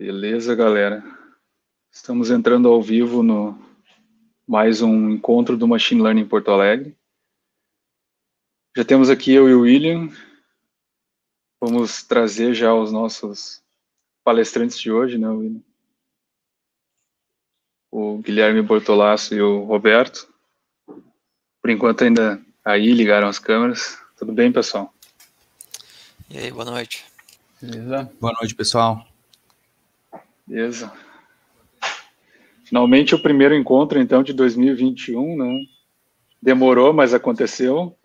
Beleza, galera. Estamos entrando ao vivo no mais um encontro do Machine Learning em Porto Alegre. Já temos aqui eu e o William. Vamos trazer já os nossos palestrantes de hoje, né, William? O Guilherme Bortolasso e o Roberto. Por enquanto ainda aí ligaram as câmeras. Tudo bem, pessoal? E aí, boa noite. Beleza? Boa noite, pessoal. Beleza. Finalmente o primeiro encontro, então, de 2021, né? Demorou, mas aconteceu.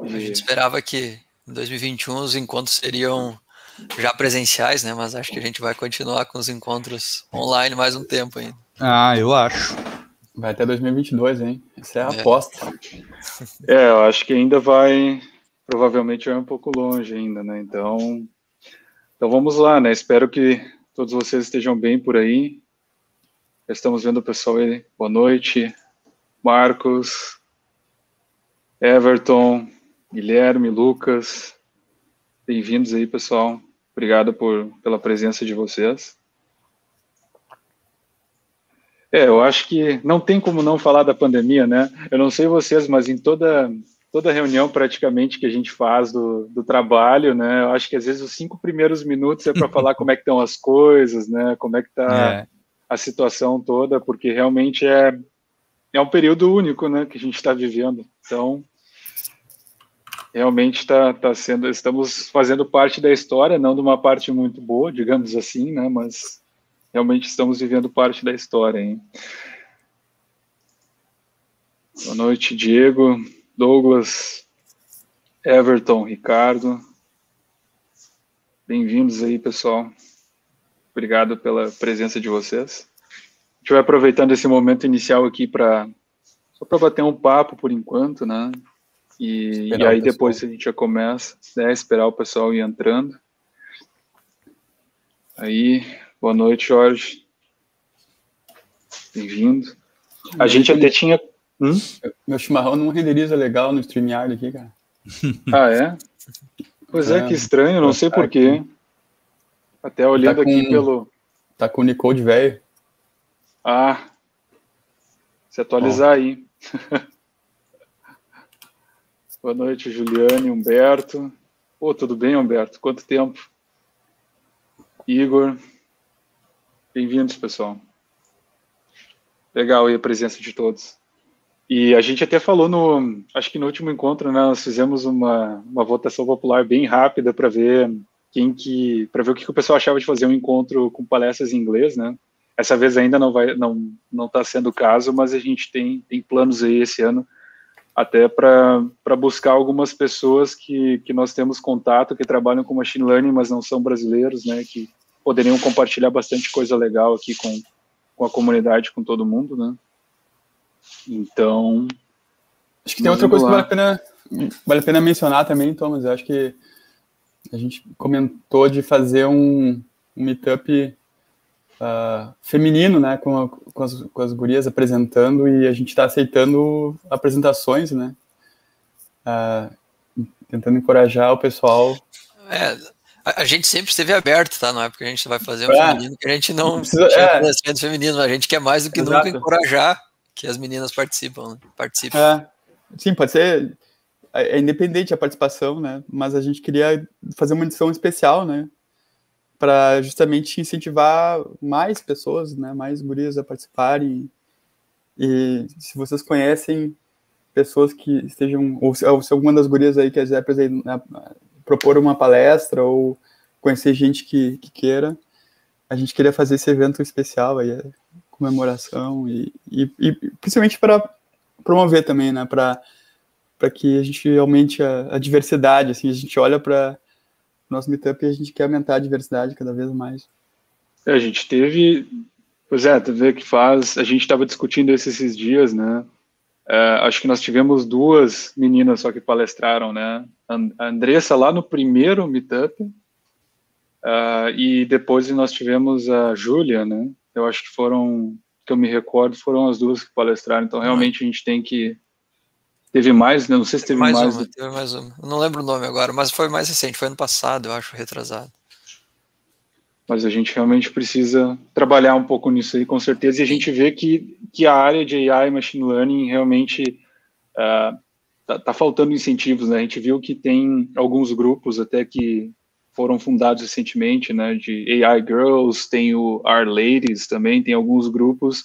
A gente esperava que em 2021 os encontros seriam já presenciais, né? Mas acho que a gente vai continuar com os encontros online mais um tempo ainda. Ah, eu acho. Vai até 2022, hein? Essa é a é. aposta. É, eu acho que ainda vai, provavelmente vai um pouco longe ainda, né? Então, então vamos lá, né? Espero que todos vocês estejam bem por aí. Já estamos vendo o pessoal aí. Boa noite. Marcos, Everton, Guilherme, Lucas. Bem-vindos aí, pessoal. Obrigado por, pela presença de vocês. É, eu acho que não tem como não falar da pandemia, né? Eu não sei vocês, mas em toda toda reunião praticamente que a gente faz do, do trabalho, né? Eu acho que às vezes os cinco primeiros minutos é para falar como é que estão as coisas, né? Como é que está é. a situação toda, porque realmente é, é um período único, né? Que a gente está vivendo. Então, realmente está tá sendo, estamos fazendo parte da história, não de uma parte muito boa, digamos assim, né? Mas realmente estamos vivendo parte da história, hein? Boa noite, Diego. Douglas, Everton, Ricardo. Bem-vindos aí, pessoal. Obrigado pela presença de vocês. A gente vai aproveitando esse momento inicial aqui para só para bater um papo por enquanto, né? E, e aí depois a gente já começa, né? Esperar o pessoal ir entrando. Aí, boa noite, Jorge. Bem-vindo. A gente até tinha Hum? Meu chimarrão não renderiza legal no StreamYard aqui, cara. ah, é? Pois é, é que estranho, não sei porquê. Tá Até olhando tá com, aqui pelo. Tá com o Unicode velho. Ah. Se atualizar Bom. aí. Boa noite, Juliane, Humberto. Pô, tudo bem, Humberto? Quanto tempo? Igor. Bem-vindos, pessoal. Legal aí a presença de todos. E a gente até falou no, acho que no último encontro, né, nós fizemos uma, uma votação popular bem rápida para ver quem que, para ver o que, que, o pessoal achava de fazer um encontro com palestras em inglês, né? Essa vez ainda não vai, não, não está sendo o caso, mas a gente tem, tem planos aí esse ano até para buscar algumas pessoas que, que nós temos contato, que trabalham com machine learning, mas não são brasileiros, né, que poderiam compartilhar bastante coisa legal aqui com, com a comunidade, com todo mundo, né. Então. Acho que tem outra coisa lá. que vale a, pena, vale a pena mencionar também, Thomas. Eu acho que a gente comentou de fazer um, um meetup uh, feminino, né, com, a, com, as, com as gurias apresentando e a gente está aceitando apresentações, né, uh, tentando encorajar o pessoal. É, a, gente sempre esteve aberto, tá? Não é porque a gente vai fazer um é, feminino que a gente não, não precisa, é, feminino, a gente quer mais do que Exato. nunca encorajar que as meninas participam, né? participam. É, sim, pode ser é, é independente a participação, né? Mas a gente queria fazer uma edição especial, né? Para justamente incentivar mais pessoas, né? Mais gurias a participarem. E se vocês conhecem pessoas que estejam, ou se, ou se alguma das gurias aí quiser né, propor uma palestra ou conhecer gente que, que queira, a gente queria fazer esse evento especial aí. É comemoração e, e, e principalmente para promover também, né, para que a gente aumente a, a, diversidade, assim, a gente olha para nosso meetup e a gente quer aumentar a diversidade cada vez mais. É, a gente teve, pois é, tu vê que faz, a gente estava discutindo isso esses dias, né, é, acho que nós tivemos duas meninas só que palestraram, né? A Andressa lá no primeiro meetup uh, e depois nós tivemos a Júlia, né? Eu acho que foram, que eu me recordo, foram as duas que palestraram. Então, realmente, a gente tem que. Teve mais, né? não sei se teve, mais. mais uma, do... Teve mais uma. Eu não lembro o nome agora, mas foi mais recente, foi ano passado, eu acho, retrasado. Mas a gente realmente precisa trabalhar um pouco nisso aí, com certeza, e a gente vê que, que a área de AI e Machine Learning realmente. Uh, tá faltando incentivos, né? A gente viu que tem alguns grupos até que foram fundados recentemente, né, de AI Girls, tem o Our Ladies também, tem alguns grupos,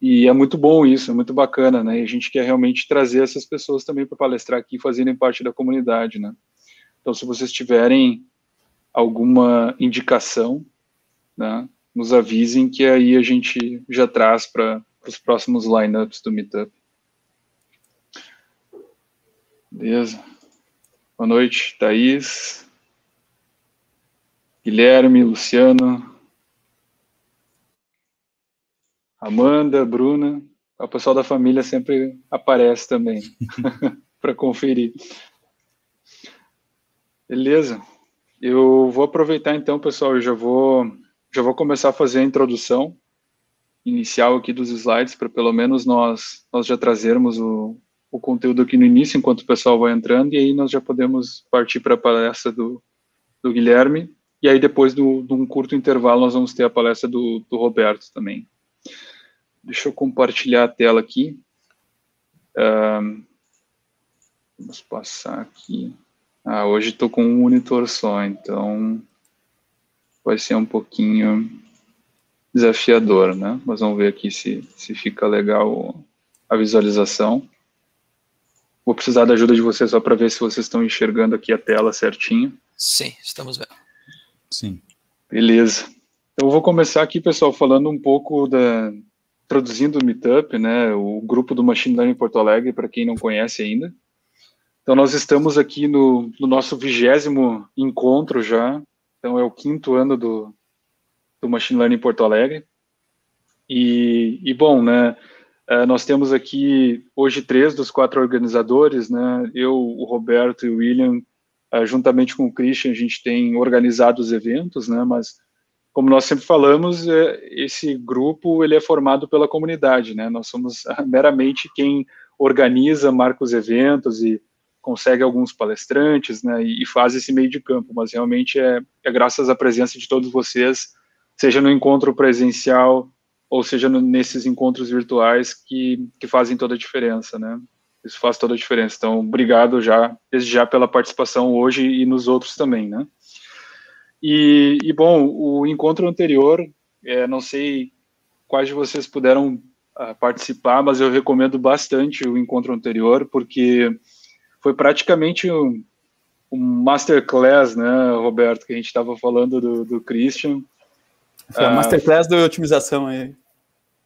e é muito bom isso, é muito bacana, né, e a gente quer realmente trazer essas pessoas também para palestrar aqui, fazerem parte da comunidade, né. Então, se vocês tiverem alguma indicação, né, nos avisem que aí a gente já traz para os próximos lineups do Meetup. Beleza. Boa noite, Thaís. Guilherme, Luciano, Amanda, Bruna. O pessoal da família sempre aparece também para conferir. Beleza. Eu vou aproveitar então, pessoal, eu já vou já vou começar a fazer a introdução inicial aqui dos slides para pelo menos nós nós já trazermos o, o conteúdo aqui no início enquanto o pessoal vai entrando e aí nós já podemos partir para a palestra do, do Guilherme e aí, depois de um curto intervalo, nós vamos ter a palestra do, do Roberto também. Deixa eu compartilhar a tela aqui. Uh, vamos passar aqui. Ah, hoje estou com um monitor só, então vai ser um pouquinho desafiador, né? Mas vamos ver aqui se, se fica legal a visualização. Vou precisar da ajuda de vocês só para ver se vocês estão enxergando aqui a tela certinho. Sim, estamos vendo. Sim. Beleza. Eu vou começar aqui, pessoal, falando um pouco da traduzindo o Meetup, né? O grupo do Machine Learning Porto Alegre, para quem não conhece ainda. Então, nós estamos aqui no, no nosso vigésimo encontro já. Então, é o quinto ano do, do Machine Learning Porto Alegre. E, e bom, né? Eh, nós temos aqui hoje três dos quatro organizadores, né? Eu, o Roberto e o William ah, juntamente com o Christian, a gente tem organizado os eventos, né? Mas como nós sempre falamos, é, esse grupo ele é formado pela comunidade, né? Nós somos ah, meramente quem organiza, marca os eventos e consegue alguns palestrantes, né? E faz esse meio de campo, mas realmente é, é graças à presença de todos vocês, seja no encontro presencial ou seja no, nesses encontros virtuais que, que fazem toda a diferença, né? Isso faz toda a diferença. Então, obrigado já, já pela participação hoje e nos outros também, né? E, e bom, o encontro anterior, é, não sei quais de vocês puderam uh, participar, mas eu recomendo bastante o encontro anterior, porque foi praticamente um, um masterclass, né, Roberto, que a gente estava falando do, do Christian. Foi a ah, masterclass uh, da otimização aí.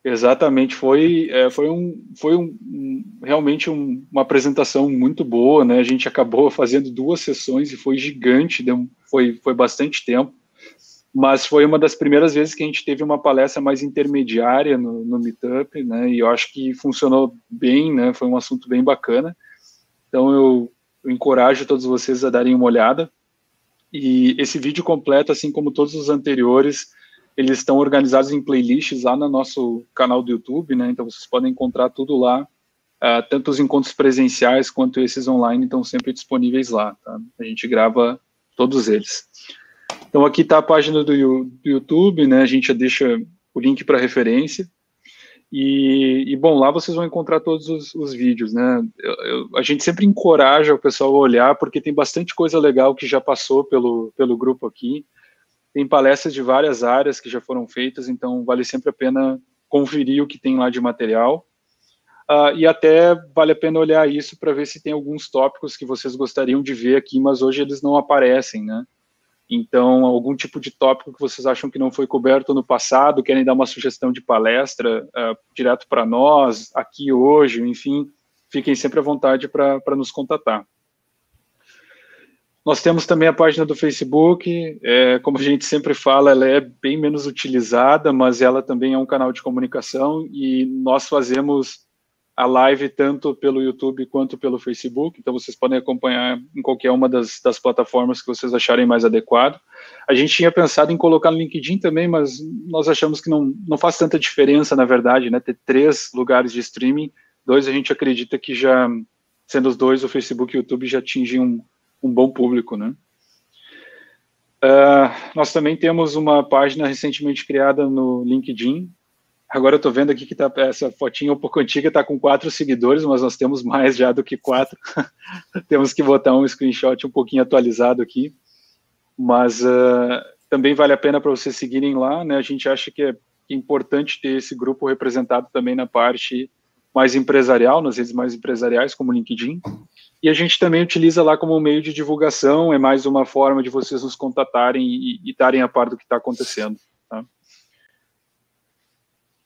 Exatamente, foi, é, foi, um, foi um, um realmente um, uma apresentação muito boa, né? A gente acabou fazendo duas sessões e foi gigante, deu, foi, foi bastante tempo, mas foi uma das primeiras vezes que a gente teve uma palestra mais intermediária no, no Meetup, né? E eu acho que funcionou bem, né? Foi um assunto bem bacana. Então eu, eu encorajo todos vocês a darem uma olhada. E esse vídeo completo, assim como todos os anteriores, eles estão organizados em playlists lá no nosso canal do YouTube, né? Então vocês podem encontrar tudo lá. Uh, tanto os encontros presenciais quanto esses online estão sempre disponíveis lá. Tá? A gente grava todos eles. Então aqui está a página do, do, YouTube, né? A gente já deixa o link para referência. E, e, bom, lá vocês vão encontrar todos os, os vídeos, né? Eu, eu, a gente sempre encoraja o pessoal a olhar, porque tem bastante coisa legal que já passou pelo, pelo grupo aqui tem palestras de várias áreas que já foram feitas, então vale sempre a pena conferir o que tem lá de material. Uh, e até vale a pena olhar isso para ver se tem alguns tópicos que vocês gostariam de ver aqui, mas hoje eles não aparecem, né? Então, algum tipo de tópico que vocês acham que não foi coberto no passado, querem dar uma sugestão de palestra uh, direto para nós, aqui hoje, enfim, fiquem sempre à vontade para nos contatar. Nós temos também a página do Facebook, é, como a gente sempre fala, ela é bem menos utilizada, mas ela também é um canal de comunicação e nós fazemos a live tanto pelo YouTube quanto pelo Facebook, então vocês podem acompanhar em qualquer uma das, das plataformas que vocês acharem mais adequado. A gente tinha pensado em colocar no LinkedIn também, mas nós achamos que não, não faz tanta diferença, na verdade, né, ter três lugares de streaming, dois a gente acredita que já, sendo os dois, o Facebook e o YouTube já atingem um um bom público, né? Uh, nós também temos uma página recentemente criada no LinkedIn. Agora eu estou vendo aqui que tá, essa fotinha um pouco antiga está com quatro seguidores, mas nós temos mais já do que quatro. temos que botar um screenshot um pouquinho atualizado aqui. Mas uh, também vale a pena para vocês seguirem lá. Né? A gente acha que é importante ter esse grupo representado também na parte mais empresarial, nas redes mais empresariais, como o LinkedIn. E a gente também utiliza lá como meio de divulgação, é mais uma forma de vocês nos contatarem e estarem a par do que está acontecendo. Tá?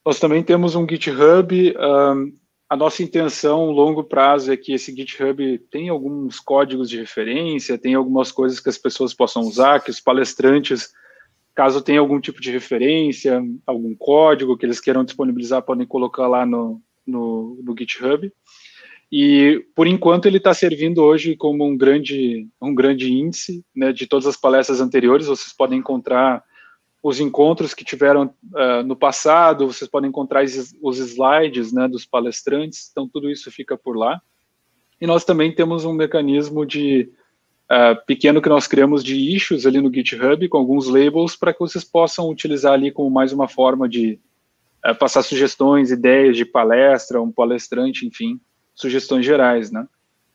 Nós também temos um GitHub. Um, a nossa intenção, longo prazo, é que esse GitHub tenha alguns códigos de referência, tem algumas coisas que as pessoas possam usar, que os palestrantes, caso tenha algum tipo de referência, algum código que eles queiram disponibilizar, podem colocar lá no, no, no GitHub. E por enquanto ele está servindo hoje como um grande, um grande índice né, de todas as palestras anteriores. Vocês podem encontrar os encontros que tiveram uh, no passado, vocês podem encontrar os, slides né, dos palestrantes, então tudo isso fica por lá. E nós também temos um mecanismo de uh, pequeno que nós criamos de issues ali no GitHub, com alguns labels, para que vocês possam utilizar ali como mais uma forma de uh, passar sugestões, ideias de palestra, um palestrante, enfim sugestões gerais, né?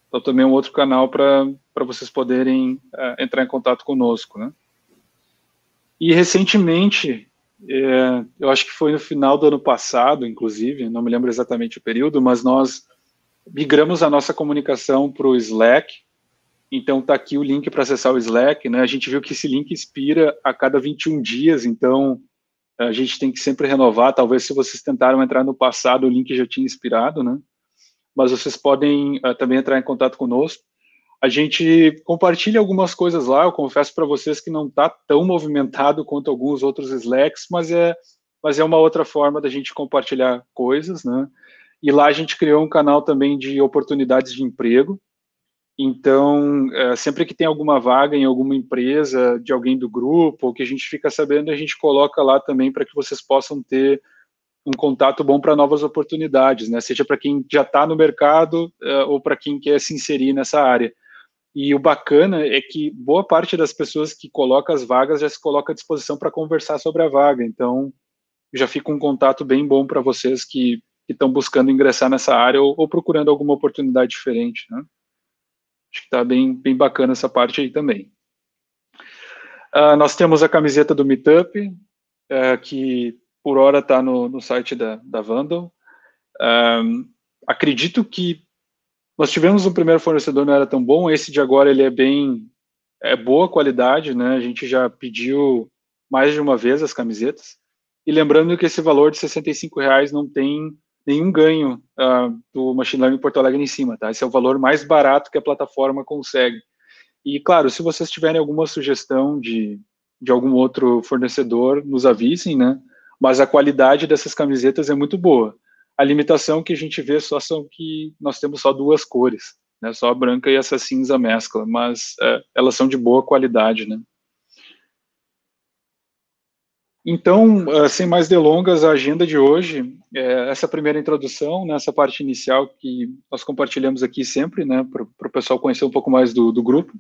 Então também é um outro canal para vocês poderem uh, entrar em contato conosco, né? E recentemente, é, eu acho que foi no final do ano passado, inclusive, não me lembro exatamente o período, mas nós migramos a nossa comunicação para o Slack. Então tá aqui o link para acessar o Slack, né? A gente viu que esse link expira a cada 21 dias, então a gente tem que sempre renovar. Talvez se vocês tentaram entrar no passado, o link já tinha expirado, né? mas vocês podem uh, também entrar em contato conosco. A gente compartilha algumas coisas lá, eu confesso para vocês que não está tão movimentado quanto alguns outros Slacks, mas é, mas é uma outra forma da gente compartilhar coisas, né? E lá a gente criou um canal também de oportunidades de emprego. Então, é, sempre que tem alguma vaga em alguma empresa, de alguém do grupo, ou que a gente fica sabendo, a gente coloca lá também para que vocês possam ter um contato bom para novas oportunidades, né? Seja para quem já está no mercado uh, ou para quem quer se inserir nessa área. E o bacana é que boa parte das pessoas que coloca as vagas já se coloca à disposição para conversar sobre a vaga. Então, já fica um contato bem bom para vocês que estão buscando ingressar nessa área ou, ou, procurando alguma oportunidade diferente. Né? Acho que está bem, bem bacana essa parte aí também. Uh, nós temos a camiseta do Meetup, uh, que por hora está no, no, site da, da Vandal. Um, acredito que nós tivemos um primeiro fornecedor não era tão bom, esse de agora ele é bem é boa qualidade, né? A gente já pediu mais de uma vez as camisetas. E lembrando que esse valor de 65 reais não tem nenhum ganho uh, do Machine Learning Porto Alegre em cima, tá? Esse é o valor mais barato que a plataforma consegue. E, claro, se vocês tiverem alguma sugestão de, de algum outro fornecedor, nos avisem, né? mas a qualidade dessas camisetas é muito boa. A limitação que a gente vê só são que nós temos só duas cores, né? Só a branca e essa cinza mescla, mas é, elas são de boa qualidade, né? Então, é, sem mais delongas, a agenda de hoje, é, essa primeira introdução, nessa né, parte inicial que nós compartilhamos aqui sempre, né, para o pessoal conhecer um pouco mais do, do, grupo,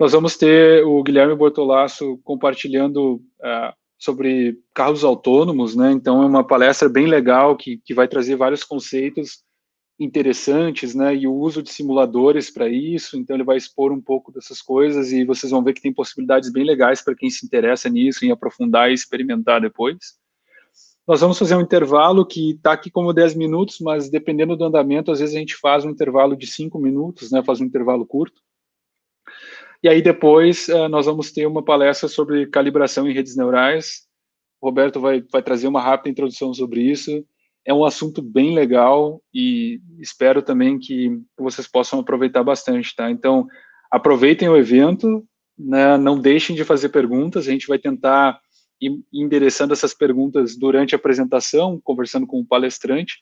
nós vamos ter o Guilherme Bortolasso compartilhando é, sobre carros autônomos, né? Então é uma palestra bem legal que, que vai trazer vários conceitos interessantes, né? E o uso de simuladores para isso. Então ele vai expor um pouco dessas coisas e vocês vão ver que tem possibilidades bem legais para quem se interessa nisso, em aprofundar e experimentar depois. Nós vamos fazer um intervalo que está aqui como 10 minutos, mas dependendo do andamento, às vezes a gente faz um intervalo de 5 minutos, né? Faz um intervalo curto e aí depois uh, nós vamos ter uma palestra sobre calibração em redes neurais. O Roberto vai, vai trazer uma rápida introdução sobre isso. É um assunto bem legal e espero também que vocês possam aproveitar bastante, tá? Então, aproveitem o evento, né? não deixem de fazer perguntas, a gente vai tentar ir endereçando essas perguntas durante a apresentação, conversando com o palestrante,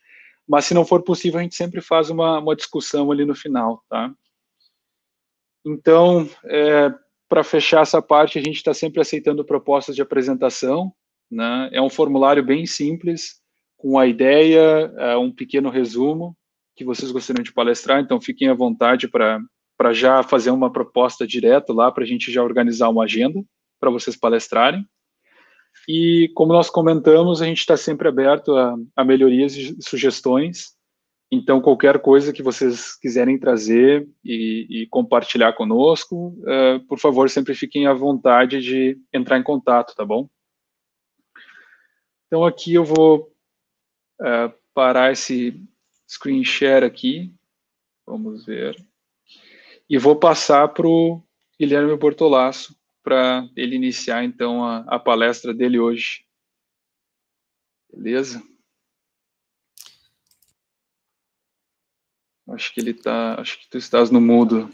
mas se não for possível, a gente sempre faz uma, uma discussão ali no final, tá? Então, é, para fechar essa parte, a gente está sempre aceitando propostas de apresentação. Né? É um formulário bem simples, com a ideia, é, um pequeno resumo que vocês gostariam de palestrar. Então, fiquem à vontade para já fazer uma proposta direto lá, para a gente já organizar uma agenda para vocês palestrarem. E, como nós comentamos, a gente está sempre aberto a, a melhorias e sugestões. Então, qualquer coisa que vocês quiserem trazer e, e compartilhar conosco, uh, por favor, sempre fiquem à vontade de entrar em contato, tá bom? Então, aqui eu vou uh, parar esse screen share aqui. Vamos ver. E vou passar para o Guilherme Bortolasso, para ele iniciar, então, a, a palestra dele hoje. Beleza? Acho que ele tá. Acho que tu estás no mudo.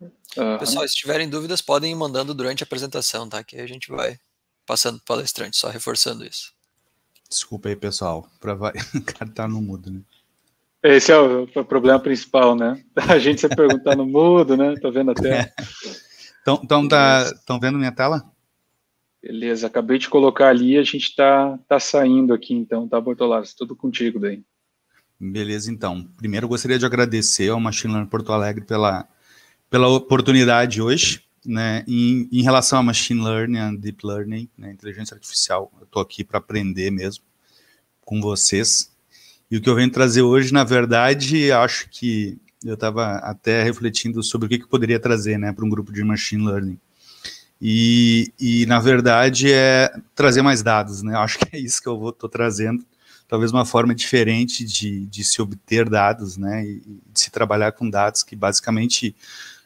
Uhum. Pessoal, se tiverem dúvidas, podem ir mandando durante a apresentação, tá? Que a gente vai passando pro palestrante, só reforçando isso. Desculpa aí, pessoal. Pra... o cara tá no mudo, né? Esse é o problema principal, né? A gente se perguntar no mudo, né? Tá vendo a tela? Estão Tão, tá, tão vendo minha tela? Beleza, acabei de colocar ali, a gente tá, tá saindo aqui, então, tá, Bortolares? Tudo contigo daí. Beleza, então. Primeiro, gostaria de agradecer ao Machine Learning Porto Alegre pela, pela oportunidade hoje. Né, em, em relação a Machine Learning, Deep Learning, né, inteligência artificial, eu estou aqui para aprender mesmo com vocês. E o que eu venho trazer hoje, na verdade, acho que eu estava até refletindo sobre o que, que poderia trazer né, para um grupo de Machine Learning. E, e, na verdade, é trazer mais dados. Né? acho que é isso que eu estou trazendo talvez uma forma diferente de, de se obter dados, né, e de se trabalhar com dados, que basicamente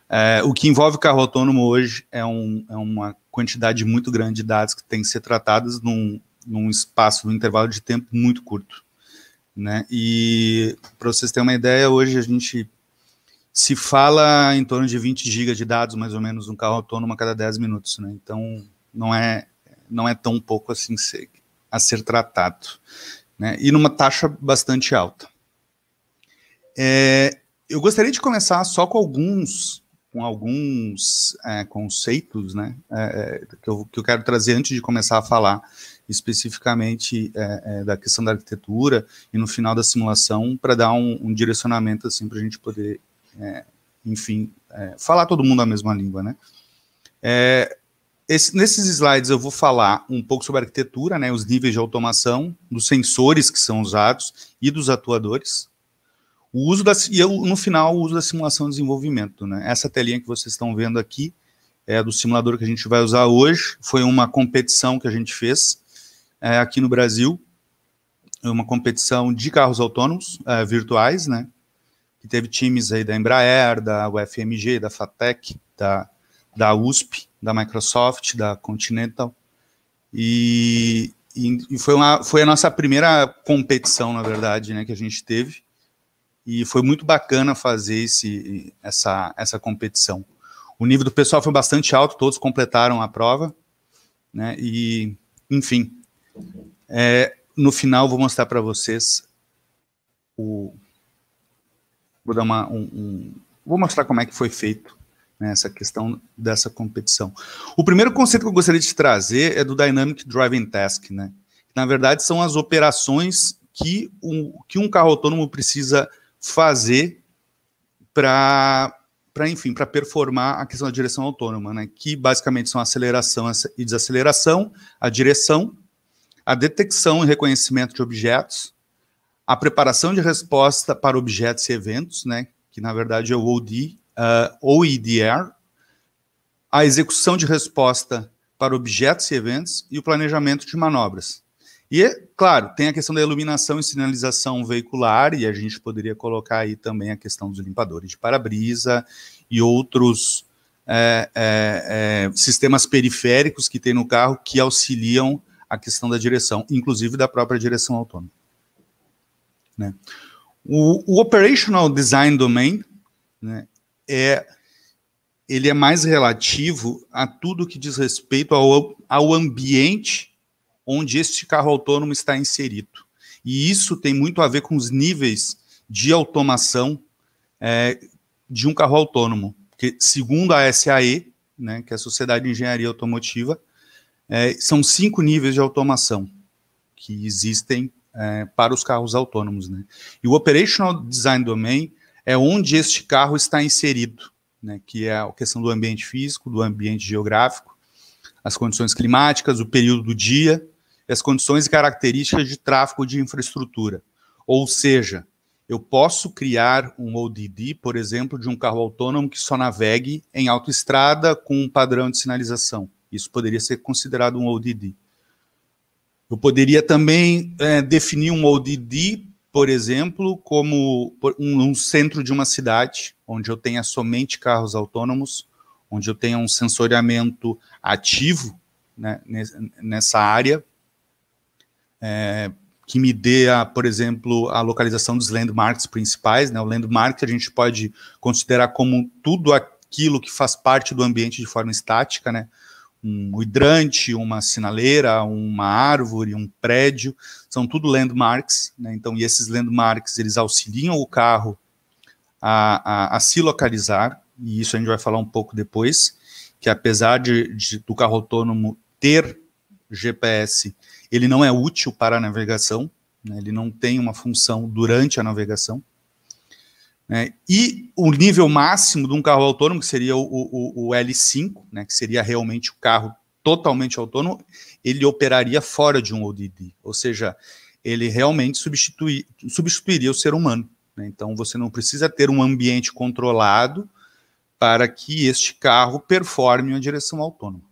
é, o que envolve carro autônomo hoje é, um, é, uma quantidade muito grande de dados que tem que ser tratadas num, num espaço, num intervalo de tempo muito curto. Né? E para vocês terem uma ideia, hoje a gente se fala em torno de 20 GB de dados, mais ou menos, um carro autônomo a cada 10 minutos. Né? Então não é, não é tão pouco assim a ser tratado né, e numa taxa bastante alta. É, eu gostaria de começar só com alguns com alguns é, conceitos né, é, é que, eu, que eu quero trazer antes de começar a falar especificamente é, é, da questão da arquitetura e no final da simulação para dar um, um, direcionamento assim para a gente poder, é, enfim, falar todo mundo a mesma língua, né? Esse, nesses slides eu vou falar um pouco sobre arquitetura, né, os níveis de automação, dos sensores que são usados e dos atuadores. O uso da, e eu, no final, o uso da simulação de desenvolvimento. Né? Essa telinha que vocês estão vendo aqui é do simulador que a gente vai usar hoje. Foi uma competição que a gente fez é, aqui no Brasil, é uma competição de carros autônomos é, virtuais, né? que teve times aí da Embraer, da UFMG, da FATEC, da, da USP, da Microsoft, da Continental. E, e foi, uma, foi a nossa primeira competição, na verdade, né, que a gente teve. E foi muito bacana fazer esse, essa, essa competição. O nível do pessoal foi bastante alto, todos completaram a prova. Né, e, enfim, é, no final vou mostrar para vocês o, Vou dar uma. Um, um, vou mostrar como é que foi feito né, essa questão dessa competição. O primeiro conceito que eu gostaria de trazer é do Dynamic Driving Task, né? Na verdade, são as operações que um, que um carro autônomo precisa fazer para para enfim, para performar a questão da direção autônoma, né? Que basicamente são a aceleração e desaceleração, a direção, a detecção e reconhecimento de objetos, a preparação de resposta para objetos e eventos, né? Que na verdade é o OD uh, ou EDR, a execução de resposta para objetos e eventos e o planejamento de manobras. E, é claro, tem a questão da iluminação e sinalização veicular, e a gente poderia colocar aí também a questão dos limpadores de para-brisa e outros é, é, é, sistemas periféricos que tem no carro que auxiliam a questão da direção, inclusive da própria direção autônoma. Né? O, o Operational Design Domain, né, é ele é mais relativo a tudo que diz respeito ao, ao ambiente onde este carro autônomo está inserido. E isso tem muito a ver com os níveis de automação é, de um carro autônomo. Porque, segundo a SAE, né, que é a Sociedade de Engenharia Automotiva, é, são cinco níveis de automação que existem é, para os carros autônomos. Né? E o Operational Design Domain é onde este carro está inserido, né, que é a questão do ambiente físico, do ambiente geográfico, as condições climáticas, o período do dia e as condições e características de tráfego de infraestrutura. Ou seja, eu posso criar um ODD, por exemplo, de um carro autônomo que só navegue em autoestrada com um padrão de sinalização. Isso poderia ser considerado um ODD. Eu poderia também é, definir um ODD por exemplo, como um, centro de uma cidade, onde eu tenha somente carros autônomos, onde eu tenha um sensoriamento ativo né, nessa área, é, que me dê, a, por exemplo, a localização dos landmarks principais. Né? O landmark a gente pode considerar como tudo aquilo que faz parte do ambiente de forma estática, né? um hidrante, uma sinaleira, uma árvore, um prédio, são tudo landmarks, né? então e esses landmarks eles auxiliam o carro a, a, a, se localizar, e isso a gente vai falar um pouco depois, que apesar de, de, do carro autônomo ter GPS, ele não é útil para a navegação, né? ele não tem uma função durante a navegação. Né? E o nível máximo de um carro autônomo, que seria o, o, o L5, né? que seria realmente o carro totalmente autônomo, ele operaria fora de um ODD, ou seja, ele realmente substituiria o ser humano. Né? Então, você não precisa ter um ambiente controlado para que este carro performe uma direção autônoma.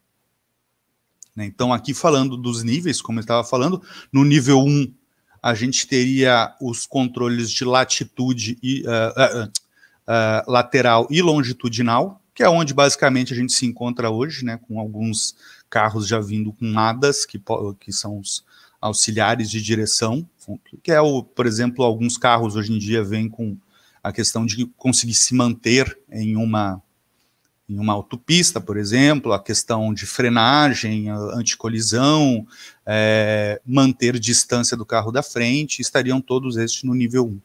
Né? Então, aqui falando dos níveis, como eu estava falando, no nível 1, a gente teria os controles de latitude e, uh, uh, uh, lateral e longitudinal, que é onde basicamente a gente se encontra hoje, né, com alguns carros já vindo com ADAS, que, que são os auxiliares de direção, que é, o, por exemplo, alguns carros hoje em dia vêm com a questão de conseguir se manter em uma em uma autopista, por exemplo, a questão de frenagem, anticolisão, é, manter distância do carro da frente, estariam todos estes no nível 1.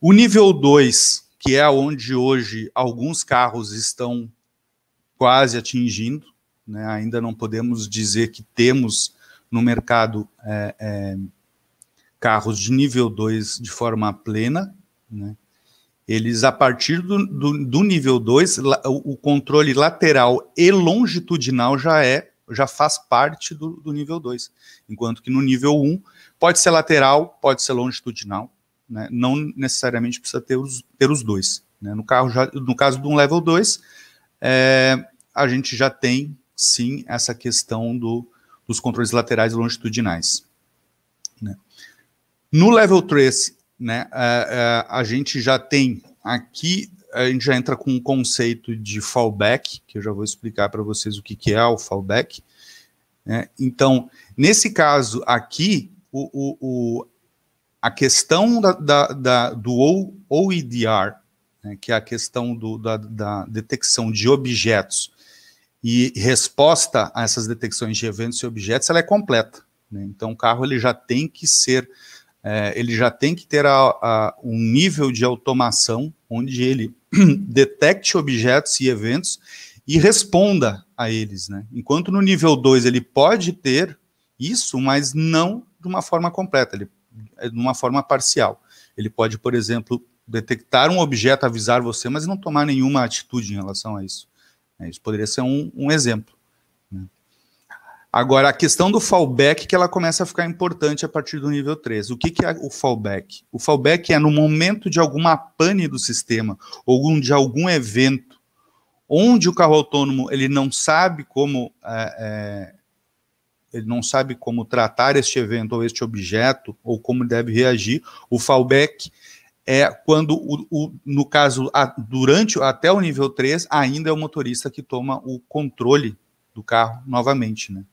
O nível 2, que é onde hoje alguns carros estão quase atingindo, né? Ainda não podemos dizer que temos no mercado é, é, carros de nível 2 de forma plena. Né? Eles, a partir do, do, do nível 2, o controle lateral e longitudinal já é já faz parte do, do nível 2, enquanto que no nível 1 um, pode ser lateral, pode ser longitudinal, né? não necessariamente precisa ter os, ter os dois. Né? No, carro já, no caso de um level 2, é, a gente já tem sim essa questão do, dos controles laterais longitudinais. Né? No level 3, né, a, é, a, é, a, gente já tem aqui, a gente já entra com o um conceito de fallback, que eu já vou explicar para vocês o que, que é o fallback. Né? Então, nesse caso aqui, o, o, o a questão da, da, da, do OEDR, né, que é a questão do, da, da detecção de objetos e resposta a essas detecções de eventos e objetos ela é completa. Né? Então, o carro ele já tem que ser, é, ele já tem que ter a, a, um nível de automação onde ele detecte objetos e eventos e responda a eles. Né? Enquanto no nível 2 ele pode ter isso, mas não de uma forma completa, ele, é, de uma forma parcial. Ele pode, por exemplo, detectar um objeto, avisar você, mas não tomar nenhuma atitude em relação a isso. Né? Isso poderia ser um, um exemplo. Né? Agora, a questão do fallback que ela começa a ficar importante a partir do nível 3. O que, que é o fallback? O fallback é no momento de alguma pane do sistema ou de algum evento onde o carro autônomo ele não sabe como é, é, ele não sabe como tratar este evento ou este objeto ou como deve reagir. O fallback é quando, o, o, no caso, a, durante até o nível 3, ainda é o motorista que toma o controle do carro novamente, né?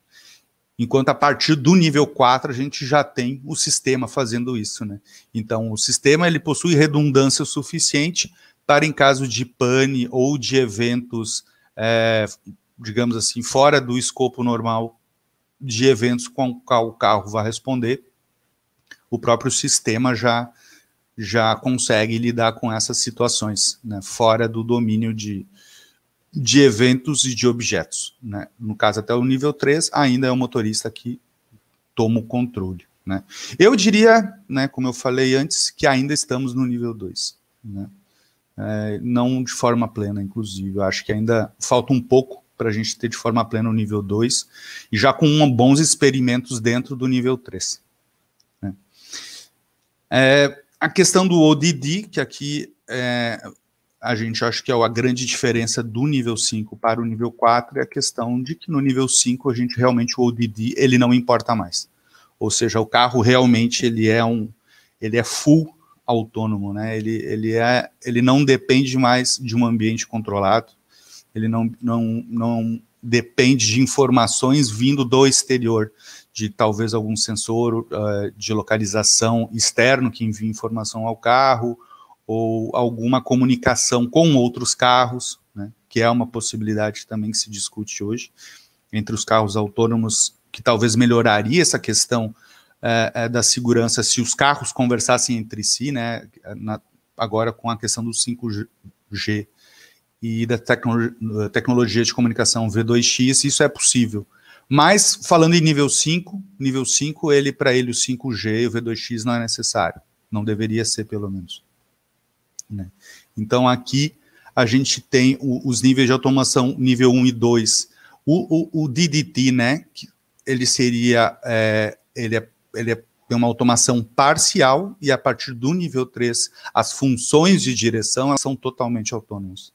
Enquanto a partir do nível 4 a gente já tem o sistema fazendo isso, né? Então o sistema ele possui redundância suficiente para em caso de pane ou de eventos, é, digamos assim, fora do escopo normal de eventos com o qual o carro vai responder, o próprio sistema já já consegue lidar com essas situações, né, fora do domínio de, de eventos e de objetos. Né? No caso, até o nível 3, ainda é o motorista que toma o controle. Né? Eu diria, né, como eu falei antes, que ainda estamos no nível 2. Né? É, não de forma plena, inclusive. Eu acho que ainda falta um pouco para a gente ter de forma plena o nível 2, e já com um, bons experimentos dentro do nível 3. Né? É, a questão do ODD, que aqui é, a gente acha que é a grande diferença do nível 5 para o nível 4, é a questão de que no nível 5 a gente realmente o ODD ele não importa mais. Ou seja, o carro realmente ele é um ele é full autônomo, né? Ele, ele, é, ele não depende mais de um ambiente controlado, ele não, não, não depende de informações vindo do exterior de talvez algum sensor uh, de localização externo que envie informação ao carro, ou alguma comunicação com outros carros, né, que é uma possibilidade também que se discute hoje, entre os carros autônomos, que talvez melhoraria essa questão uh, da segurança se os carros conversassem entre si, né, na, agora com a questão do 5G e da tecno tecnologia de comunicação V2X, isso é possível. Mas falando em nível 5, nível 5, ele para ele o 5G e o V2X não é necessário, não deveria ser pelo menos. Né? Então aqui a gente tem o, os níveis de automação nível 1 e 2. O, o, o DDT, né, ele seria, é, ele, é, ele é, tem uma automação parcial e a partir do nível 3, as funções de direção são totalmente autônomas.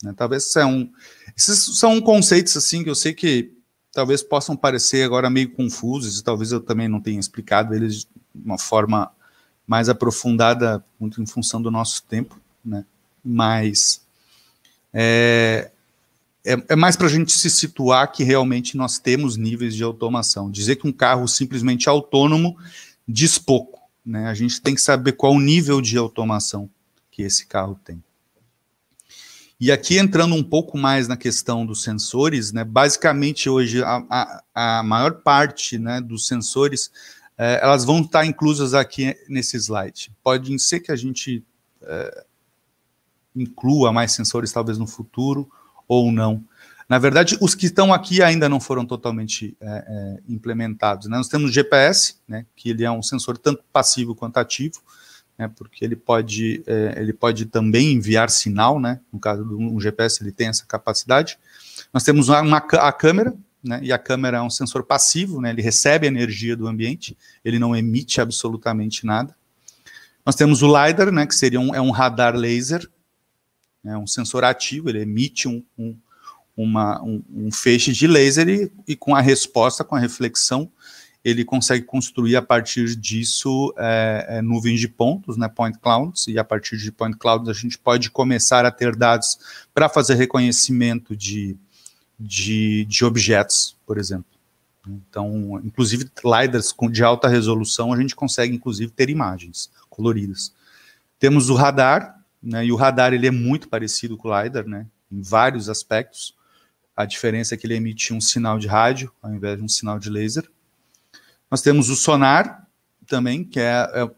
Né? Talvez isso é um, esses são conceitos assim que eu sei que talvez possam parecer agora meio confusos, e talvez eu também não tenha explicado eles de uma forma mais aprofundada, muito em função do nosso tempo, né? Mas é, é, é mais para a gente se situar que realmente nós temos níveis de automação. Dizer que um carro simplesmente autônomo diz pouco, né? A gente tem que saber qual o nível de automação que esse carro tem. E aqui entrando um pouco mais na questão dos sensores, né, basicamente hoje a, a, a maior parte né, dos sensores é, elas vão estar inclusas aqui nesse slide. Pode ser que a gente é, inclua mais sensores talvez no futuro ou não. Na verdade, os que estão aqui ainda não foram totalmente é, implementados. Né? Nós temos o GPS, né, que ele é um sensor tanto passivo quanto ativo né, porque ele pode, é, ele pode também enviar sinal, né, no caso de um GPS ele tem essa capacidade. Nós temos uma, uma a câmera, né, e a câmera é um sensor passivo, né, ele recebe energia do ambiente, ele não emite absolutamente nada. Nós temos o LiDAR, né, que seria um, é um radar laser, é um sensor ativo, ele emite um, um, uma, um, um feixe de laser e, e com a resposta, com a reflexão, ele consegue construir a partir disso é, é, nuvens de pontos, né, point clouds, e a partir de point clouds a gente pode começar a ter dados para fazer reconhecimento de, de, de, objetos, por exemplo. Então, inclusive LiDARs de alta resolução, a gente consegue inclusive ter imagens coloridas. Temos o radar, né, e o radar ele é muito parecido com o LiDAR, né, em vários aspectos. A diferença é que ele emite um sinal de rádio ao invés de um sinal de laser. Nós temos o sonar também, que, é, é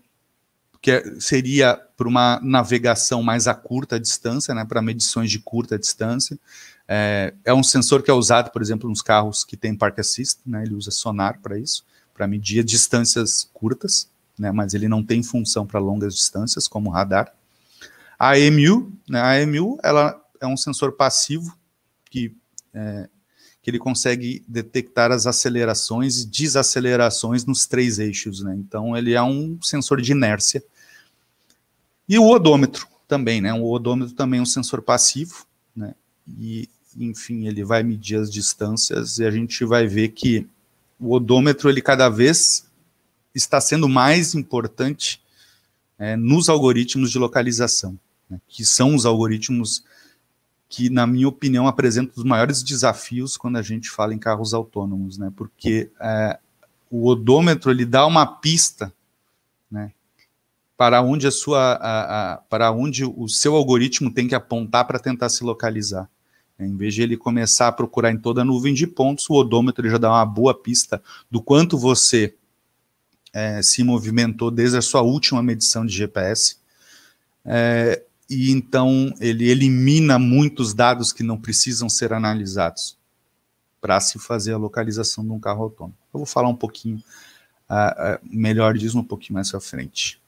que é, seria para uma navegação mais a curta distância, né, para medições de curta distância. É, é, um sensor que é usado, por exemplo, nos carros que tem park assist, né, ele usa sonar para isso, para medir distâncias curtas, né, mas ele não tem função para longas distâncias, como o radar. A EMU, né, a EMU ela é um sensor passivo que é, que ele consegue detectar as acelerações e desacelerações nos três eixos, né? Então ele é um sensor de inércia. E o odômetro também, né? O odômetro também é um sensor passivo, né? E enfim, ele vai medir as distâncias e a gente vai ver que o odômetro ele cada vez está sendo mais importante é, nos algoritmos de localização, né? que são os algoritmos que, na minha opinião, apresenta os maiores desafios quando a gente fala em carros autônomos, né? Porque é, o odômetro ele dá uma pista, né? Para onde a sua, a, a, para onde o seu algoritmo tem que apontar para tentar se localizar. Em vez de ele começar a procurar em toda a nuvem de pontos, o odômetro já dá uma boa pista do quanto você é, se movimentou desde a sua última medição de GPS. É, e então ele elimina muitos dados que não precisam ser analisados para se fazer a localização de um carro autônomo. Eu vou falar um pouquinho uh, melhor disso um pouquinho mais à frente.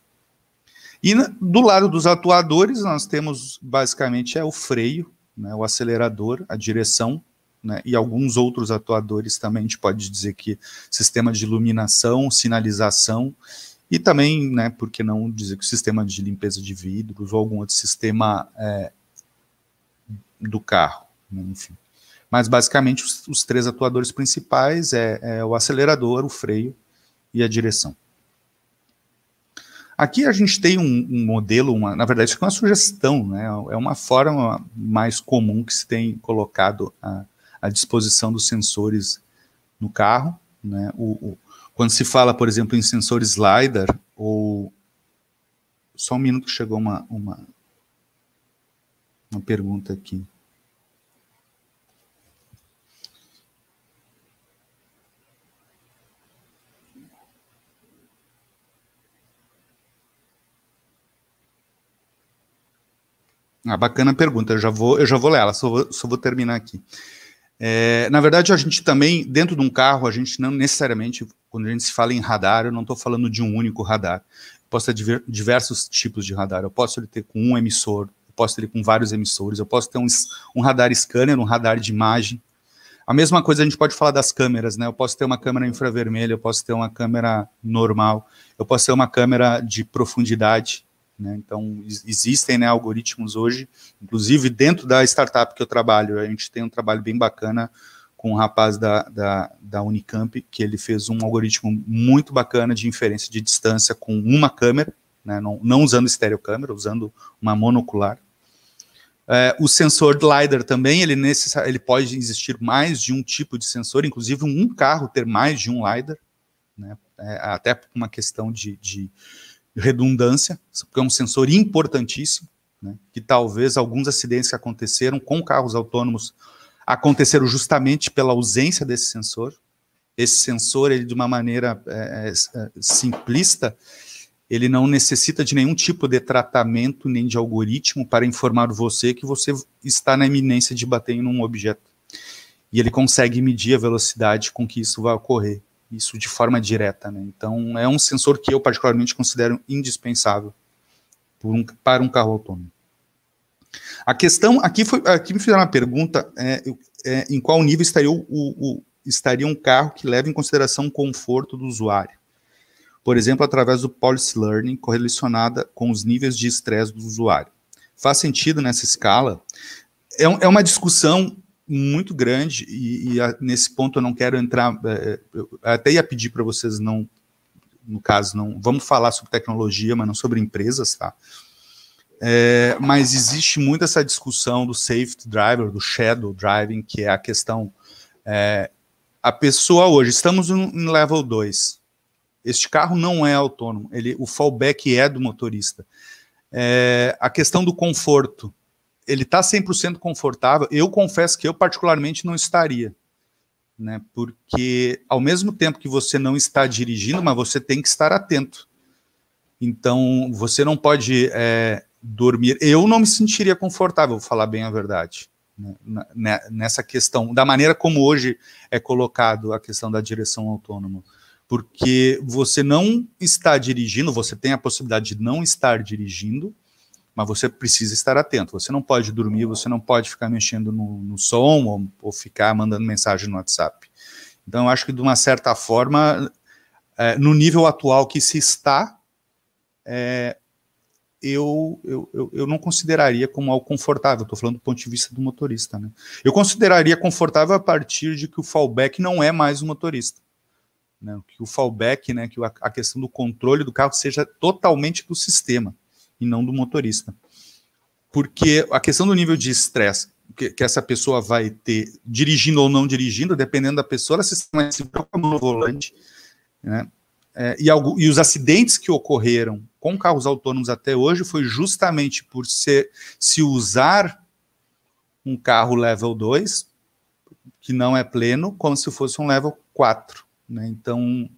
E na, do lado dos atuadores, nós temos basicamente é o freio, né, o acelerador, a direção, né, e alguns outros atuadores também, a gente pode dizer que sistema de iluminação, sinalização e também, né, por que não dizer que o sistema de limpeza de vidros ou algum outro sistema é, do carro, né, enfim. Mas basicamente os, os três atuadores principais é, é, o acelerador, o freio e a direção. Aqui a gente tem um, um modelo, uma, na verdade isso é uma sugestão, né, é uma forma mais comum que se tem colocado à, à disposição dos sensores no carro, né, o, o quando se fala, por exemplo, em sensores slider, ou. Só um minuto, chegou uma, uma, uma pergunta aqui. Ah, bacana pergunta, eu já vou, eu já vou ler ela, só vou, só vou terminar aqui. É, na verdade, a gente também, dentro de um carro, a gente não necessariamente, quando a gente se fala em radar, eu não estou falando de um único radar. Eu posso ter diver, diversos tipos de radar. Eu posso ter com um emissor, eu posso ter com vários emissores, eu posso ter um, um radar scanner, um radar de imagem. A mesma coisa a gente pode falar das câmeras, né? Eu posso ter uma câmera infravermelha, eu posso ter uma câmera normal, eu posso ter uma câmera de profundidade. Né? Então, existem né, algoritmos hoje, inclusive dentro da startup que eu trabalho, a gente tem um trabalho bem bacana com um rapaz da, da, da, Unicamp, que ele fez um algoritmo muito bacana de inferência de distância com uma câmera, né, não, não usando câmera, usando uma monocular. É, o sensor LiDAR também, ele, ele pode existir mais de um tipo de sensor, inclusive um carro ter mais de um LiDAR, né, é, até por uma questão de, de redundância, porque é um sensor importantíssimo, né, que talvez alguns acidentes que aconteceram com carros autônomos aconteceram justamente pela ausência desse sensor. Esse sensor, ele de uma maneira é, é, é, simplista, ele não necessita de nenhum tipo de tratamento nem de algoritmo para informar você que você está na iminência de bater em um objeto. E ele consegue medir a velocidade com que isso vai ocorrer isso de forma direta. Né? Então, é um sensor que eu particularmente considero indispensável um, para um carro autônomo. A questão aqui foi, aqui me fizeram uma pergunta é, é, em qual nível estaria, o, o, estaria um carro que leva em consideração o conforto do usuário, por exemplo, através do policy learning correlacionada com os níveis de estresse do usuário. Faz sentido nessa escala? É, é uma discussão muito grande, e, e a, nesse ponto eu não quero entrar, é, é até ia pedir para vocês não, no caso, não vamos falar sobre tecnologia, mas não sobre empresas, tá? É, mas existe muito essa discussão do safety driver, do shadow driving, que é a questão. É, a pessoa hoje, estamos em level 2. Este carro não é autônomo, ele, o fallback é do motorista. É, a questão do conforto ele está 100% confortável. Eu confesso que eu, particularmente, não estaria. Né? Porque, ao mesmo tempo que você não está dirigindo, mas você tem que estar atento. Então, você não pode é, dormir. Eu não me sentiria confortável, vou falar bem a verdade, né? né nessa questão, da maneira como hoje é colocado a questão da direção autônoma. Porque você não está dirigindo, você tem a possibilidade de não estar dirigindo, mas você precisa estar atento. Você não pode dormir, você não pode ficar mexendo no, no som ou, ou, ficar mandando mensagem no WhatsApp. Então, eu acho que, de uma certa forma, é, no nível atual que se está, é, eu, eu, eu, eu, não consideraria como algo confortável. Estou falando do ponto de vista do motorista. Né? Eu consideraria confortável a partir de que o fallback não é mais o motorista. Né? Que o fallback, né, que a questão do controle do carro seja totalmente do sistema e não do motorista. Porque a questão do nível de estresse que, que, essa pessoa vai ter, dirigindo ou não dirigindo, dependendo da pessoa, ela se sente com a mão no volante, né? É, e, algo, e, os acidentes que ocorreram com carros autônomos até hoje foi justamente por ser, se usar um carro level 2, que não é pleno, como se fosse um level 4. Né? Então,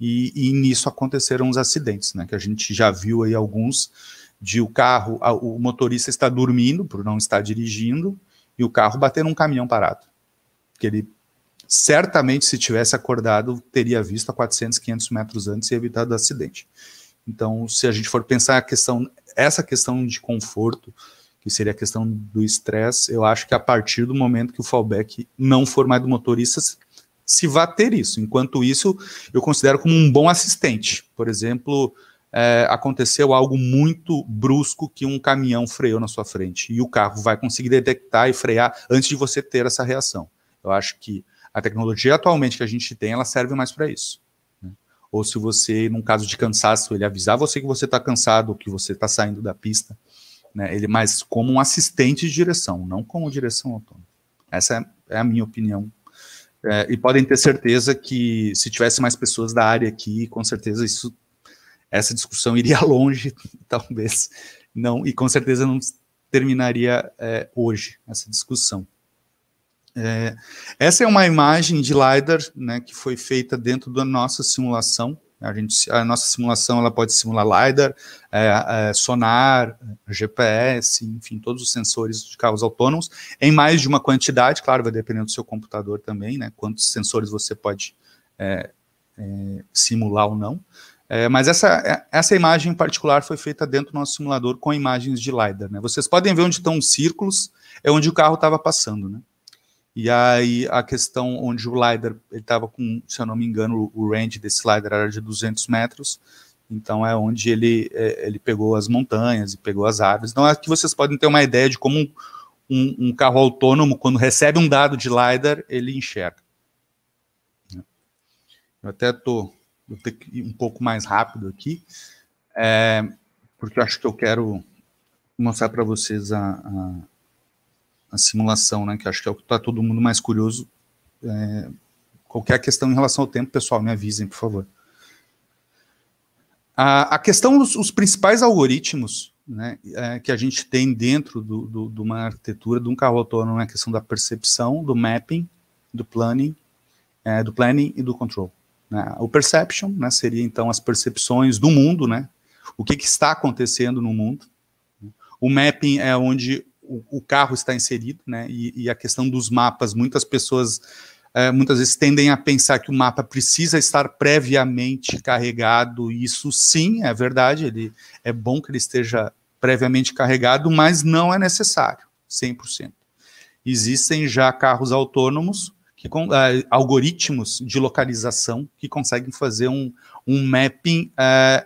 e, e nisso aconteceram os acidentes, né? que a gente já viu aí alguns de o carro, o motorista está dormindo, por não estar dirigindo, e o carro bater num caminhão parado. Que ele certamente, se tivesse acordado, teria visto a 400, 500 metros antes e evitado o acidente. Então, se a gente for pensar a questão, essa questão de conforto, que seria a questão do estresse, eu acho que a partir do momento que o fallback não for mais do motorista, se vá ter isso. Enquanto isso, eu considero como um bom assistente. Por exemplo, é, aconteceu algo muito brusco que um caminhão freou na sua frente. E o carro vai conseguir detectar e frear antes de você ter essa reação. Eu acho que a tecnologia atualmente que a gente tem, ela serve mais para isso. Né? Ou se você, num caso de cansaço, ele avisar você que você está cansado, que você está saindo da pista, né? ele mais como um assistente de direção, não como direção autônoma. Essa é, é a minha opinião é, e podem ter certeza que se tivesse mais pessoas da área aqui, com certeza isso essa discussão iria longe, talvez não, e com certeza não terminaria é, hoje essa discussão. É, essa é uma imagem de lidar, né, que foi feita dentro da nossa simulação. A, gente, a nossa simulação ela pode simular lidar, é, é sonar, GPS, enfim, todos os sensores de carros autônomos em mais de uma quantidade. Claro, vai dependendo do seu computador também, né? Quantos sensores você pode é, é, simular ou não. É, mas essa, é, essa imagem em particular foi feita dentro do nosso simulador com imagens de LiDAR. Né? Vocês podem ver onde estão os círculos, é onde o carro estava passando. Né? E aí a questão onde o LiDAR estava com, se eu não me engano, o range desse LiDAR era de 200 metros, então é onde ele, é, ele pegou as montanhas e pegou as árvores. Então aqui é vocês podem ter uma ideia de como um, um, um carro autônomo, quando recebe um dado de LiDAR, ele enxerga. Eu até estou. Tô Vou ter que ir um pouco mais rápido aqui, é, porque eu acho que eu quero mostrar para vocês a, a, a, simulação, né? Que acho que é o que está todo mundo mais curioso. É, qualquer questão em relação ao tempo, pessoal, me avisem, por favor. A, a questão, os, os principais algoritmos né, é, que a gente tem dentro do, do, de uma arquitetura, de um carro autônomo, é a questão da percepção, do mapping, do planning, é, do planning e do control. Né? O perception né, seria então as percepções do mundo, né? o que, que está acontecendo no mundo. O mapping é onde o, o carro está inserido, né? E, e, a questão dos mapas, muitas pessoas é, muitas vezes tendem a pensar que o mapa precisa estar previamente carregado, e isso sim é verdade, ele, é bom que ele esteja previamente carregado, mas não é necessário, 100%. Existem já carros autônomos que, uh, algoritmos de localização que conseguem fazer um, um mapping uh,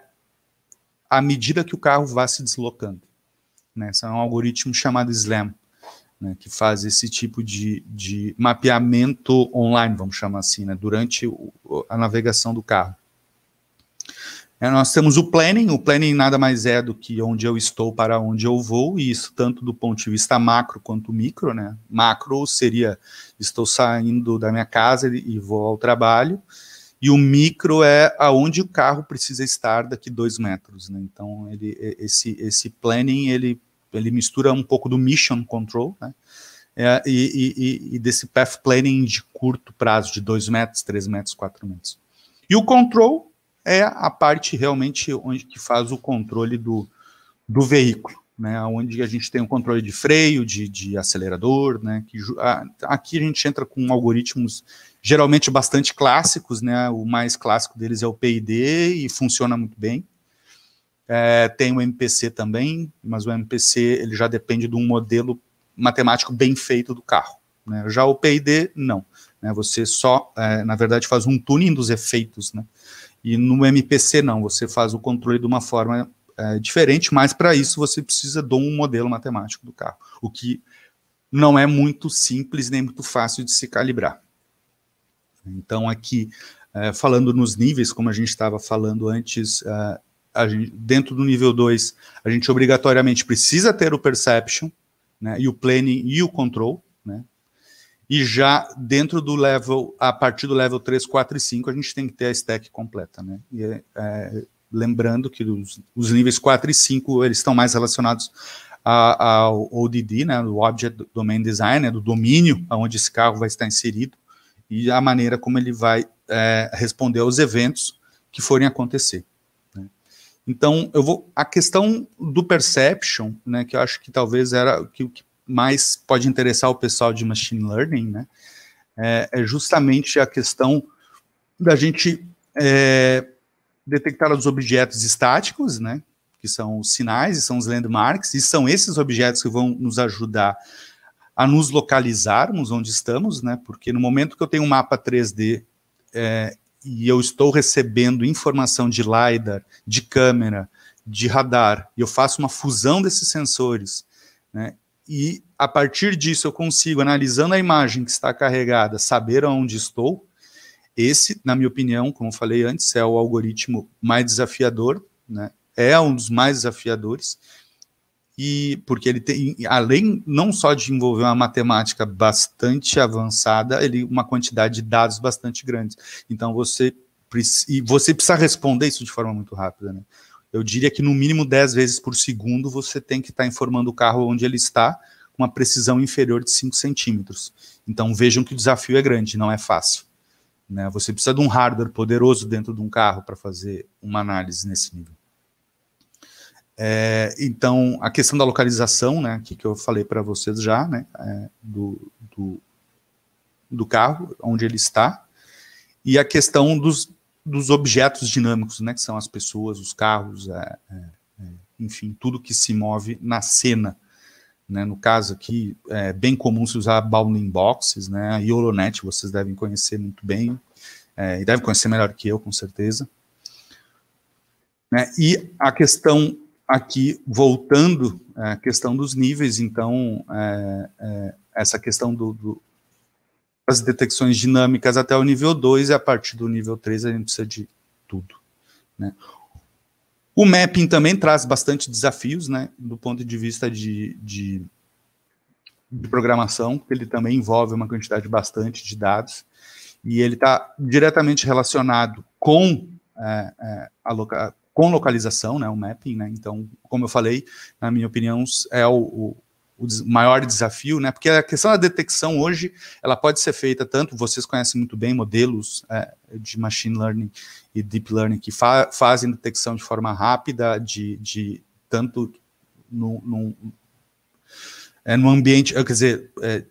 à medida que o carro vá se deslocando. Né? Esse é um algoritmo chamado SLAM, né? que faz esse tipo de, de mapeamento online, vamos chamar assim, né? durante o, a navegação do carro. É, nós temos o planning, o planning nada mais é do que onde eu estou para onde eu vou, e isso tanto do ponto de vista macro quanto micro, né? Macro seria estou saindo da minha casa e vou ao trabalho, e o micro é aonde o carro precisa estar daqui dois metros, né? Então ele, esse, esse planning ele, ele mistura um pouco do mission control, né? É, e, e, e desse path planning de curto prazo, de dois metros, três metros, quatro metros. E o control é a parte realmente onde que faz o controle do, do veículo, né? Onde a gente tem o um controle de freio, de, de acelerador, né? Que, a, aqui a gente entra com algoritmos geralmente bastante clássicos, né? O mais clássico deles é o PID e funciona muito bem. É, tem o MPC também, mas o MPC ele já depende de um modelo matemático bem feito do carro. Né? Já o PID, não. Né? Você só, é, na verdade, faz um tuning dos efeitos, né? E no MPC não, você faz o controle de uma forma é, diferente, mas para isso você precisa de um modelo matemático do carro, o que não é muito simples nem muito fácil de se calibrar. Então aqui, é, falando nos níveis, como a gente estava falando antes, é, Gente, dentro do nível 2, a gente obrigatoriamente precisa ter o perception, né, e o planning e o control, né, e já dentro do level, a partir do level 3, 4 e 5, a gente tem que ter a stack completa, né? E, é, é lembrando que os, os, níveis 4 e 5, eles estão mais relacionados ao ODD, né? O Object Domain Design, né? do domínio onde esse carro vai estar inserido e a maneira como ele vai é, responder aos eventos que forem acontecer. Né? Então, eu vou. A questão do perception, né, que eu acho que talvez era que, que mais pode interessar o pessoal de machine learning, né? É, é justamente a questão da gente é, detectar os objetos estáticos, né? Que são os sinais e são os landmarks, e são esses objetos que vão nos ajudar a nos localizarmos onde estamos, né? Porque no momento que eu tenho um mapa 3D é, e eu estou recebendo informação de LiDAR, de câmera, de radar, e eu faço uma fusão desses sensores, né? e a partir disso eu consigo, analisando a imagem que está carregada, saber aonde estou. Esse, na minha opinião, como eu falei antes, é o algoritmo mais desafiador, né? é um dos mais desafiadores, e porque ele tem, além não só de envolver uma matemática bastante avançada, ele uma quantidade de dados bastante grandes. Então você, e você precisa responder isso de forma muito rápida. Né? eu diria que no mínimo 10 vezes por segundo você tem que estar tá informando o carro onde ele está, com uma precisão inferior de 5 centímetros. Então vejam que o desafio é grande, não é fácil. Né? Você precisa de um hardware poderoso dentro de um carro para fazer uma análise nesse nível. É, então, a questão da localização, né, que, que eu falei para vocês já, né, é, do, do, do, carro, onde ele está, e a questão dos, dos objetos dinâmicos, né, que são as pessoas, os carros, é, é, é, enfim, tudo que se move na cena. Né, no caso aqui, é bem comum se usar bounding boxes, né, a Yolonet, vocês devem conhecer muito bem, é, e devem conhecer melhor que eu, com certeza. Né, e a questão aqui, voltando à é, questão dos níveis, então, é, é essa questão do, do, as detecções dinâmicas até o nível 2, e a partir do nível 3 a gente precisa de tudo. Né? O mapping também traz bastante desafios, né, do ponto de vista de, de, de programação, porque ele também envolve uma quantidade bastante de dados, e ele está diretamente relacionado com, é, é, a loca com localização, né, o mapping, né, então, como eu falei, na minha opinião, é o, o o maior desafio, né? Porque a questão da detecção hoje, ela pode ser feita tanto, vocês conhecem muito bem modelos é, de machine learning e deep learning que fa fazem detecção de forma rápida, de, de tanto no, no, é, no ambiente, quer dizer, é,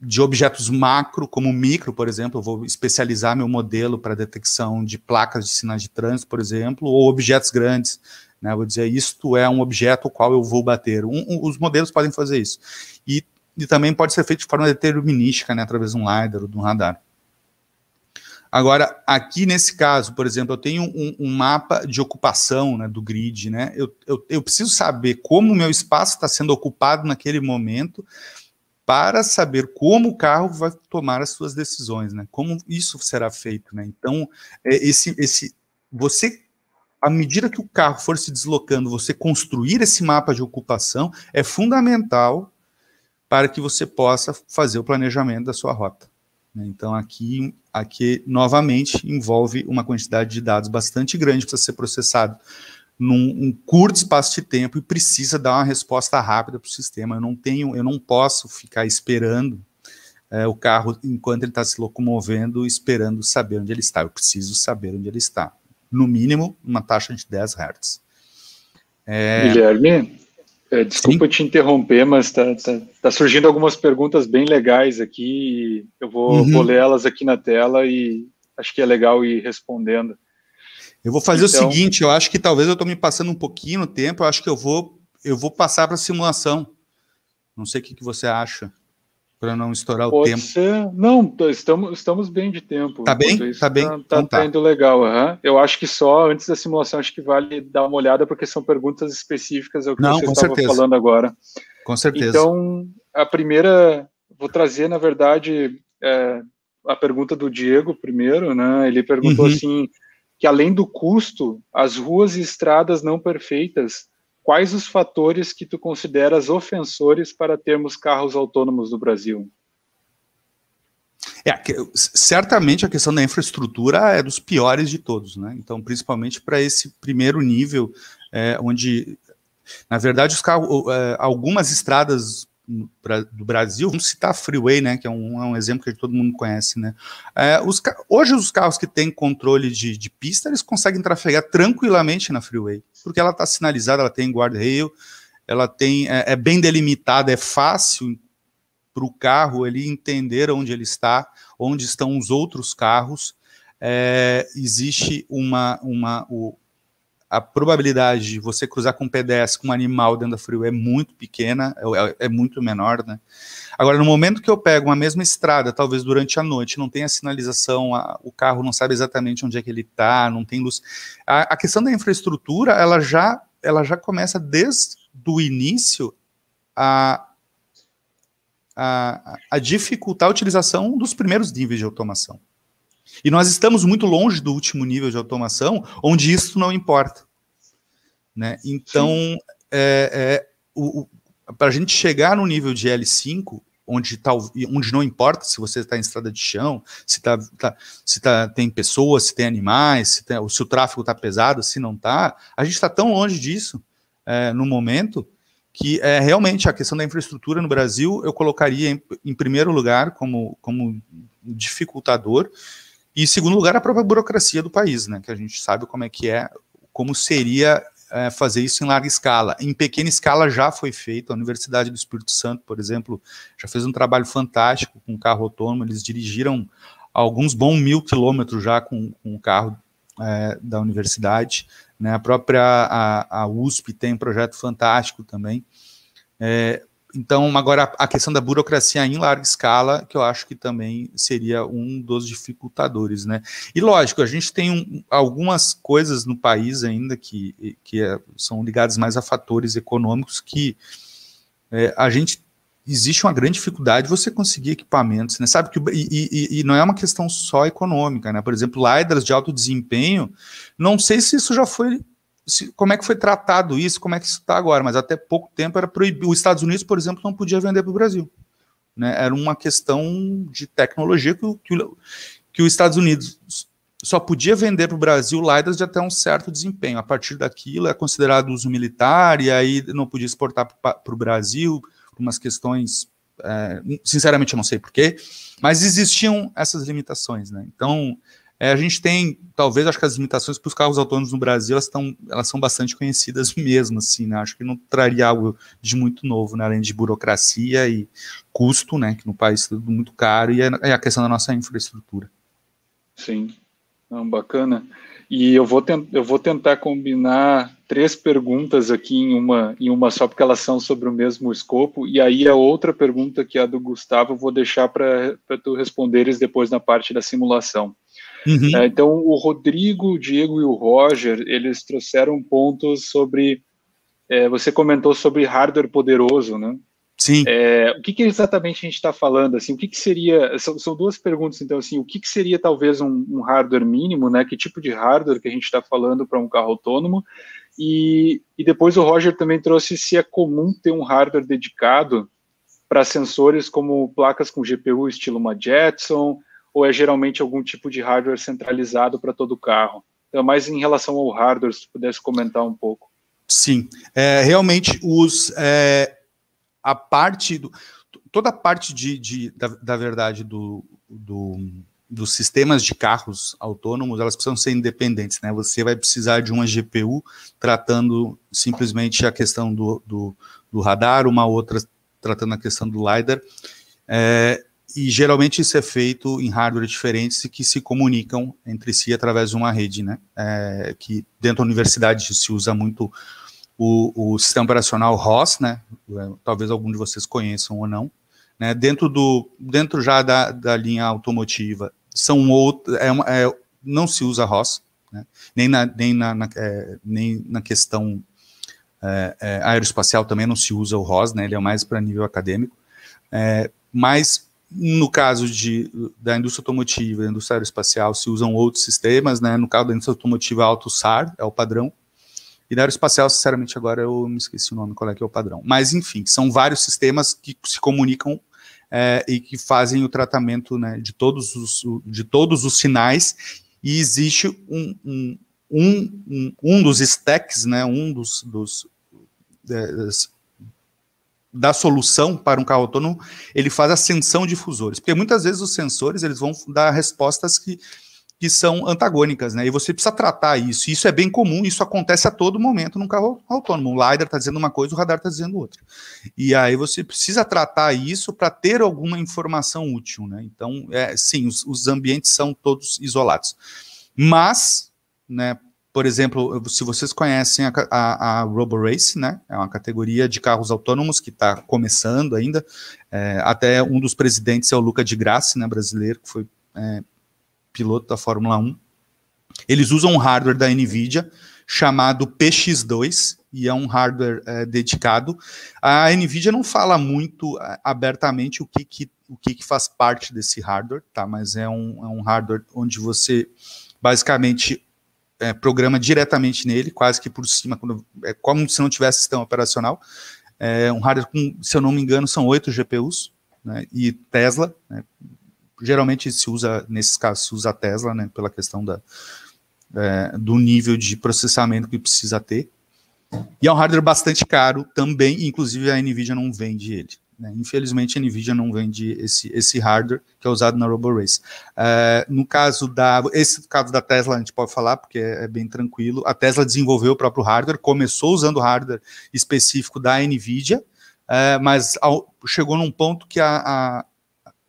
de objetos macro como micro, por exemplo, eu vou especializar meu modelo para detecção de placas de sinais de trânsito, por exemplo, ou objetos grandes, né? Vou dizer, isto é um objeto ao qual eu vou bater. Um, um, os modelos podem fazer isso. E, e, também pode ser feito de forma determinística, né? através de um LiDAR ou de um radar. Agora, aqui nesse caso, por exemplo, eu tenho um, um mapa de ocupação né, do grid. Né? Eu, eu, eu preciso saber como o meu espaço está sendo ocupado naquele momento para saber como o carro vai tomar as suas decisões, né? Como isso será feito, né? Então, é, esse, esse, você à medida que o carro for se deslocando, você construir esse mapa de ocupação é fundamental para que você possa fazer o planejamento da sua rota. Né? Então, aqui, aqui, novamente, envolve uma quantidade de dados bastante grande, para ser processado num curto espaço de tempo e precisa dar uma resposta rápida para o sistema. Eu não tenho, eu não posso ficar esperando é, o carro enquanto ele está se locomovendo, esperando saber onde ele está. Eu preciso saber onde ele está no mínimo, uma taxa de 10 Hz. É... Guilherme, é, desculpa Sim. te interromper, mas está tá, tá surgindo algumas perguntas bem legais aqui. eu vou, uhum. vou ler elas aqui na tela e acho que é legal ir respondendo. Eu vou fazer então... o seguinte, eu acho que talvez eu estou me passando um pouquinho no tempo, eu acho que eu vou, eu vou passar para a simulação. Não sei o que, que você acha para não estourar Pode o tempo. Ser. Não, estamos, estamos bem de tempo. Tá bem? Está tá bem. Tá, tá, tá. indo legal. Uhum. Eu acho que só antes da simulação, acho que vale dar uma olhada, porque são perguntas específicas ao é que não, você estava certeza. falando agora. Com certeza. Então, a primeira, vou trazer, na verdade, é, a pergunta do Diego primeiro, né? Ele perguntou uhum. assim que além do custo, as ruas e estradas não perfeitas quais os fatores que tu consideras ofensores para termos carros autônomos no Brasil? É, certamente a questão da infraestrutura é dos piores de todos, né? Então, principalmente para esse primeiro nível, é, onde, na verdade, os carros, é, algumas estradas do Brasil, vamos citar a Freeway, né, que é um, é um exemplo que todo mundo conhece, né, é, os, hoje os carros que têm controle de, de, pista, eles conseguem trafegar tranquilamente na Freeway, porque ela está sinalizada, ela tem guarda ela tem, é, é bem delimitada, é fácil para o carro ele entender onde ele está, onde estão os outros carros, é, existe uma, uma o, a probabilidade de você cruzar com um pedestre, com um animal dentro da freeway é muito pequena, é, é, é, muito menor, né? Agora, no momento que eu pego uma mesma estrada, talvez durante a noite, não tem a sinalização, a, o carro não sabe exatamente onde é que ele está, não tem luz. A, a, questão da infraestrutura, ela já, ela já começa desde o início a, a, a dificultar a utilização dos primeiros níveis de automação. E nós estamos muito longe do último nível de automação, onde isso não importa. Né? Então, é, é, para a gente chegar no nível de L5, onde, tá, onde não importa se você está em estrada de chão, se, tá, tá, se tá, tem pessoas, se tem animais, se, tem, se o tráfego está pesado, se não está, a gente está tão longe disso é, no momento que é realmente a questão da infraestrutura no Brasil eu colocaria em, em primeiro lugar como, como dificultador e em segundo lugar a própria burocracia do país, né, que a gente sabe como é que é, como seria é, fazer isso em larga escala. Em pequena escala já foi feito, a Universidade do Espírito Santo, por exemplo, já fez um trabalho fantástico com carro autônomo, eles dirigiram alguns bons mil quilômetros já com, com o carro é, da universidade. Né? A própria a, a USP tem um projeto fantástico também. É, então, agora a questão da burocracia em larga escala, que eu acho que também seria um dos dificultadores, né? E lógico, a gente tem um, algumas coisas no país ainda que, que é, são ligadas mais a fatores econômicos que é, a gente existe uma grande dificuldade você conseguir equipamentos, né? Sabe que e, e, e, não é uma questão só econômica, né? Por exemplo, LiDARs de alto desempenho, não sei se isso já foi se, como é que foi tratado isso, como é que isso está agora, mas até pouco tempo era proibido. Os Estados Unidos, por exemplo, não podia vender para o Brasil. Né? Era uma questão de tecnologia que, o, que, que os Estados Unidos só podia vender para o Brasil Lidas de até um certo desempenho. A partir daquilo é considerado uso militar e aí não podia exportar para o Brasil por umas questões. É, sinceramente, eu não sei porquê, mas existiam essas limitações. Né? Então, é, a gente tem, talvez, acho que as limitações para os carros autônomos no Brasil, elas, tão, elas são bastante conhecidas mesmo, assim, né? Acho que não traria algo de muito novo, né? Além de burocracia e custo, né? Que no país é tudo muito caro, e é, é a questão da nossa infraestrutura. Sim, não, bacana. E eu vou, eu vou tentar combinar três perguntas aqui em uma, em uma só, porque elas são sobre o mesmo escopo, e aí a outra pergunta, que é a do Gustavo, eu vou deixar para tu responderes depois na parte da simulação. Uhum. É, então, o Rodrigo, o Diego e o Roger, eles trouxeram pontos sobre. É, você comentou sobre hardware poderoso, né? Sim. É, o que, que, exatamente a gente está falando? Assim, o que, que seria? São, são, duas perguntas, então, assim, o que, que seria talvez um, um, hardware mínimo, né? Que tipo de hardware que a gente está falando para um carro autônomo? E, e depois o Roger também trouxe se é comum ter um hardware dedicado para sensores como placas com GPU estilo uma Jetson, ou é geralmente algum tipo de hardware centralizado para todo o carro? Então, mais em relação ao hardware, se pudesse comentar um pouco. Sim, é, realmente os é, a parte do, toda a parte de, de da, da, verdade do, do, dos sistemas de carros autônomos, elas precisam ser independentes, né? Você vai precisar de uma GPU tratando simplesmente a questão do, do, do radar, uma outra tratando a questão do lidar, é, e geralmente isso é feito em hardware diferentes e que se comunicam entre si através de uma rede, né? É, que dentro da universidade se usa muito o, o, sistema operacional ROS, né? É, talvez algum de vocês conheçam ou não. Né? Dentro do dentro já da, da linha automotiva são outro, é, é, não se usa ROS, né? nem na nem na, na é, nem na questão é, é, aeroespacial também não se usa o ROS, né? Ele é mais para nível acadêmico, mas no caso de, da indústria automotiva e indústria aeroespacial, se usam outros sistemas, né? No caso da indústria automotiva, alto SAR é o padrão. E da aeroespacial, sinceramente, agora eu me esqueci o nome, qual é que é o padrão. Mas, enfim, são vários sistemas que se comunicam é, e que fazem o tratamento né, de, todos os, de todos os sinais. E existe um, um, um, um dos stacks, né? Um dos, dos é, das, da solução para um carro autônomo, ele faz ascensão de fusores, porque muitas vezes os sensores eles vão dar respostas que, que são antagônicas, né? E você precisa tratar isso. Isso é bem comum, isso acontece a todo momento num carro autônomo. O lidar está dizendo uma coisa, o radar está dizendo outra. E aí você precisa tratar isso para ter alguma informação útil, né? Então, é, sim, os, os ambientes são todos isolados. Mas, né, por exemplo, se vocês conhecem a, a, a RoboRace, né? É uma categoria de carros autônomos que está começando ainda. É, até um dos presidentes é o Luca de Grassi, né, brasileiro, que foi é, piloto da Fórmula 1. Eles usam um hardware da NVIDIA chamado PX2, e é um hardware é, dedicado. A NVIDIA não fala muito é, abertamente o que, que, o que, que faz parte desse hardware, tá? mas é um, é um hardware onde você basicamente é, programa diretamente nele, quase que por cima, quando, é, como se não tivesse sistema operacional. É, um hardware com, se eu não me engano, são oito GPUs né, e Tesla. Né, geralmente se usa, nesses casos, se usa Tesla, né, pela questão da, é, do nível de processamento que precisa ter. E é um hardware bastante caro também, inclusive a NVIDIA não vende ele. Né? Infelizmente, a NVIDIA não vende esse, esse hardware que é usado na RoboRace. Eh, no caso da... Esse caso da Tesla a gente pode falar, porque é, é bem tranquilo. A Tesla desenvolveu o próprio hardware, começou usando o hardware específico da NVIDIA, eh, mas ao, chegou num ponto que a,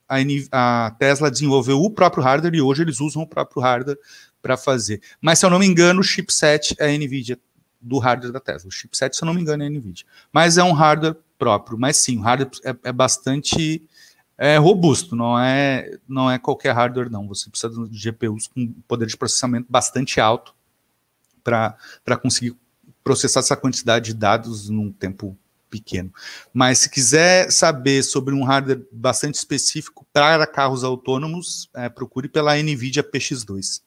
a, a, Tesla desenvolveu o próprio hardware e hoje eles usam o próprio hardware para fazer. Mas, se eu não me engano, o chipset é a NVIDIA do hardware da Tesla. O chipset, se eu não me engano, é a NVIDIA. Mas é um hardware próprio. Mas sim, o hardware é, é bastante é, robusto, não é, não é qualquer hardware, não. Você precisa de GPUs com poder de processamento bastante alto para conseguir processar essa quantidade de dados num tempo pequeno. Mas se quiser saber sobre um hardware bastante específico para carros autônomos, é, procure pela NVIDIA PX2.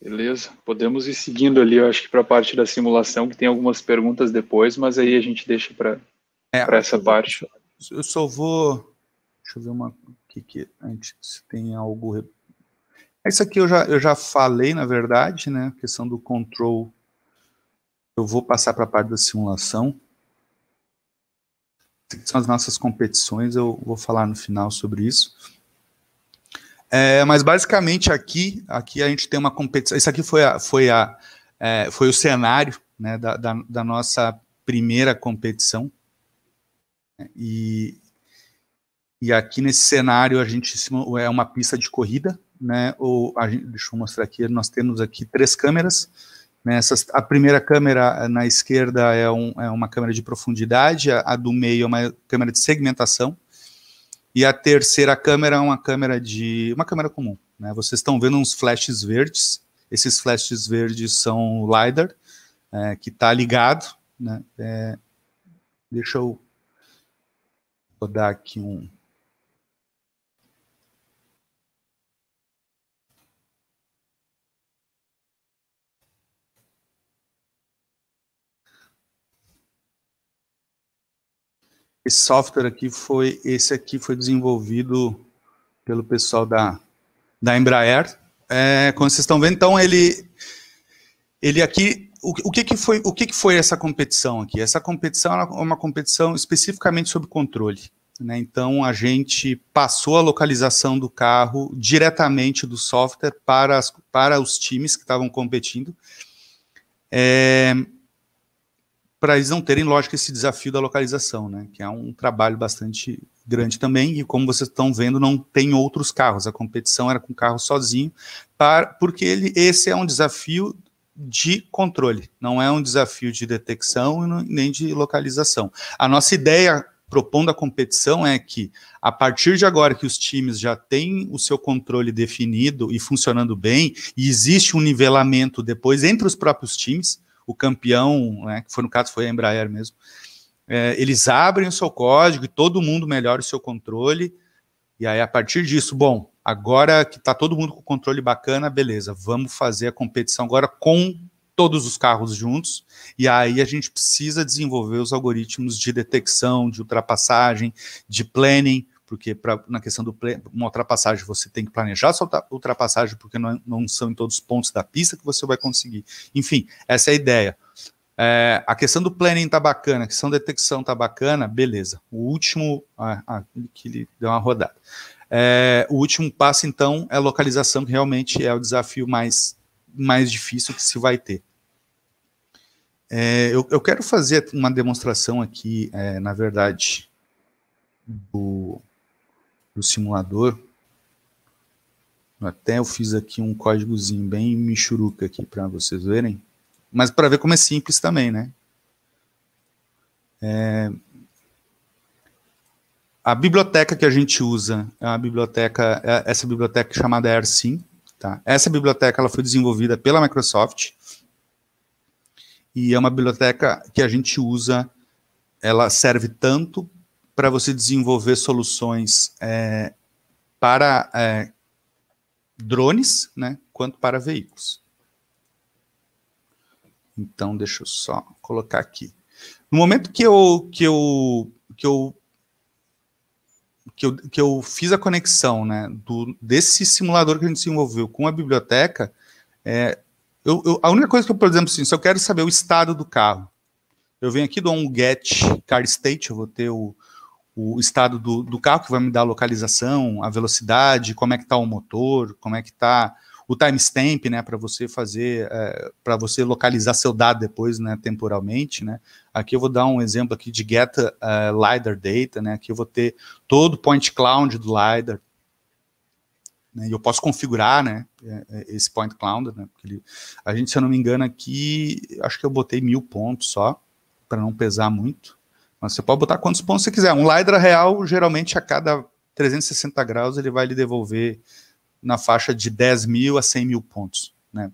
Beleza, podemos ir seguindo ali, eu acho que para a parte da simulação, que tem algumas perguntas depois, mas aí a gente deixa para é, essa eu, parte. Eu só vou. Deixa eu ver uma. Que, que, antes, se tem algo. Isso aqui eu já, eu já falei, na verdade, né? A questão do control. Eu vou passar para a parte da simulação. São as nossas competições, eu vou falar no final sobre isso. É, mas basicamente aqui, aqui a gente tem uma competição. Isso aqui foi, a, foi, a, é, foi o cenário né, da, da, da, nossa primeira competição. E, e aqui nesse cenário a gente é uma pista de corrida, né? Ou a gente, deixa eu mostrar aqui, nós temos aqui três câmeras. Né, essas, a primeira câmera na esquerda é, um, é uma câmera de profundidade, a, a do meio é uma câmera de segmentação e a terceira câmera é uma câmera de. uma câmera comum. Né? Vocês estão vendo uns flashes verdes. Esses flashes verdes são o LiDAR, é, que está ligado. Né? É, deixa eu rodar aqui um. Esse software aqui foi, esse aqui foi desenvolvido pelo pessoal da, da Embraer. É, como vocês estão vendo, então ele, ele aqui, o, o que, que foi, o que, que foi essa competição aqui? Essa competição é uma é competição especificamente sobre controle. Né? Então a gente passou a localização do carro diretamente do software para, as, para os times que estavam competindo. É, para eles não terem, lógico, esse desafio da localização, né? Que é um trabalho bastante grande também, e como vocês estão vendo, não tem outros carros. A competição era com carro sozinho, para, porque ele, esse é um desafio de controle, não é um desafio de detecção nem de localização. A nossa ideia propondo a competição é que, a partir de agora que os times já têm o seu controle definido e funcionando bem, e existe um nivelamento depois entre os próprios times, o campeão, né, que foi no caso foi a Embraer mesmo, é, eles abrem o seu código e todo mundo melhora o seu controle. E aí, a partir disso, bom, agora que está todo mundo com controle bacana, beleza, vamos fazer a competição agora com todos os carros juntos, e aí a gente precisa desenvolver os algoritmos de detecção, de ultrapassagem, de planning, porque pra, na questão do uma ultrapassagem você tem que planejar sua ultrapassagem, porque não, é, não são em todos os pontos da pista que você vai conseguir. Enfim, essa é a ideia. É, a questão do planning tá bacana, a questão da detecção tá bacana, beleza. O último, ah, ah, que ele deu uma rodada. É, o último passo, então, é a localização, que realmente é o desafio mais, mais difícil que se vai ter. É, eu, eu, quero fazer uma demonstração aqui, é, na verdade, do, no simulador. Até eu fiz aqui um códigozinho bem michuruca aqui para vocês verem. Mas para ver como é simples também, né? É... A biblioteca que a gente usa é a biblioteca, é essa biblioteca chamada AirSim. Tá? Essa biblioteca ela foi desenvolvida pela Microsoft e é uma biblioteca que a gente usa. Ela serve tanto para você desenvolver soluções é, para é, drones, né, quanto para veículos. Então, deixa eu só colocar aqui. No momento que eu que eu que eu que eu, que eu fiz a conexão, né, do, desse simulador que a gente desenvolveu com a biblioteca, é, eu, eu, a única coisa que eu, por exemplo, assim, se eu quero saber o estado do carro, eu venho aqui, dou um get car state, eu vou ter o, o estado do, do, carro, que vai me dar a localização, a velocidade, como é que está o motor, como é que está o timestamp, né, para você fazer, é, para você localizar seu dado depois, né, temporalmente, né. Aqui eu vou dar um exemplo aqui de Get uh, LiDAR Data, né, aqui eu vou ter todo o point cloud do LiDAR, né, e eu posso configurar, né, é, é, esse point cloud, né, porque ele, a gente, se eu não me engano aqui, acho que eu botei mil pontos só, para não pesar muito, mas você pode botar quantos pontos você quiser. Um Lydra real, geralmente a cada 360 graus, ele vai lhe devolver na faixa de 10 mil a 100 mil pontos, né?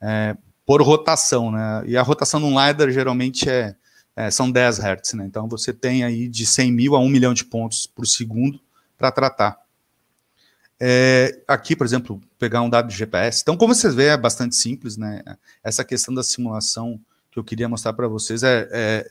É, por rotação, né? E a rotação de um LiDAR geralmente é, é, são 10 Hz, né? Então você tem aí de 100 mil a 1 milhão de pontos por segundo para tratar. É, aqui, por exemplo, pegar um dado de GPS. Então, como vocês veem, é bastante simples, né? Essa questão da simulação que eu queria mostrar para vocês é, é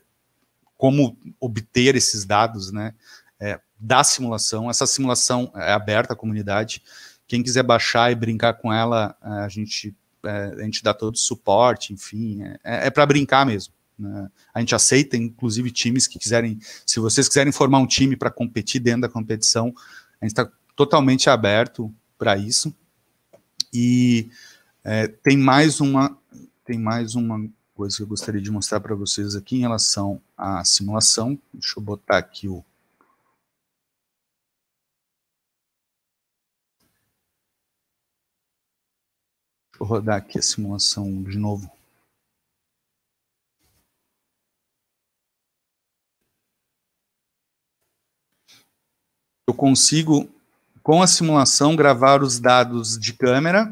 como obter esses dados, né? É, da simulação. Essa simulação é aberta à comunidade. Quem quiser baixar e brincar com ela, é, a gente, é, a gente dá todo o suporte, enfim, é, é, é para brincar mesmo. Né? A gente aceita, inclusive, times que quiserem, se vocês quiserem formar um time para competir dentro da competição, a gente está totalmente aberto para isso. E é, tem mais uma, tem mais uma coisa que eu gostaria de mostrar para vocês aqui em relação à simulação. Deixa eu botar aqui o Deixa eu rodar aqui a simulação de novo. Eu consigo, com a simulação, gravar os dados de câmera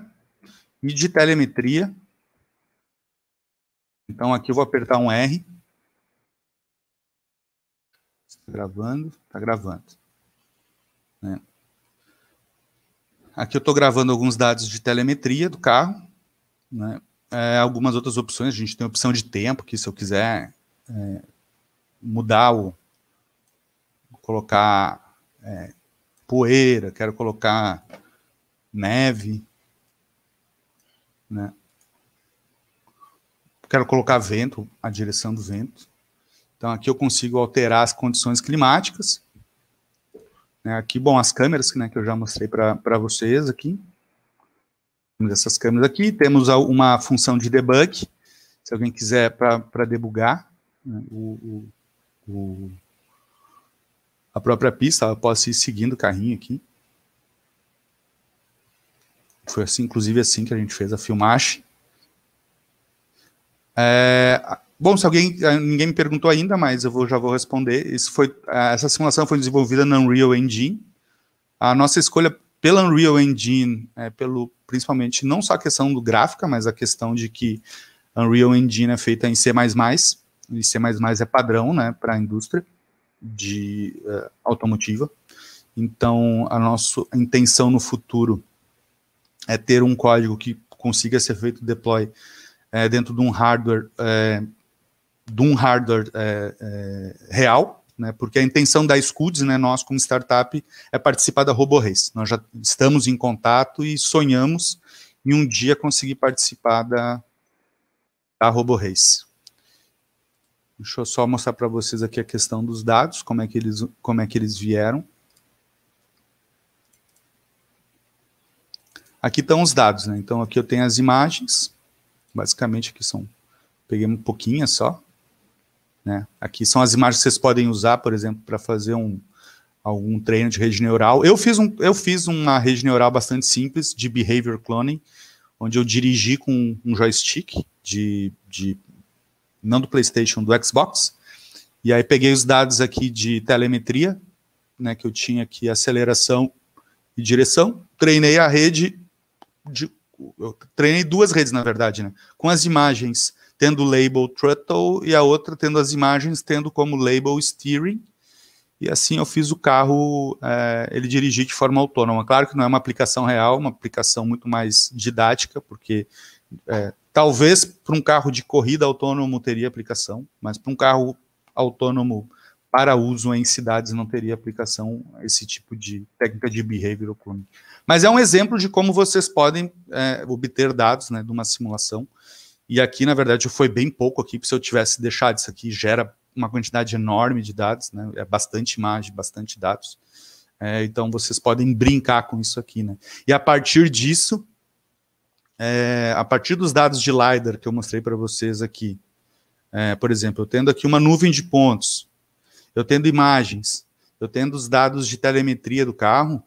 e de telemetria então aqui eu vou apertar um R. Gravando, está gravando. Né? Aqui eu estou gravando alguns dados de telemetria do carro, né? É, algumas outras opções, a gente tem a opção de tempo, que se eu quiser é, mudar o... colocar é, poeira, quero colocar neve, né? Quero colocar vento, a direção do vento. Então aqui eu consigo alterar as condições climáticas. Né? Aqui, bom, as câmeras né, que eu já mostrei para vocês aqui. Temos essas câmeras aqui. Temos uma função de debug, se alguém quiser para debugar né, o, o, o, a própria pista. eu posso ir seguindo o carrinho aqui. Foi assim, inclusive assim que a gente fez a filmagem. É, bom, se alguém é, ninguém me perguntou ainda, mas eu vou, já vou responder. Isso foi é, essa simulação foi desenvolvida na Unreal Engine. A nossa escolha pela Unreal Engine é pelo principalmente não só a questão do gráfica, mas a questão de que Unreal Engine é feita em C++, e C++ é padrão, né, para a indústria de uh, automotiva. Então, a nossa intenção no futuro é ter um código que consiga ser feito deploy é, dentro de um hardware, é, de um hardware é, é, real, né, porque a intenção da Scuds, né, nós como startup, é participar da RoboRace. Nós já estamos em contato e sonhamos em um dia conseguir participar da, da RoboRace. Deixa eu só mostrar para vocês aqui a questão dos dados, como é que eles, como é que eles vieram. Aqui estão os dados, né? Então aqui eu tenho as imagens. Basicamente aqui são, peguei um pouquinho só. Né? Aqui são as imagens que vocês podem usar, por exemplo, para fazer um, algum treino de rede neural. Eu fiz, um, eu fiz uma rede neural bastante simples de behavior cloning, onde eu dirigi com um joystick de, de não do PlayStation, do Xbox. E aí peguei os dados aqui de telemetria, né, que eu tinha aqui aceleração e direção, treinei a rede de, eu treinei duas redes, na verdade, né? Com as imagens tendo o label Truttle e a outra tendo as imagens tendo como label steering. E assim eu fiz o carro é, ele dirigir de forma autônoma. Claro que não é uma aplicação real, uma aplicação muito mais didática, porque é, talvez para um carro de corrida autônomo teria aplicação, mas para um carro autônomo para uso em cidades não teria aplicação esse tipo de técnica de behavioral cloning. Mas é um exemplo de como vocês podem é, obter dados né, de uma simulação. E aqui, na verdade, foi bem pouco aqui, porque se eu tivesse deixado isso aqui, gera uma quantidade enorme de dados, né? É bastante imagem, bastante dados. É, então, vocês podem brincar com isso aqui, né? E a partir disso, é, a partir dos dados de LiDAR que eu mostrei para vocês aqui, é, por exemplo, eu tendo aqui uma nuvem de pontos, eu tendo imagens, eu tendo os dados de telemetria do carro,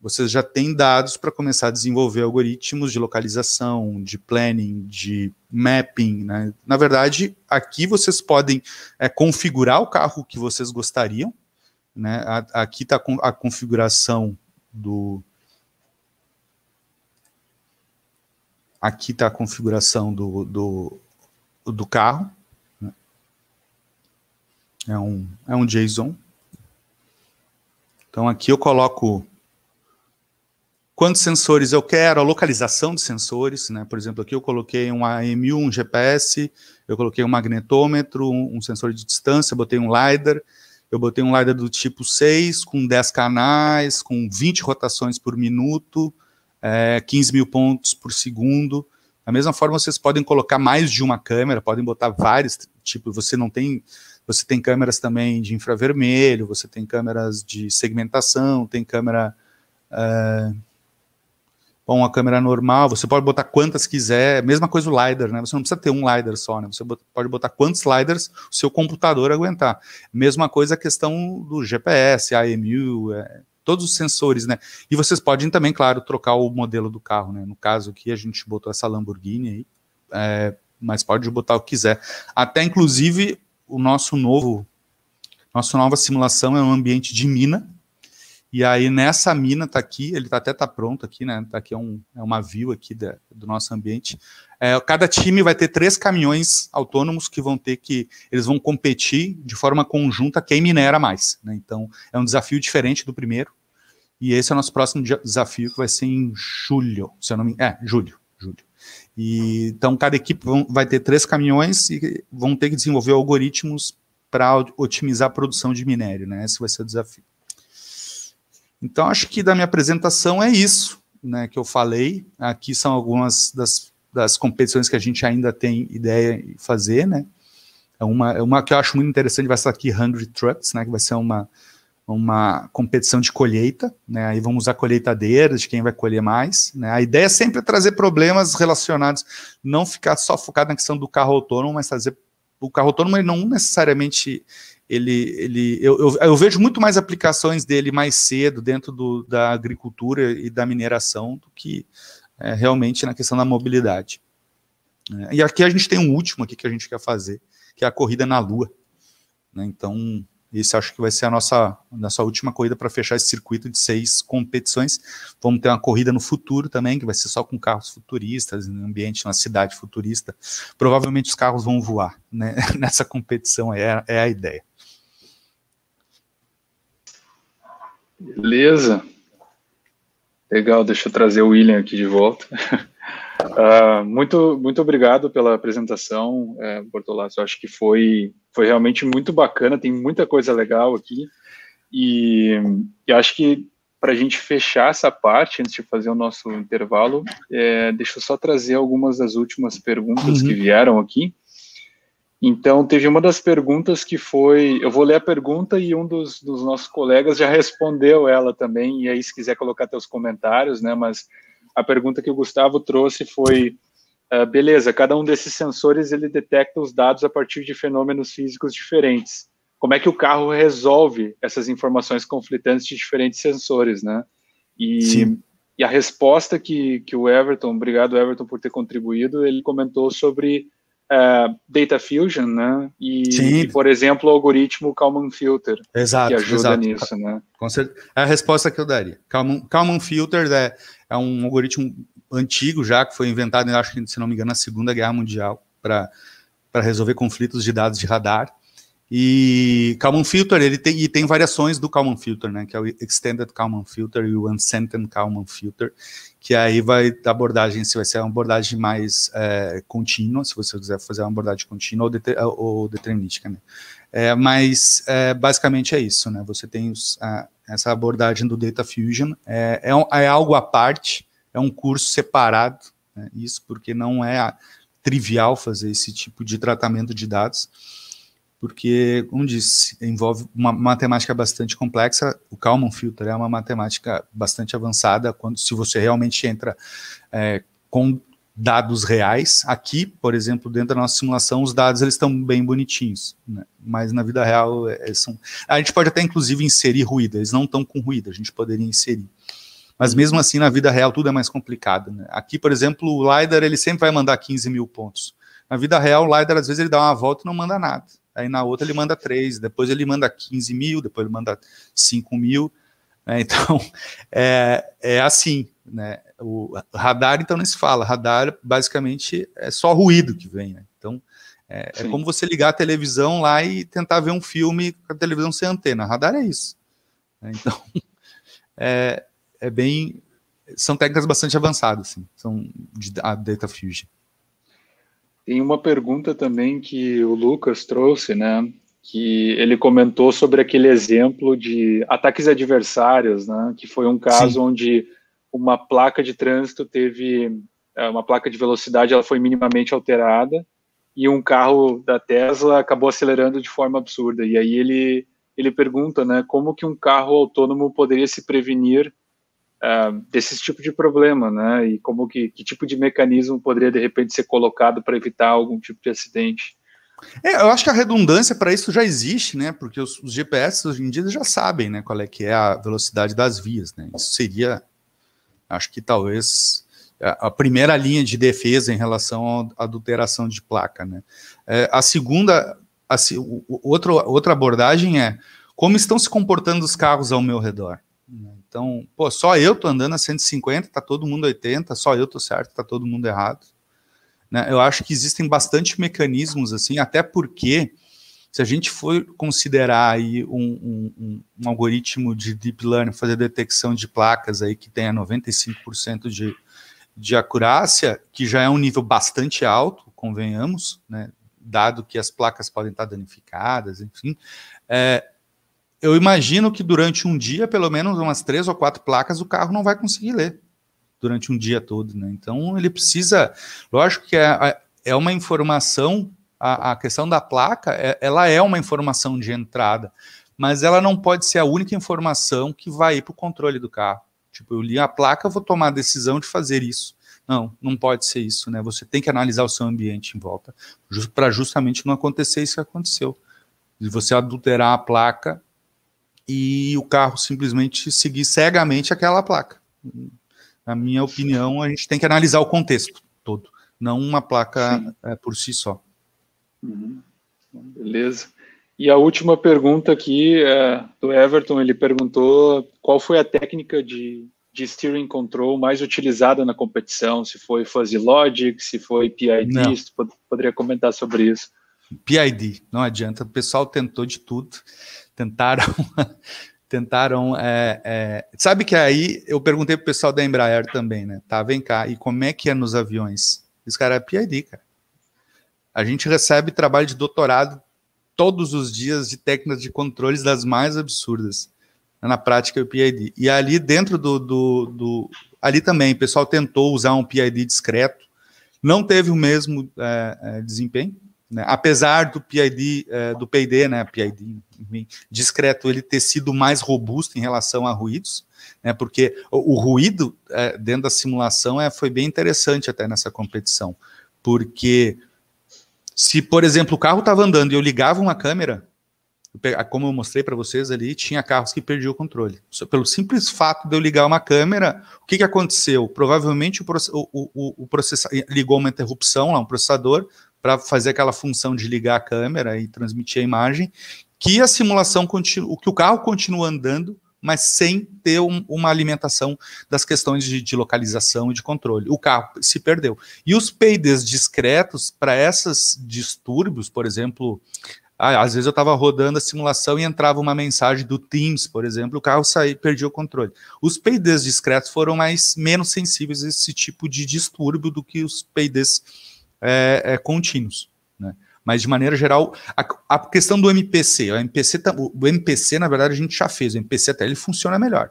você já tem dados para começar a desenvolver algoritmos de localização, de planning, de mapping. Né? Na verdade, aqui vocês podem é, configurar o carro que vocês gostariam. Né? A, aqui está a configuração do. Aqui está a configuração do, do, do carro. Né? É um, é um JSON. Então aqui eu coloco quantos sensores eu quero, a localização dos sensores, né? Por exemplo, aqui eu coloquei um AMU, um GPS, eu coloquei um magnetômetro, um, um, sensor de distância, botei um LiDAR, eu botei um LiDAR do tipo 6, com 10 canais, com 20 rotações por minuto, é, 15 mil pontos por segundo. Da mesma forma, vocês podem colocar mais de uma câmera, podem botar vários tipos, você não tem... Você tem câmeras também de infravermelho, você tem câmeras de segmentação, tem câmera... É, ou uma câmera normal, você pode botar quantas quiser, mesma coisa o LiDAR, né? Você não precisa ter um LiDAR só, né? Você pode botar quantos LiDARs o seu computador aguentar. Mesma coisa a questão do GPS, AMU, é, todos os sensores, né? E vocês podem também, claro, trocar o modelo do carro, né? No caso aqui, a gente botou essa Lamborghini aí, é, mas pode botar o que quiser. Até, inclusive, o nosso novo, nossa nova simulação é um ambiente de mina, e aí nessa mina tá aqui, ele tá, até tá pronto aqui, né? Tá aqui é, um, é uma view aqui da, do nosso ambiente. É, cada time vai ter três caminhões autônomos que vão ter que eles vão competir de forma conjunta quem minera mais. Né? Então é um desafio diferente do primeiro. E esse é o nosso próximo desafio que vai ser em julho, se eu não me é julho, julho. E, então cada equipe vão, vai ter três caminhões e vão ter que desenvolver algoritmos para otimizar a produção de minério, né? Esse vai ser o desafio. Então, acho que da minha apresentação é isso né, que eu falei. Aqui são algumas das, das competições que a gente ainda tem ideia de fazer, né? É uma, é uma que eu acho muito interessante vai ser aqui Hungry Trucks, né? Que vai ser uma, uma competição de colheita, né? Aí vamos usar colheitadeiras de quem vai colher mais, né? A ideia é sempre trazer problemas relacionados, não ficar só focado na questão do carro autônomo, mas trazer o carro autônomo ele não necessariamente ele, ele eu, eu, eu, vejo muito mais aplicações dele mais cedo dentro do, da agricultura e da mineração do que é, realmente na questão da mobilidade. É, e aqui a gente tem um último aqui que a gente quer fazer, que é a corrida na Lua. Né, então, esse acho que vai ser a nossa, nossa última corrida para fechar esse circuito de seis competições. Vamos ter uma corrida no futuro também, que vai ser só com carros futuristas, no ambiente, na cidade futurista. Provavelmente os carros vão voar né? nessa competição, é, é a ideia. Beleza. Legal, deixa eu trazer o William aqui de volta. Uh, muito, muito obrigado pela apresentação, é, Eu Acho que foi, foi realmente muito bacana, tem muita coisa legal aqui. E, e acho que para a gente fechar essa parte, antes de fazer o nosso intervalo, é, deixa eu só trazer algumas das últimas perguntas uhum. que vieram aqui. Então, teve uma das perguntas que foi. Eu vou ler a pergunta e um dos, dos, nossos colegas já respondeu ela também. E aí, se quiser colocar teus comentários, né? Mas a pergunta que o Gustavo trouxe foi: uh, beleza, cada um desses sensores ele detecta os dados a partir de fenômenos físicos diferentes. Como é que o carro resolve essas informações conflitantes de diferentes sensores, né? E, Sim. e a resposta que, que o Everton, obrigado Everton por ter contribuído, ele comentou sobre uh, data fusion, né? E, e, por exemplo, o algoritmo Kalman filter, exato, que ajuda exato. nisso, né? Com certeza. É a resposta que eu daria. Kalman, Kalman filter é, é um algoritmo antigo já que foi inventado, acho que se não me engano, na Segunda Guerra Mundial para para resolver conflitos de dados de radar. E Kalman Filter, ele tem, e tem variações do Kalman Filter, né, que é o Extended Kalman Filter e o Unsenten Kalman Filter, que aí vai da abordagem, se vai ser uma abordagem mais é, contínua, se você quiser fazer uma abordagem contínua ou, deter, ou determinística, né? É, mas é, basicamente é isso, né? Você tem os, a, essa abordagem do Data Fusion, é, é um, é, algo à parte, é um curso separado, né? isso porque não é ah, trivial fazer esse tipo de tratamento de dados porque, como disse, envolve uma matemática bastante complexa. O Kalman filter é uma matemática bastante avançada quando se você realmente entra é, com dados reais. Aqui, por exemplo, dentro da nossa simulação, os dados eles estão bem bonitinhos, né? mas na vida real é, é, são. A gente pode até inclusive inserir ruído. Eles não estão com ruído. A gente poderia inserir. Mas mesmo assim, na vida real, tudo é mais complicado. Né? Aqui, por exemplo, o LiDAR ele sempre vai mandar 15 mil pontos. Na vida real, o LiDAR, às vezes, ele dá uma volta e não manda nada aí na outra ele manda 3, depois ele manda 15 mil, depois ele manda 5 mil. Né? Então, é, é assim. Né? O radar, então, não se fala. Radar, basicamente, é só ruído que vem. Né? Então, é, é, como você ligar a televisão lá e tentar ver um filme com a televisão sem antena. Radar é isso. Né? Então, é, é bem. São técnicas bastante avançadas, assim, são de, a Data Fusion. Tem uma pergunta também que o Lucas trouxe, né? Que ele comentou sobre aquele exemplo de ataques adversários, né? Que foi um caso Sim. onde uma placa de trânsito teve é, uma placa de velocidade, ela foi minimamente alterada e um carro da Tesla acabou acelerando de forma absurda. E aí ele ele pergunta, né? Como que um carro autônomo poderia se prevenir uh, desse tipo de problema, né? E como que, que tipo de mecanismo poderia de repente ser colocado para evitar algum tipo de acidente? É, eu acho que a redundância para isso já existe, né? Porque os, os, GPS hoje em dia já sabem, né, qual é que é a velocidade das vias, né? Isso seria, acho que talvez a, primeira linha de defesa em relação à adulteração de placa, né? É, a segunda, a, o, outro, outra abordagem é como estão se comportando os carros ao meu redor. Então, pô, só eu tô andando a 150, tá todo mundo 80, só eu tô certo, tá todo mundo errado. Né? Eu acho que existem bastante mecanismos assim, até porque se a gente for considerar aí um, um, um algoritmo de deep learning fazer detecção de placas aí que tenha 95% de, de acurácia, que já é um nível bastante alto, convenhamos, né? dado que as placas podem estar danificadas, enfim, é, eu imagino que durante um dia, pelo menos umas três ou quatro placas, o carro não vai conseguir ler durante um dia todo, né? Então ele precisa, lógico que é, é uma informação, a, a questão da placa, é, ela é uma informação de entrada, mas ela não pode ser a única informação que vai ir para o controle do carro. Tipo, eu li a placa, vou tomar a decisão de fazer isso. Não, não pode ser isso, né? Você tem que analisar o seu ambiente em volta, para justamente não acontecer isso que aconteceu. De você adulterar a placa e o carro simplesmente seguir cegamente aquela placa. Na minha opinião, a gente tem que analisar o contexto todo, não uma placa é, por si só. Uhum. Beleza. E a última pergunta aqui é, do Everton, ele perguntou qual foi a técnica de, de steering control mais utilizada na competição, se foi Fuzzy Logic, se foi PID, não. se pod poderia comentar sobre isso. PID, não adianta, o pessoal tentou de tudo, tentaram tentaram. É, é... Sabe que aí eu perguntei pro pessoal da Embraer também, né? Tá, vem cá, e como é que é nos aviões? Os caras é PID, cara. A gente recebe trabalho de doutorado todos os dias de técnicas de controles das mais absurdas. Né, na prática, é o PID. E ali dentro do, do, do, Ali também, o pessoal tentou usar um PID discreto, não teve o mesmo é, é desempenho, né? Apesar do PID, é, do PID, né, PID discreto, ele ter sido mais robusto em relação a ruídos, né, porque o, o ruído é, dentro da simulação é, foi bem interessante até nessa competição, porque se, por exemplo, o carro estava andando e eu ligava uma câmera, como eu mostrei para vocês ali, tinha carros que perdiam o controle. Só pelo simples fato de eu ligar uma câmera, o que, que aconteceu? Provavelmente o, o, o, o ligou uma interrupção lá, um processador, para fazer aquela função de ligar a câmera e transmitir a imagem, que a simulação continua, que o carro continua andando, mas sem ter um, uma alimentação das questões de, de, localização e de controle. O carro se perdeu. E os PIDs discretos para esses distúrbios, por exemplo, às vezes eu estava rodando a simulação e entrava uma mensagem do Teams, por exemplo, o carro saía, perdia o controle. Os PIDs discretos foram mais menos sensíveis a esse tipo de distúrbio do que os PIDs é, é, contínuos. Né? Mas, de maneira geral, a, a questão do MPC, o MPC, tá, o MPC, na verdade, a gente já fez, o MPC até ele funciona melhor.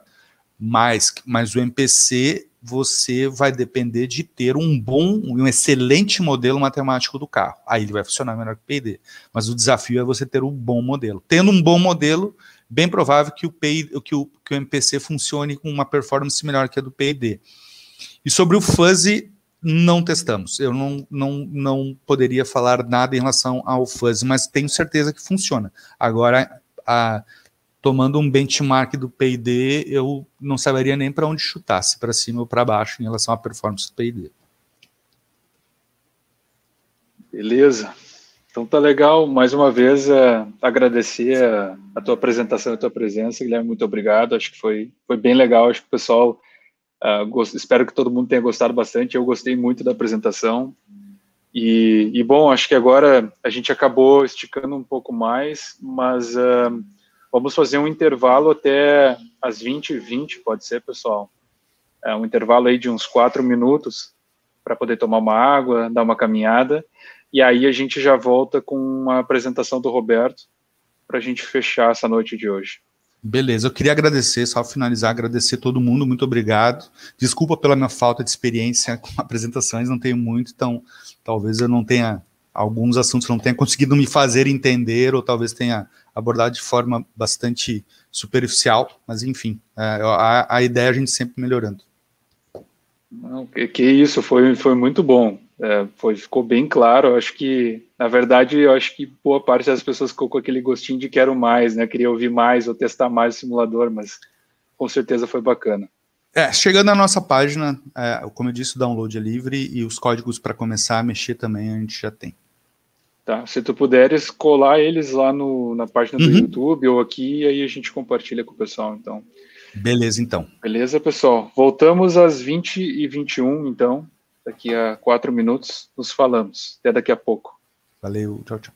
Mas, mas o MPC, você vai depender de ter um bom, um excelente modelo matemático do carro. Aí ele vai funcionar melhor que o PID. Mas o desafio é você ter um bom modelo. Tendo um bom modelo, bem provável que o, PID, que o, que o MPC funcione com uma performance melhor que a do PID. E sobre o fuzzy, não testamos. Eu não, não, não poderia falar nada em relação ao fuzz, mas tenho certeza que funciona. Agora, a, tomando um benchmark do PID, eu não saberia nem para onde chutar, se para cima ou para baixo, em relação à performance do PID. Beleza. Então tá legal. Mais uma vez, é, agradecer a, a tua apresentação e a tua presença, Guilherme. Muito obrigado. Acho que foi, foi bem legal. Acho que o pessoal Uh, ah, gost... Espero que todo mundo tenha gostado bastante. Eu gostei muito da apresentação. E, e, bom, acho que agora a gente acabou esticando um pouco mais, mas uh, vamos fazer um intervalo até as 20h20, pode ser, pessoal? É um intervalo aí de uns quatro minutos para poder tomar uma água, dar uma caminhada. E aí a gente já volta com uma apresentação do Roberto para a gente fechar essa noite de hoje. Beleza, eu queria agradecer, só finalizar, agradecer todo mundo, muito obrigado. Desculpa pela minha falta de experiência com apresentações, não tenho muito, então talvez eu não tenha, alguns assuntos não tenha conseguido me fazer entender, ou talvez tenha abordado de forma bastante superficial, mas enfim, é, a, a ideia é a gente sempre melhorando. Não, que, que isso, foi, foi muito bom, é, foi, ficou bem claro, acho que na verdade, eu acho que boa parte das pessoas ficou com aquele gostinho de quero mais, né? Queria ouvir mais ou testar mais o simulador, mas com certeza foi bacana. É, chegando na nossa página, é, como eu disse, o download é livre e os códigos para começar a mexer também a gente já tem. Tá, se tu puderes colar eles lá no, na página do uhum. YouTube ou aqui, aí a gente compartilha com o pessoal, então. Beleza, então. Beleza, pessoal. Voltamos às 20 e 21, então. Daqui a quatro minutos, nos falamos. Até daqui a pouco. Valeu, tchau, tchau.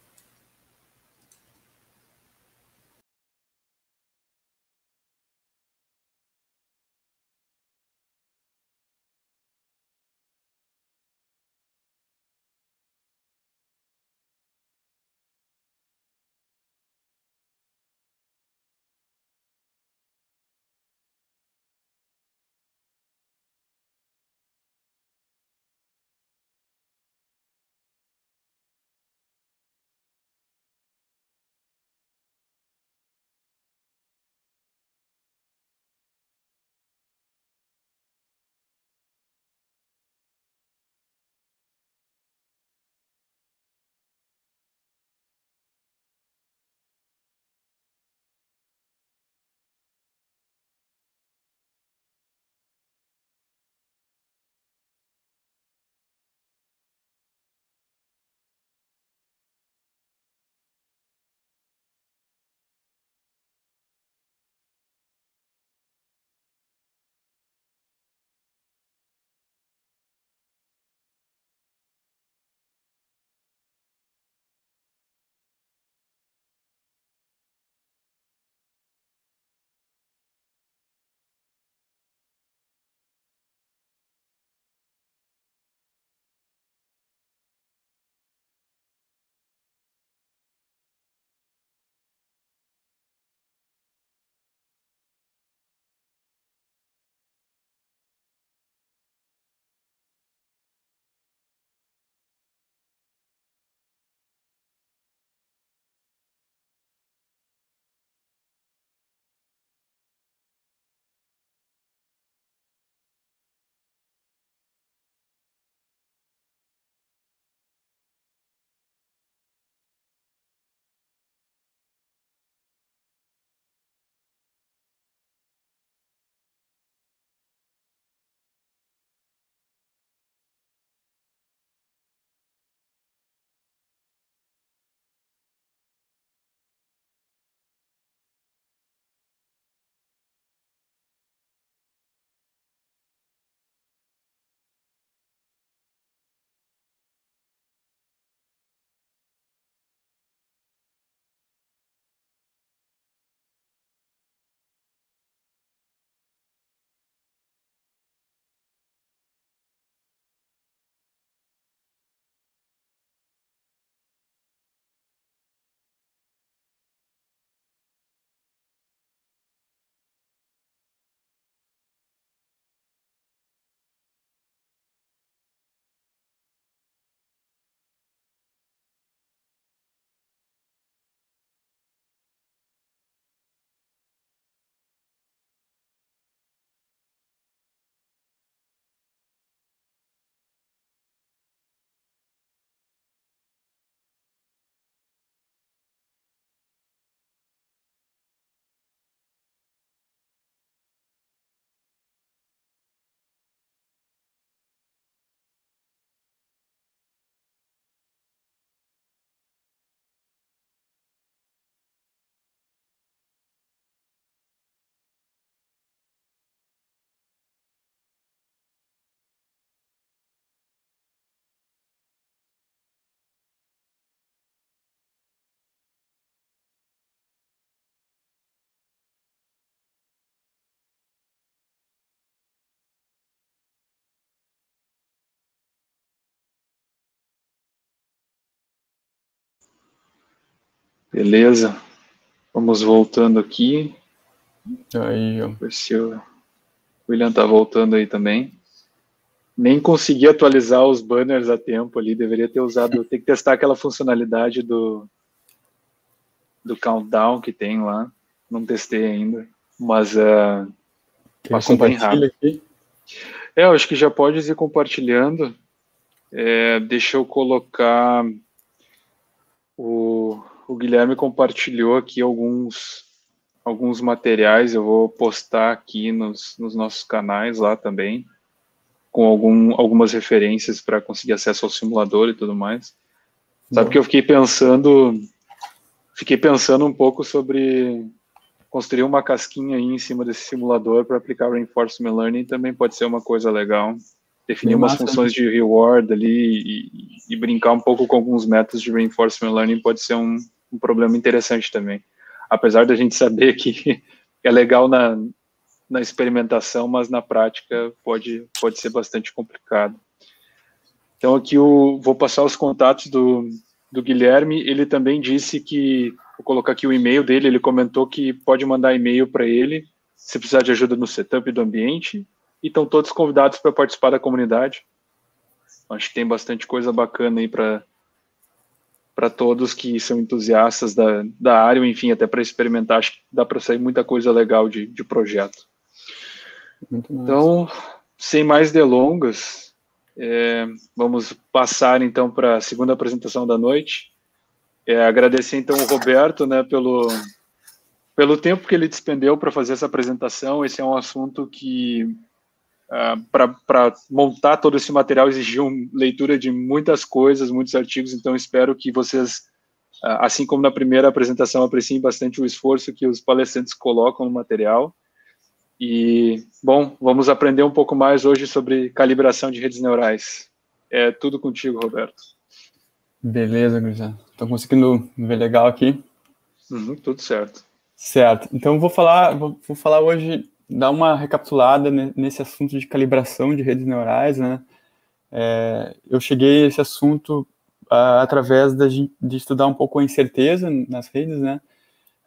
Beleza. Vamos voltando aqui. Aí, ó. se o William tá voltando aí também. Nem consegui atualizar os banners a tempo ali, deveria ter usado, tem que testar aquela funcionalidade do do countdown que tem lá. Não testei ainda, mas uh, passou bem rápido. Aqui. É, eu acho que já pode ir compartilhando. É, deixa eu colocar o o Guilherme compartilhou aqui alguns, alguns materiais, eu vou postar aqui nos, nos nossos canais lá também, com algum, algumas referências para conseguir acesso ao simulador e tudo mais. Sabe que eu fiquei pensando, fiquei pensando um pouco sobre construir uma casquinha aí em cima desse simulador para aplicar reinforcement learning também pode ser uma coisa legal. Definir Bem umas massa, né? funções né? de reward ali e, e, brincar um pouco com alguns métodos de reinforcement learning pode ser um, um problema interessante também. Apesar da gente saber que é legal na, na experimentação, mas na prática pode, pode ser bastante complicado. Então aqui eu vou passar os contatos do, do Guilherme. Ele também disse que, vou colocar aqui o e-mail dele, ele comentou que pode mandar e-mail para ele se precisar de ajuda no setup do ambiente. E estão todos convidados para participar da comunidade. Acho que tem bastante coisa bacana aí para para todos que são entusiastas da, da área, enfim, até para experimentar, acho que dá para sair muita coisa legal de, de projeto. Muito então, massa. sem mais delongas, é, vamos passar então para a segunda apresentação da noite. É, agradecer então o Roberto, né, pelo pelo tempo que ele despendeu para fazer essa apresentação. Esse é um assunto que ah, para montar todo esse material exigiu leitura de muitas coisas, muitos artigos, então espero que vocês, uh, assim como na primeira apresentação, apreciem bastante o esforço que os palestrantes colocam no material. E, bom, vamos aprender um pouco mais hoje sobre calibração de redes neurais. É tudo contigo, Roberto. Beleza, Grisa. Estou conseguindo ver legal aqui. Uhum, tudo certo. Certo. Então, vou falar, vou, vou falar hoje dar uma recapitulada nesse assunto de calibração de redes neurais, né? É, eu cheguei a esse assunto uh, através de, de, estudar um pouco a incerteza nas redes, né?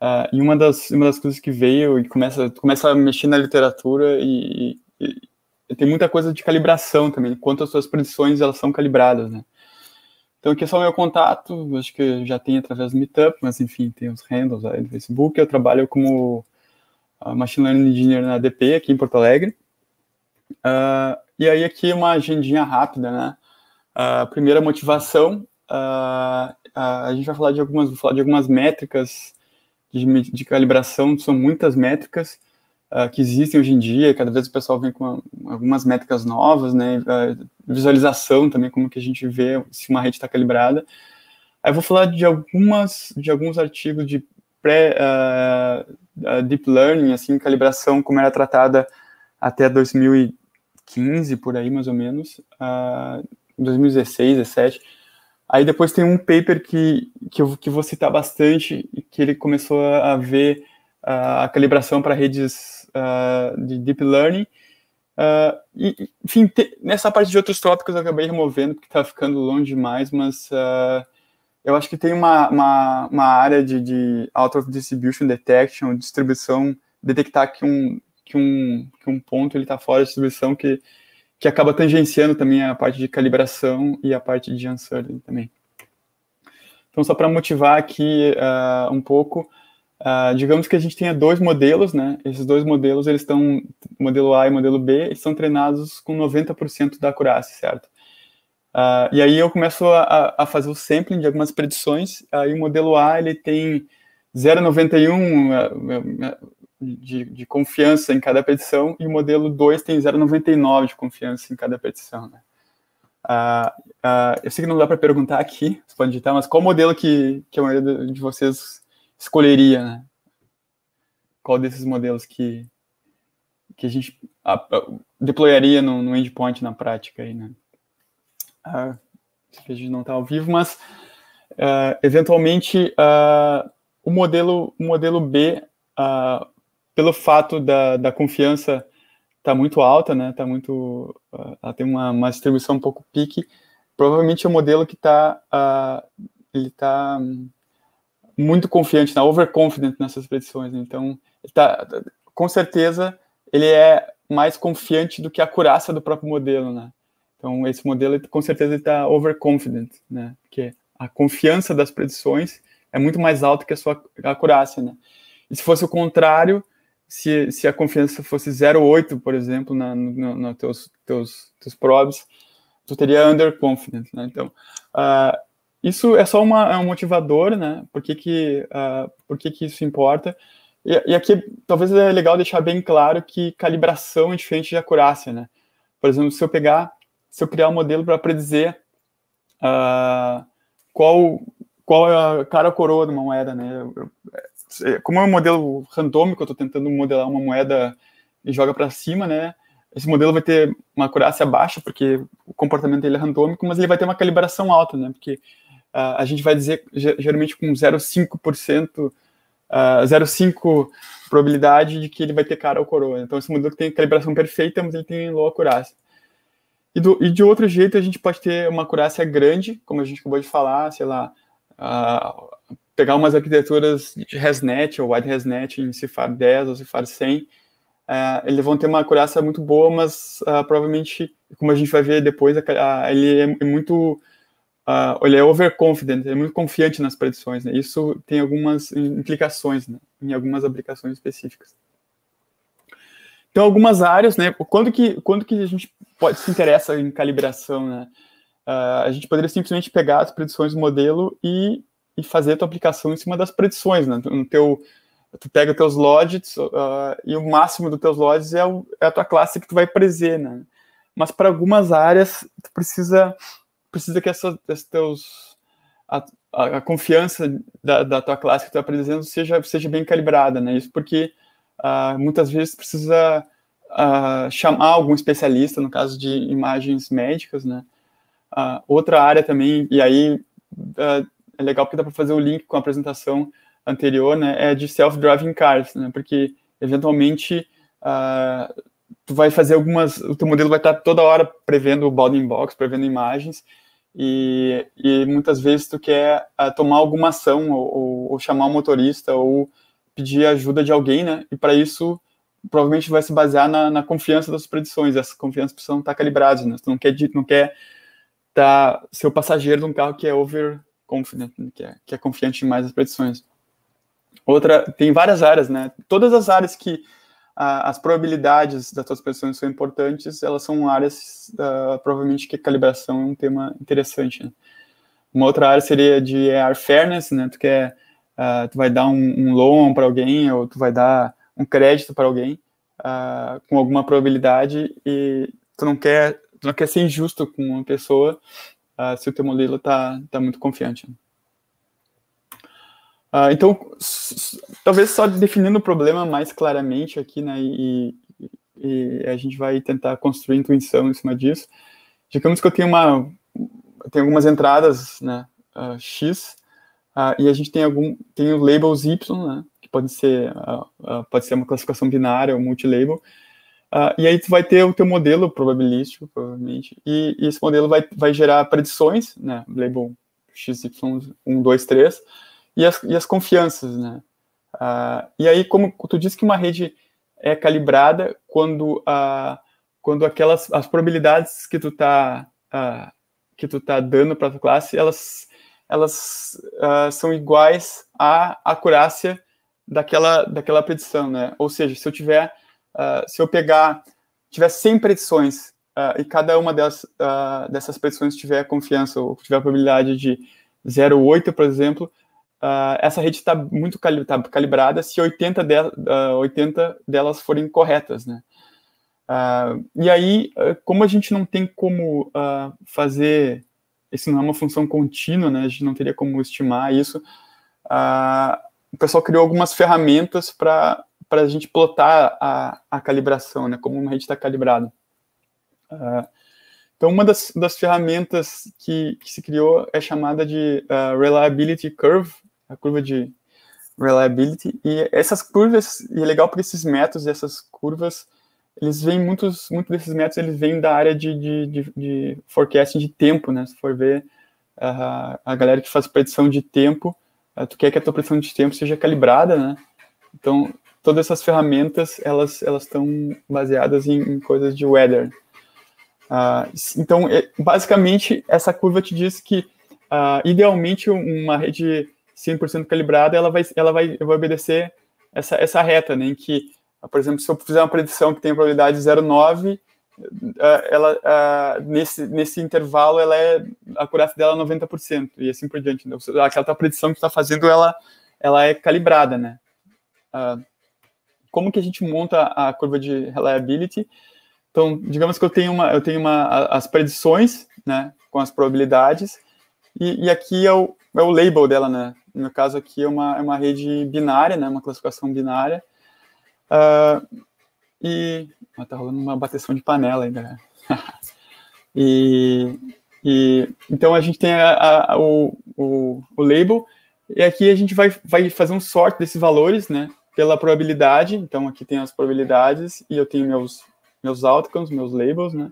Uh, e uma das, uma das coisas que veio e começa, começa a mexer na literatura e, e, e tem muita coisa de calibração também, quanto as suas predições elas são calibradas, né? Então aqui é só o meu contato, acho que já tem através do Meetup, mas enfim, tem os handles aí no Facebook, eu trabalho como Machine Learning Engineer na DP, aqui em Porto Alegre. Uh, e aí aqui uma agendinha rápida, né? Uh, primeira motivação, uh, a gente vai falar de algumas, vou falar de algumas métricas de, de calibração, são muitas métricas ah, que existem hoje em dia, cada vez o pessoal vem com algumas métricas novas, né? visualização também, como que a gente vê se uma rede está calibrada. Aí eu vou falar de algumas, de alguns artigos de pré uh, deep learning, assim, calibração como era tratada até 2015 por aí mais ou menos, uh, 2016, 17. Aí depois tem um paper que, que eu que vou citar bastante, que ele começou a ver uh, a calibração para redes de deep learning. Uh, e, enfim, te, nessa parte de outros tópicos eu acabei removendo porque está ficando longe demais, mas uh, eu acho que tem uma, uma, uma área de, de out of distribution detection, distribuição, detectar que um, que um, que um ponto está fora de distribuição que, que acaba tangenciando também a parte de calibração e a parte de uncertainty também. Então, só para motivar aqui uh, um pouco, uh, digamos que a gente tenha dois modelos, né? Esses dois modelos, eles estão, modelo A e modelo B, eles são treinados com 90% da acurácia, certo? Uh, e aí eu começo a, a, fazer o sampling de algumas predições. Aí o modelo A ele tem 0,91 eh, eh, eh, de, de, confiança em cada predição e o modelo 2 tem 0,99 de confiança em cada predição. Né? Uh, uh, eu sei que não dá para perguntar aqui, você pode digitar, mas qual modelo que, que a maioria de vocês escolheria? Né? Qual desses modelos que, que a gente deployaria no, no endpoint na prática? Aí, né? uh, a gente não está ao vivo, mas uh, eventualmente uh, o modelo o modelo B, pelo fato da, da confiança estar tá muito alta, né? Tá muito, ela tem uma, uma distribuição um pouco pique. Provavelmente é o um modelo que está ele está muito confiante, na tá né? overconfident nessas predições. Né? Então, tá, com certeza ele é mais confiante do que a curaça do próprio modelo, né? Então, esse modelo, com certeza, está overconfident, né? Porque a confiança das predições é muito mais alta que a sua acurácia, né? E se fosse o contrário, se, se a confiança fosse 0,8, por exemplo, na, teus, teus, teus probes, tu teria underconfident, né? Então, uh, isso é só uma, é um motivador, né? Por que que, uh, por que, que isso importa? E, e, aqui, talvez é legal deixar bem claro que calibração é diferente de acurácia, né? Por exemplo, se eu pegar se eu criar um modelo para predizer uh, qual, qual é a cara ou coroa de uma moeda, né? Eu, eu, é, como é um modelo randômico, eu estou tentando modelar uma moeda e joga para cima, né? Esse modelo vai ter uma acurácia baixa, porque o comportamento dele é randômico, mas ele vai ter uma calibração alta, né? Porque uh, a gente vai dizer, geralmente, com 0,5%, uh, 0,5% probabilidade de que ele vai ter cara ou coroa. Então, esse modelo tem calibração perfeita, mas ele tem low acurácia. E, do, e de outro jeito, a gente pode ter uma acurácia grande, como a gente acabou de falar, sei lá, uh, pegar umas arquiteturas de ResNet ou Wide ResNet em Cifar 10 ou Cifar 100, uh, é, eles vão ter uma acurácia muito boa, mas uh, provavelmente, como a gente vai ver depois, ele é, é muito... ele é overconfident, é muito confiante nas predições, né? Isso tem algumas implicações, né? em algumas aplicações específicas. Então, algumas áreas, né? Quando que, quando que a gente pode se interessa em calibração, né? Uh, a gente poderia simplesmente pegar as predições do modelo e, e fazer a tua aplicação em cima das predições, né? No teu, tu pega os teus logits uh, ah, e o máximo dos teus logits é, o, é a tua classe que tu vai preser, né? Mas para algumas áreas, tu precisa, precisa que essa, teus, a, a, a, confiança da, da tua classe que tu está presendo seja, seja bem calibrada, né? Isso porque uh, muitas vezes precisa uh, chamar algum especialista, no caso de imagens médicas, né? Uh, outra área também, e aí é legal porque dá para fazer o link com a apresentação anterior, né? É de self-driving cars, né? Porque eventualmente tu vai fazer algumas, o teu modelo vai estar toda hora prevendo o bounding box, prevendo imagens, e, e muitas vezes tu quer tomar alguma ação ou, ou, ou chamar o um motorista ou pedir ajuda de alguém, né? E para isso, provavelmente vai se basear na, na confiança das predições. Essas confianças precisam estar calibradas, né? Você não quer, não quer tá, ser o passageiro de um carro que é overconfident, né? que é, que é confiante demais nas predições. Outra, tem várias áreas, né? Todas as áreas que as probabilidades das suas predições são importantes, elas são áreas, ah, provavelmente, que calibração é um tema interessante. Né? Uma outra área seria de AR fairness, né? Tu quer uh, tu vai dar um, um loan para alguém ou tu vai dar um crédito para alguém uh, com alguma probabilidade e tu não quer tu não quer ser injusto com uma pessoa uh, se o teu modelo tá, tá muito confiante. Uh, então, talvez só definindo o problema mais claramente aqui, né, e, e, a gente vai tentar construir intuição em cima disso. Digamos que eu tenho uma, tem algumas entradas, né, uh, X, ah, e a gente tem algum tem os labels Y, né, que pode ser uh, uh, pode ser uma classificação binária ou multilabel. e aí tu vai ter o teu modelo probabilístico, provavelmente, e, e, esse modelo vai, vai gerar predições, né, label XY1, 2, 3, e as, e as confianças, né. e aí, como tu disse que uma rede é calibrada quando, uh, quando aquelas as probabilidades que tu tá, que tu tá dando para a classe, elas elas uh, são iguais à acurácia daquela, daquela predição, né? Ou seja, se eu tiver, uh, se eu pegar, tiver 100 predições uh, e cada uma delas, dessas predições tiver confiança ou tiver a probabilidade de 0,8, por exemplo, essa rede está muito cali tá calibrada se 80, de 80 delas forem corretas, né? e aí, como a gente não tem como fazer isso não é uma função contínua, né? A gente não teria como estimar isso. o pessoal criou algumas ferramentas para a gente plotar a, a calibração, né? Como uma rede está calibrada. então, uma das, das ferramentas que, que se criou é chamada de uh, Reliability Curve, a curva de reliability. E essas curvas, e é legal para esses métodos, essas curvas, eles vêm, muitos, muito desses métodos, eles vêm da área de, de, de, de forecasting de tempo, né? Se for ver uh, a galera que faz predição de tempo, uh, tu quer que a tua predição de tempo seja calibrada, né? Então, todas essas ferramentas, elas estão baseadas em, em, coisas de weather. Uh, então, é, basicamente, essa curva te diz que, ah, idealmente, uma rede 100% calibrada, ela vai, ela vai, vai obedecer essa, essa reta, né? Em que ah, por exemplo, se eu fizer uma predição que tem a probabilidade 0,9, ah, ela, ah, nesse, nesse intervalo, ela é, a acurácia dela é 90%, e assim por diante. Então, aquela tua predição que está fazendo, ela, ela é calibrada, né? Uh, como que a gente monta a curva de reliability? Então, digamos que eu tenho uma, eu tenho uma, as predições, né, com as probabilidades, e, e aqui é o, é o label dela, né? No meu caso aqui é uma, é uma rede binária, né, uma classificação binária, Uh, e. Oh, tá rolando uma bateção de panela ainda. Né? e, e, então a gente tem a, a, o, o, o, label, e aqui a gente vai, vai fazer um sort desses valores, né? Pela probabilidade. Então aqui tem as probabilidades, e eu tenho meus, meus outcomes, meus labels, né?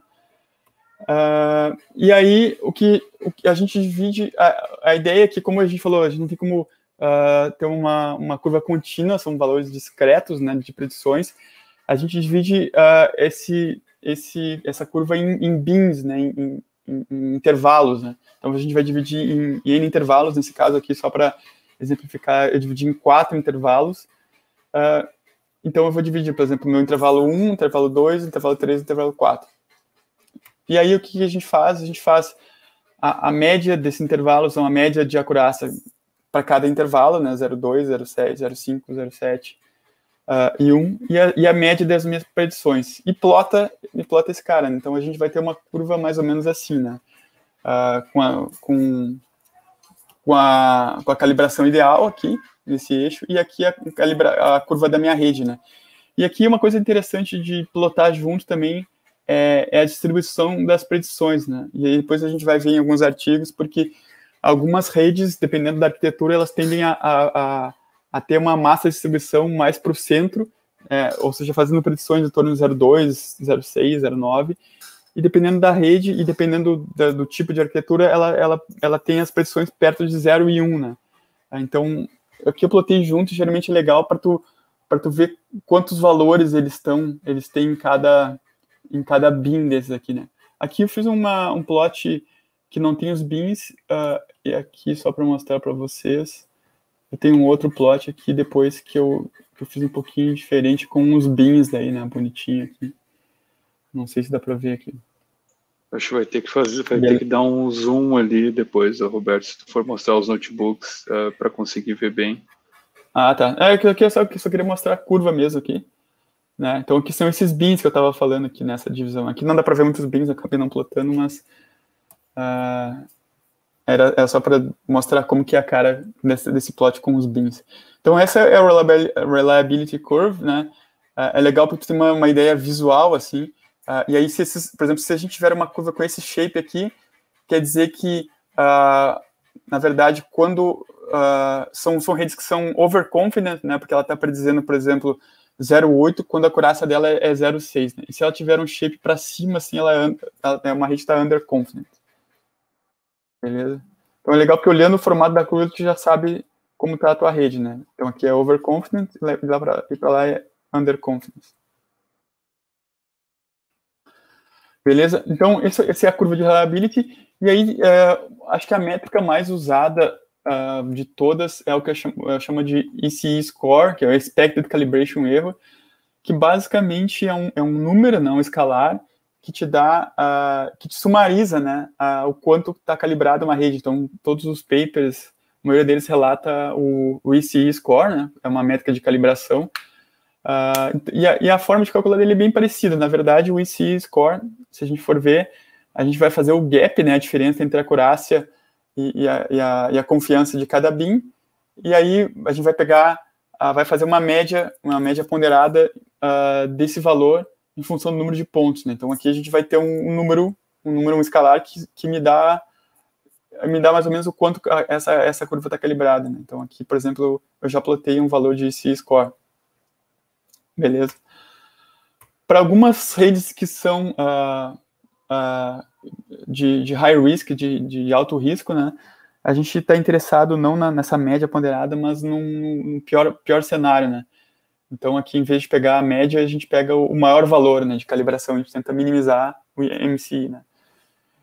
Uh, e aí, o que, o que, a gente divide, a, a ideia é que, como a gente falou, a gente não tem como uh, ah, ter uma, uma curva contínua, são valores discretos né, de predições. A gente divide uh, esse, esse, essa curva em, em bins, né, em, em, em, intervalos. Né? Então a gente vai dividir em, N intervalos, nesse caso aqui, só para exemplificar, eu dividi em quatro intervalos. Uh, então eu vou dividir, por exemplo, meu intervalo 1, intervalo 2, intervalo 3, intervalo 4. E aí o que a gente faz? A gente faz a, a média desses intervalos ou a média de acurácia para cada intervalo, né, 02, 06, 05, 07 uh, e 1, e a, e a, média das minhas predições. E plota, e plota esse cara, né? então a gente vai ter uma curva mais ou menos assim, né, uh, com, a, com, com, a, com a calibração ideal aqui, nesse eixo, e aqui a, calibra, a curva da minha rede, né. E aqui uma coisa interessante de plotar junto também é, é, a distribuição das predições, né? E aí depois a gente vai ver em alguns artigos, porque algumas redes, dependendo da arquitetura, elas tendem a, a, a, a ter uma massa de distribuição mais para o centro, é, ou seja, fazendo predições em torno de 0,2, 0,6, 0,9, e dependendo da rede e dependendo da, do tipo de arquitetura, ela, ela, ela tem as predições perto de 0 e 1, né? Então, aqui eu plotei junto, geralmente é legal para tu para tu ver quantos valores eles estão, eles têm em cada em cada bin desses aqui, né? Aqui eu fiz uma, um plot que não tem os bins, uh, e aqui só para mostrar para vocês, eu tenho um outro plot aqui depois que eu, que eu fiz um pouquinho diferente com os bins daí, né, bonitinho aqui. Não sei se dá para ver aqui. Acho que vai ter que fazer, vai ter que dar um zoom ali depois, Roberto, se tu for mostrar os notebooks uh, ah, para conseguir ver bem. Ah, tá. É, aqui eu só, só queria mostrar a curva mesmo aqui. Né? Então aqui são esses bins que eu estava falando aqui nessa divisão. Aqui não dá para ver muitos bins, eu acabei não plotando, mas Uh, era, era só para mostrar como que é a cara desse, desse plot com os bins. Então essa é a reliability curve, né? Uh, é legal porque tem uma, uma ideia visual assim. Uh, e aí, se esses, por exemplo, se a gente tiver uma curva com esse shape aqui, quer dizer que, uh, na verdade, quando uh, são, são redes que são overconfident, né, porque ela está predizendo, por exemplo, 0,8, quando a curaça dela é, 0,6. É né, e se ela tiver um shape para cima, assim, ela, é ela é uma rede está underconfident. Beleza? Então é legal porque olhando o formato da curva, tu já sabe como está a tua rede, né? Então aqui é overconfident e lá para lá é underconfident. Beleza? Então, essa, essa é a curva de reliability. E aí, é, acho que a métrica mais usada uh, de todas é o que eu chamo, eu chamo de ECE score, que é o Expected Calibration Error, que basicamente é um, é um número não escalar que te dá, uh, que te sumariza, né, uh, o quanto está calibrada uma rede. Então, todos os papers, a maioria deles relata o, o ECE score, né, é uma métrica de calibração. Uh, e, a, e, a, forma de calcular ele é bem parecida. Na verdade, o ECE score, se a gente for ver, a gente vai fazer o gap, né, a diferença entre a acurácia e, e, a, e a, a, confiança de cada BIM, e aí a gente vai pegar, vai fazer uma média, uma média ponderada desse valor em função do número de pontos, né? Então aqui a gente vai ter um, número, um número um escalar que, que me dá me dá mais ou menos o quanto essa, essa curva está calibrada. Né? Então aqui, por exemplo, eu já plotei um valor de C-score. Beleza? Para algumas redes que são uh, uh, de, de high risk, de, de alto risco, né? a gente está interessado não na, nessa média ponderada, mas num, num, pior, pior cenário. Né? Então, aqui, em vez de pegar a média, a gente pega o maior valor né, de calibração, a gente tenta minimizar o MCI. Né?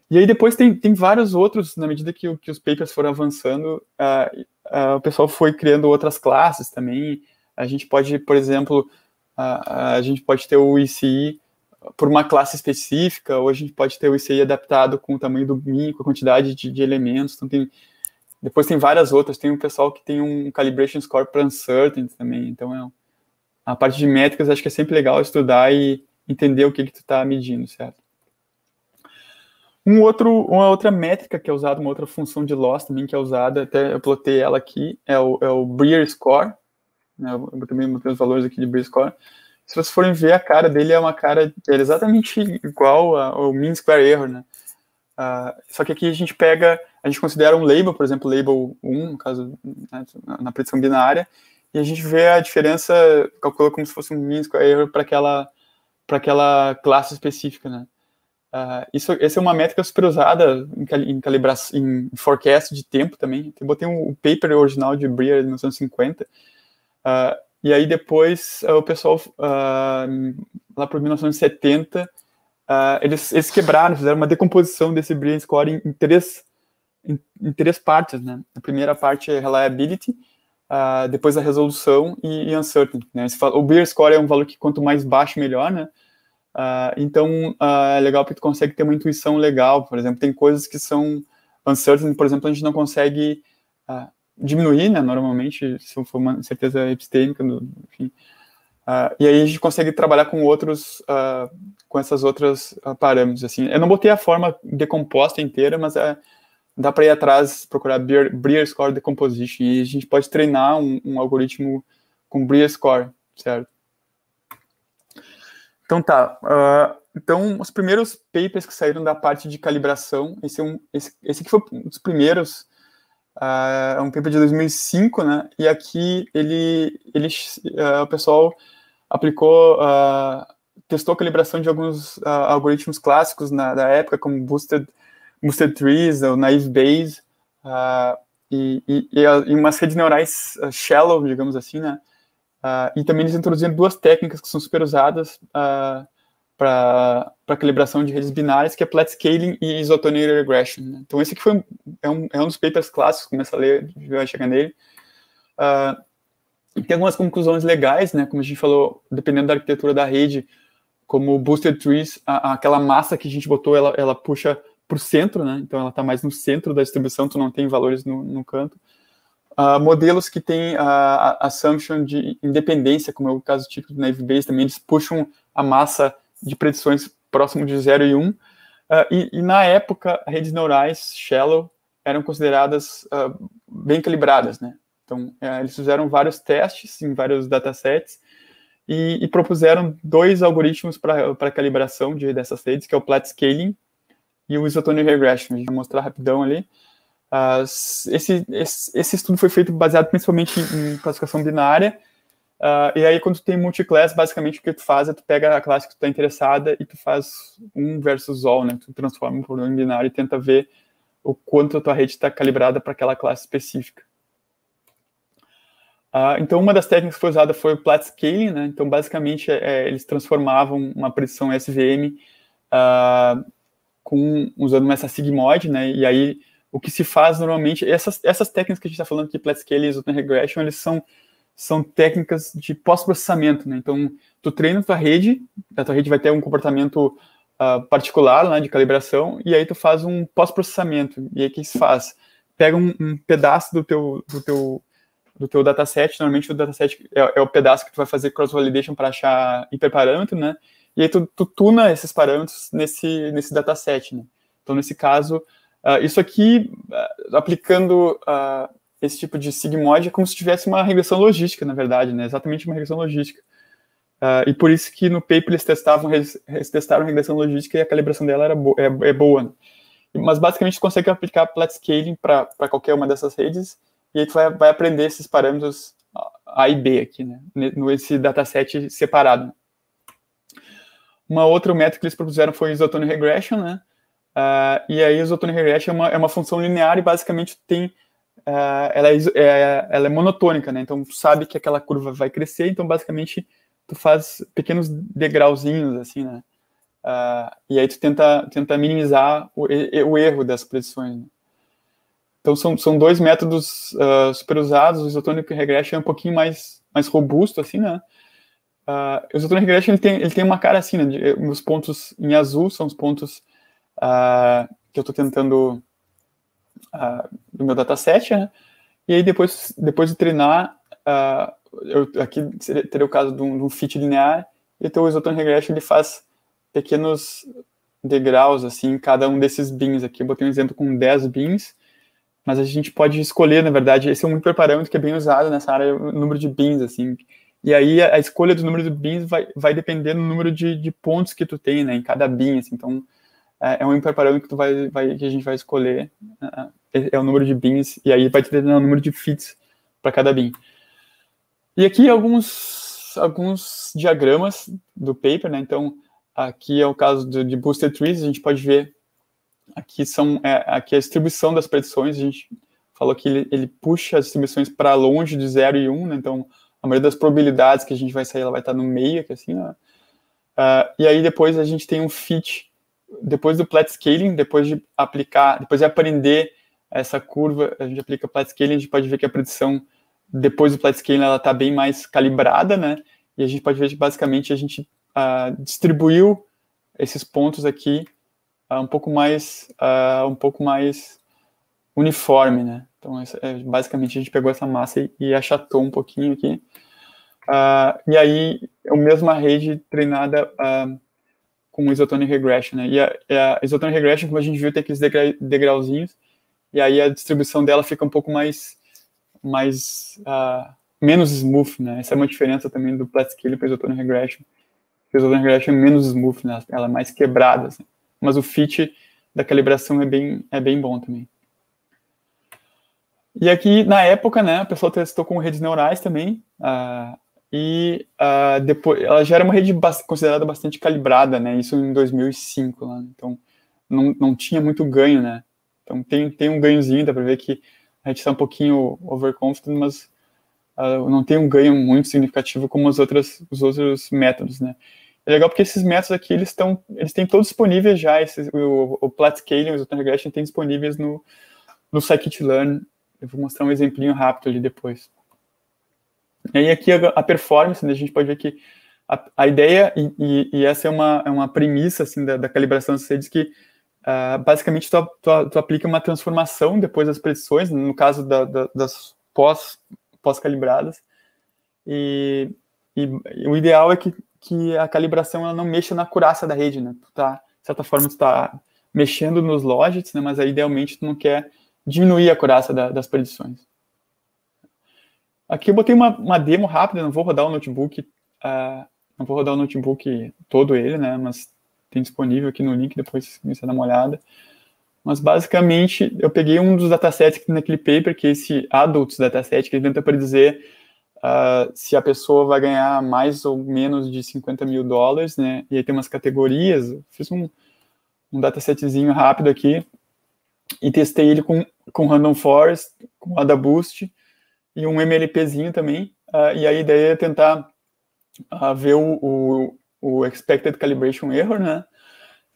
E aí, depois, tem, tem vários outros, na medida que, que os papers foram avançando, uh, uh, o pessoal foi criando outras classes também. A gente pode, por exemplo, uh, a gente pode ter o ICI por uma classe específica, ou a gente pode ter o ICI adaptado com o tamanho do min, com a quantidade de, de elementos. Então, tem, depois tem várias outras. Tem um pessoal que tem um calibration score para uncertainty também. Então, é um a parte de métricas acho que é sempre legal estudar e entender o que, que tu está medindo, certo? Um outro, uma outra métrica que é usada, uma outra função de loss também que é usada, até eu plotei ela aqui, é o, é o brier Score. Né? Eu também botei os valores aqui de brier Score. Se vocês forem ver, a cara dele é uma cara é exatamente igual ao Mean Square Error, né? Uh, só que aqui a gente pega, a gente considera um label, por exemplo, label 1, no caso, né, na predição binária, e a gente vê a diferença, calcula como se fosse um mean square error para aquela, para aquela classe específica, né? Uh, isso, essa é uma métrica super usada em, em, calibração, em forecast de tempo também. Eu botei um, um paper original de Breer de 1950, uh, ah, e aí depois uh, o pessoal, lá por 1970, eles, eles quebraram, fizeram uma decomposição desse Breer score em, em três, em, em, três partes. Né? A primeira parte é reliability, uh, depois a resolução e, e Né? Fala, o Beer Score é um valor que quanto mais baixo, melhor, né? Uh, então, uh, é legal porque tu consegue ter uma intuição legal, por exemplo, tem coisas que são uncertain, por exemplo, a gente não consegue uh, diminuir, né, normalmente, se for uma certeza epistêmica, enfim. e aí a gente consegue trabalhar com outros, com essas outras parâmetros, assim. Eu não botei a forma decomposta inteira, mas é dá para ir atrás, procurar Breer, Breer Score Decomposition, e a gente pode treinar um, um algoritmo com Breer Score, certo? Então tá, uh, então os primeiros papers que saíram da parte de calibração, esse, é um, esse, esse aqui foi um dos primeiros, uh, é um paper de 2005, né, e aqui ele, ele, uh, o pessoal aplicou, testou a calibração de alguns algoritmos clássicos na, da época, como Boosted Mustard Trees, o Naive base uh, ah, e, e, ah, e, umas redes neurais ah, shallow, digamos assim, né? Uh, e também eles introduziram duas técnicas que são super usadas uh, para calibração de redes binárias, que é Plat scaling e isotonic regression. Né? Então esse aqui foi um, é, um, é um dos papers clássicos, começa a ler, vai chegar nele. Uh, tem algumas conclusões legais, né? Como a gente falou, dependendo da arquitetura da rede, como boosted trees, a, a, aquela massa que a gente botou, ela, ela puxa por centro, né? Então ela está mais no centro da distribuição, tu não tem valores no, no canto. Uh, modelos que têm ah, a uh, assumption de independência, como é o caso típico do Naive Bayes, também eles puxam a massa de predições próximo de 0 e 1. Um. Uh, e, e, na época, redes neurais shallow eram consideradas bem calibradas, né? Então, é, eles fizeram vários testes em vários datasets e, e propuseram dois algoritmos para calibração de, dessas redes, que é o Platt Scaling e o Isotonic Regression. Vou mostrar rapidão ali. Uh, esse, esse, esse, estudo foi feito baseado principalmente em, classificação binária. Uh, e aí, quando tu tem multiclass, basicamente o que tu faz é tu pega a classe que tu está interessada e tu faz um versus all, né? Tu transforma um problema em binário e tenta ver o quanto a tua rede está calibrada para aquela classe específica. Uh, então, uma das técnicas que foi usada foi o Platt Scaling, né? Então, basicamente, é, é eles transformavam uma predição SVM uh, ah, com usando essa sigmoid, né? E aí o que se faz normalmente, essas, essas técnicas que a gente está falando aqui, Plat Scale e Isotope Regression, eles são, são técnicas de pós-processamento, né? Então, tu treina a tua rede, a tua rede vai ter um comportamento uh, particular né, de calibração, e aí tu faz um pós-processamento. E aí o que se faz? Pega um, um pedaço do teu, do teu do teu dataset, normalmente o dataset é, é, o pedaço que tu vai fazer cross-validation para achar hiperparâmetro, né? e aí tu, tu tuna esses parâmetros nesse, nesse dataset. Né? Então, nesse caso, uh, isso aqui, uh, aplicando uh, esse tipo de sigmoid, é como se tivesse uma regressão logística, na verdade, né? exatamente uma regressão logística. e por isso que no paper eles testavam, eles testaram regressão logística e a calibração dela era bo é, é, boa. Né? Mas basicamente tu consegue aplicar plat scaling para qualquer uma dessas redes, e aí tu vai, vai aprender esses parâmetros A e B aqui, né? nesse dataset separado. Uma outra método que eles propuseram foi isotone regression, né? Uh, e aí isotone regression é uma, é uma função linear e basicamente tem uh, ela, é, é, ela é monotônica, né? Então sabe que aquela curva vai crescer, então basicamente tu faz pequenos degrauzinhos assim, né? Uh, e aí tu tenta, tenta minimizar o, o erro das predições. Né? Então são, são dois métodos uh, super usados, o isotônico regression é um pouquinho mais, mais robusto assim, né? Uh, o Saturno Regression ele tem, ele tem uma cara assim, né? De, eh, pontos em azul são os pontos uh, que eu estou tentando uh, do meu dataset, né? E aí depois, depois de treinar, uh, eu, aqui teria o caso de um, de um fit linear, então o Isoton Regression ele faz pequenos degraus, assim, em cada um desses bins aqui. Eu botei um exemplo com 10 bins, mas a gente pode escolher, na verdade, esse é um hiperparâmetro que é bem usado nessa área, o número de bins, assim, e aí a, escolha do número de bins vai, vai depender do número de, de pontos que tu tem, né, em cada bin, assim. Então, é, é um imparparâmetro que tu vai, vai, que a gente vai escolher, é, é, é o número de bins, e aí vai te determinar o número de fits para cada bin. E aqui alguns, alguns diagramas do paper, né, então aqui é o caso do, de booster Trees, a gente pode ver aqui são é, aqui é a distribuição das predições, a gente falou que ele, ele puxa as distribuições para longe de 0 e 1, um, né? então a maioria das probabilidades que a gente vai sair, ela vai estar no meio, que assim, né? uh, e aí depois a gente tem um fit, depois do plat scaling, depois de aplicar, depois de aprender essa curva, a gente aplica plat scaling, a gente pode ver que a predição depois do plat scaling, ela está bem mais calibrada, né, e a gente pode ver que basicamente a gente uh, distribuiu esses pontos aqui uh, um pouco mais, um pouco mais uniforme, né, então, é, basicamente, a gente pegou essa massa e, e achatou um pouquinho aqui. Uh, e aí, a mesma rede treinada uh, com isotone regression. Né? E a, a, regression, como a gente viu, tem aqueles degra, degrauzinhos. E aí, a distribuição dela fica um pouco mais... mais uh, menos smooth, né? Essa é uma diferença também do Platscaler para isotone regression. O isotonic regression é menos smooth, né? Ela é mais quebrada, assim. Mas o fit da calibração é bem, é bem bom também. E aqui, na época, né, a pessoa testou com redes neurais também, uh, e uh, depois ela já era uma rede bastante, considerada bastante calibrada, né, isso em 2005, lá, né, então não, não tinha muito ganho, né, então tem, tem um ganhozinho, dá para ver que a gente está um pouquinho overconfident, mas uh, não tem um ganho muito significativo como as outras, os outros métodos, né. É legal porque esses métodos aqui, eles estão, eles têm todos disponíveis já, esses, o, o Platt Scaling, o Regression, tem disponíveis no, no Scikit-Learn eu vou mostrar um exemplinho rápido ali depois. E aí aqui a, a performance, né, a gente pode ver que a, a ideia, e, e, e, essa é uma, é uma premissa assim, da, da calibração das redes, que uh, basicamente tu, tu, tu, aplica uma transformação depois das predições, no caso da, da, das pós-calibradas, pós e, e, o ideal é que, que a calibração ela não mexa na curaça da rede, né? Tu tá, de certa forma, tu tá mexendo nos logits, né? Mas aí, idealmente tu não quer diminuir a curaça da, das predições. Aqui eu botei uma, uma, demo rápida, não vou rodar o notebook, uh, não vou rodar o notebook todo ele, né? Mas tem disponível aqui no link, depois você dá uma olhada. Mas basicamente eu peguei um dos datasets que tem naquele paper, que é esse adults dataset, que ele tenta predizer uh, se a pessoa vai ganhar mais ou menos de 50 mil dólares, né? E aí tem umas categorias. Fiz um, um datasetzinho rápido aqui, e testei ele com, com Random Forest, com AdaBoost e um MLPzinho também. Uh, e a ideia é tentar uh, ver o, o, o, Expected Calibration Error, né?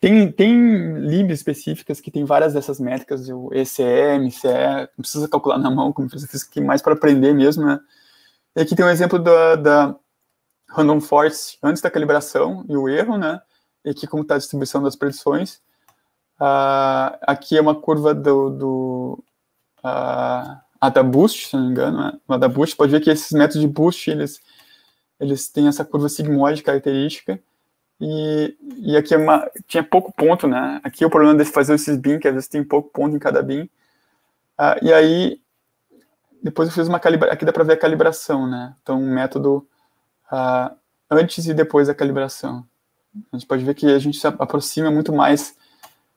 Tem, tem libs específicas que tem várias dessas métricas, o ECM, CE, não precisa calcular na mão, como precisa física, mais para aprender mesmo, né? E aqui tem um exemplo da, da Random Forest antes da calibração e o erro, né? E aqui como está a distribuição das predições. Uh, aqui é uma curva do, do uh, a da Boost, se não me engano, né? a da Boost. Pode ver que esses métodos de Boost, eles, eles têm essa curva sigmoide característica. E, e aqui é uma, tinha pouco ponto, né? Aqui é o problema de fazer esses bins que às vezes tem pouco ponto em cada bin Uh, e aí, depois eu fiz uma calibração, aqui dá para ver a calibração, né? Então, um método antes e depois da calibração. A gente pode ver que a gente se aproxima muito mais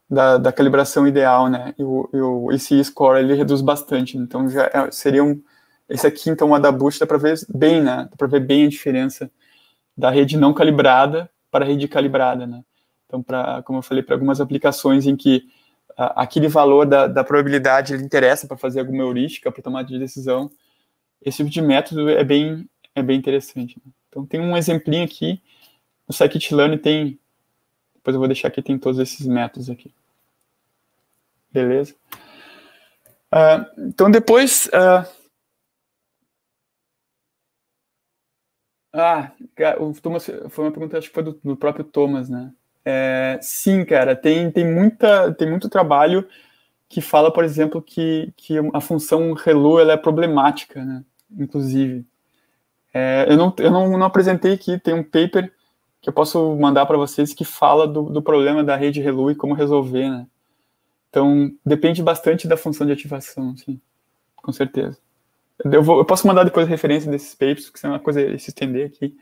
da, da calibração ideal, né? E, o, e o, esse score ele reduz bastante. Né? Então já é, seria um, esse aqui então o da dá para ver bem, né? Dá para ver bem a diferença da rede não calibrada para a rede calibrada, né? Então para como eu falei para algumas aplicações em que a, aquele valor da, da probabilidade ele interessa para fazer alguma heurística para tomar de decisão, esse tipo de método é bem é bem interessante. Né? Então tem um exemplinho aqui no scikit-learn tem depois eu vou deixar aqui, tem todos esses métodos aqui. Beleza? Uh, então depois. Uh... Ah, ah o Thomas foi uma pergunta, acho que foi do, do próprio Thomas, né? É, sim, cara, tem, tem, muita, tem muito trabalho que fala, por exemplo, que, que a função relu ela é problemática, né? Inclusive. É, eu não, eu não, não apresentei aqui, tem um paper que eu posso mandar para vocês que fala do, do problema da rede relu e como resolver, né? Então, depende bastante da função de ativação, sim, com certeza. Eu, vou, eu posso mandar depois a referência desses papers, que é uma coisa se estender aqui,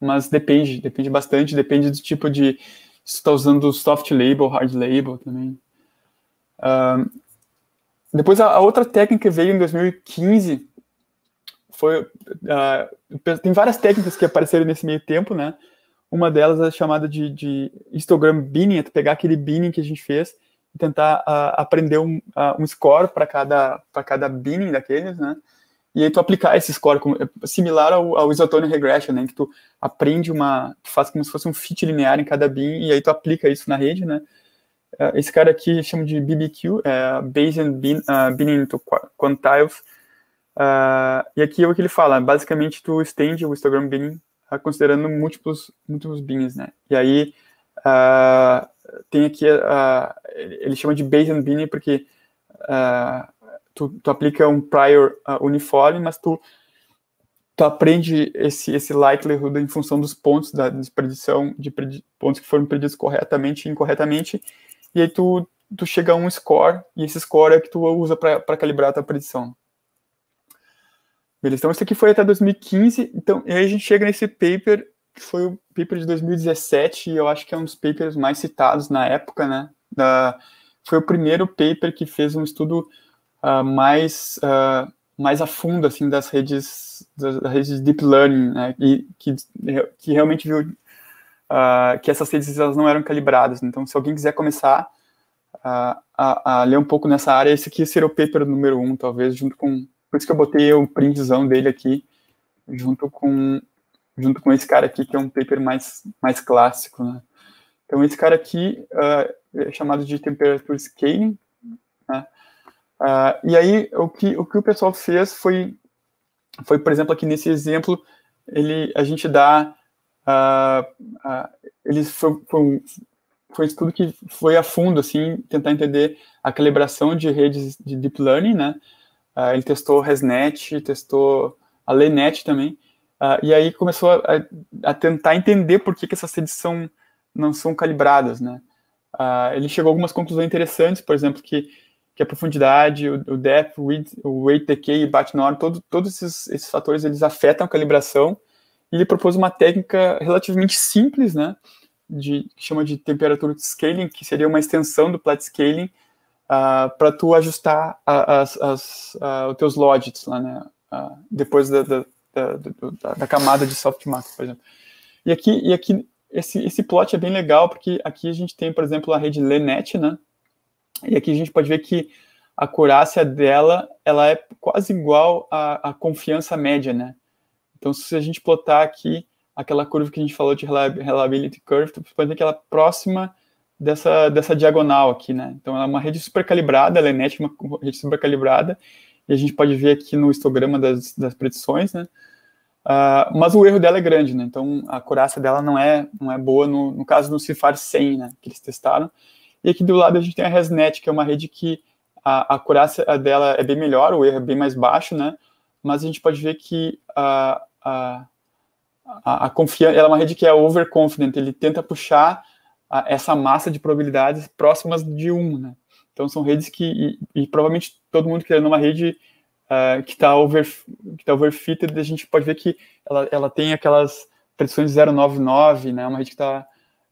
mas depende, depende bastante, depende do tipo de. Se está usando soft label, hard label também. Uh, depois, a, a, outra técnica veio em 2015. Foi, uh, tem várias técnicas que apareceram nesse meio tempo, né? Uma delas é chamada de, de histogram binning, é pegar aquele binning que a gente fez e tentar uh, aprender um, uh, um score para cada, para cada binning daqueles, né? E aí tu aplicar esse score, com, similar ao, ao regression, né? Que tu aprende uma, tu faz como se fosse um fit linear em cada bin e aí tu aplica isso na rede, né? Uh, esse cara aqui chama de BBQ, é, Bayesian bin, Binning Quantiles, Uh, e aqui é o que ele fala, basicamente tu estende o histogram binning considerando múltiplos, múltiplos bins, né? E aí uh, tem aqui, uh, ele chama de Bayesian and porque uh, tu, tu, aplica um prior uniforme, mas tu, tu aprende esse, esse likelihood em função dos pontos da predição, de predi pontos que foram preditos corretamente e incorretamente, e aí tu, tu chega a um score, e esse score é que tu usa para calibrar a tua predição. Beleza, então isso aqui foi até 2015, então e aí a gente chega nesse paper, que foi o paper de 2017, e eu acho que é um dos papers mais citados na época, né? Da, foi o primeiro paper que fez um estudo uh, mais, uh, mais a fundo, assim, das redes, das redes de deep learning, né? E que, que realmente viu uh, que essas redes elas não eram calibradas. Então, se alguém quiser começar a, a, ler um pouco nessa área, esse aqui seria o paper número um, talvez, junto com por isso que eu botei o printzão dele aqui, junto com, junto com esse cara aqui, que é um paper mais, mais clássico. Né? Então, esse cara aqui uh, é chamado de temperature scaling. Né? Uh, e aí, o que, o que o pessoal fez foi, foi, por exemplo, aqui nesse exemplo, ele, a gente dá. Uh, ah, eles foi, foi, um, foi um estudo que foi a fundo, assim, tentar entender a calibração de redes de deep learning, né? Uh, ele testou ResNet, testou a LeNet também, uh, e aí começou a, a, tentar entender por que, que essas redes são, não são calibradas, né? Uh, ele chegou a algumas conclusões interessantes, por exemplo, que, que a profundidade, o, o depth, o width, o weight decay e Batnor, todo, todos esses, esses fatores, eles afetam a calibração, e ele propôs uma técnica relativamente simples, né? De, que chama de temperatura scaling, que seria uma extensão do plat scaling, uh, ah, para tu ajustar as, as, uh, os teus logits lá, né? Uh, depois da da, da, da, da, camada de softmax, por exemplo. E aqui, e aqui esse, esse plot é bem legal, porque aqui a gente tem, por exemplo, a rede Lenet, né? E aqui a gente pode ver que a curácia dela ela é quase igual à, à confiança média, né? Então, se a gente plotar aqui aquela curva que a gente falou de reliability curve, tu pode ver que ela é próxima dessa, dessa diagonal aqui, né? Então, ela é uma rede supercalibrada, ela é net, uma rede supercalibrada, e a gente pode ver aqui no histograma das, das predições, né? Uh, mas o erro dela é grande, né? Então, a coraça dela não é, não é boa, no, no caso do Cifar 100, né? Que eles testaram. E aqui do lado a gente tem a ResNet, que é uma rede que a, a coraça dela é bem melhor, o erro é bem mais baixo, né? Mas a gente pode ver que a, a, a, a confiança, ela é uma rede que é overconfident, ele tenta puxar a, essa massa de probabilidades próximas de 1, né? Então são redes que, e, e provavelmente todo mundo que está numa rede uh, que está over, que tá overfitted, a gente pode ver que ela, ela tem aquelas pressões 099, né? Uma rede que está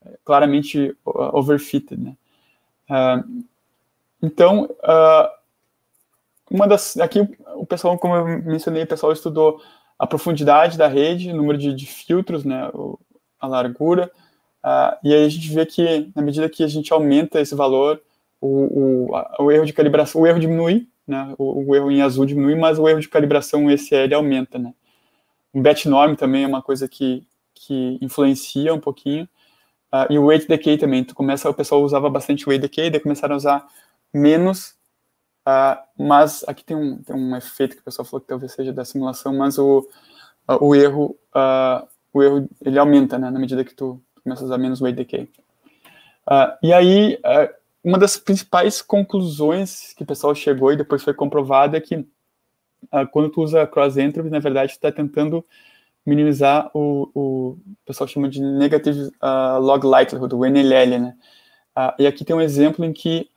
eh, claramente ah, overfitted, né? Uh, então, uh, uma das, aqui o pessoal, como eu mencionei, o pessoal estudou a profundidade da rede, o número de, de filtros, né? O, a largura, Uh, e aí a gente vê que, na medida que a gente aumenta esse valor, o, o, o erro de calibração, o erro diminui, né? O, o, erro em azul diminui, mas o erro de calibração SL aumenta, né? O bet norm também é uma coisa que, que influencia um pouquinho. Uh, e o weight decay também. Tu começa, o pessoal usava bastante weight decay, daí começaram a usar menos. Uh, mas aqui tem um, tem um efeito que o pessoal falou que talvez seja da simulação, mas o, o erro, o erro ele aumenta, né? Na medida que tu começa a usar menos weight decay. Uh, e aí, uh, uma das principais conclusões que o pessoal chegou e depois foi comprovada é que uh, quando tu usa cross entropy, na verdade, tu está tentando minimizar o, o, o, pessoal chama de negative ah, log likelihood, o NLL, né? e aqui tem um exemplo em que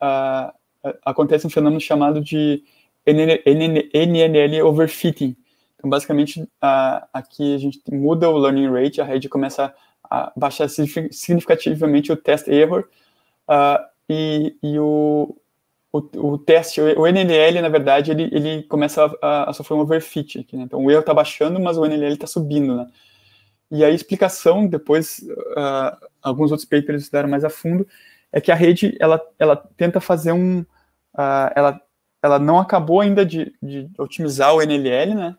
acontece um fenômeno chamado de NNL overfitting. Então, basicamente, aqui a gente muda o learning rate, a rede começa a baixar significativamente o test error uh, e, e o, o, o, teste, o NLL, na verdade, ele, ele começa a, a sofrer um overfit. Aqui, né? Então, o erro está baixando, mas o NLL está subindo. Né? E a explicação, depois, uh, alguns outros papers estudaram mais a fundo, é que a rede, ela, ela tenta fazer um... Uh, ela, ela não acabou ainda de, de otimizar o NLL, né?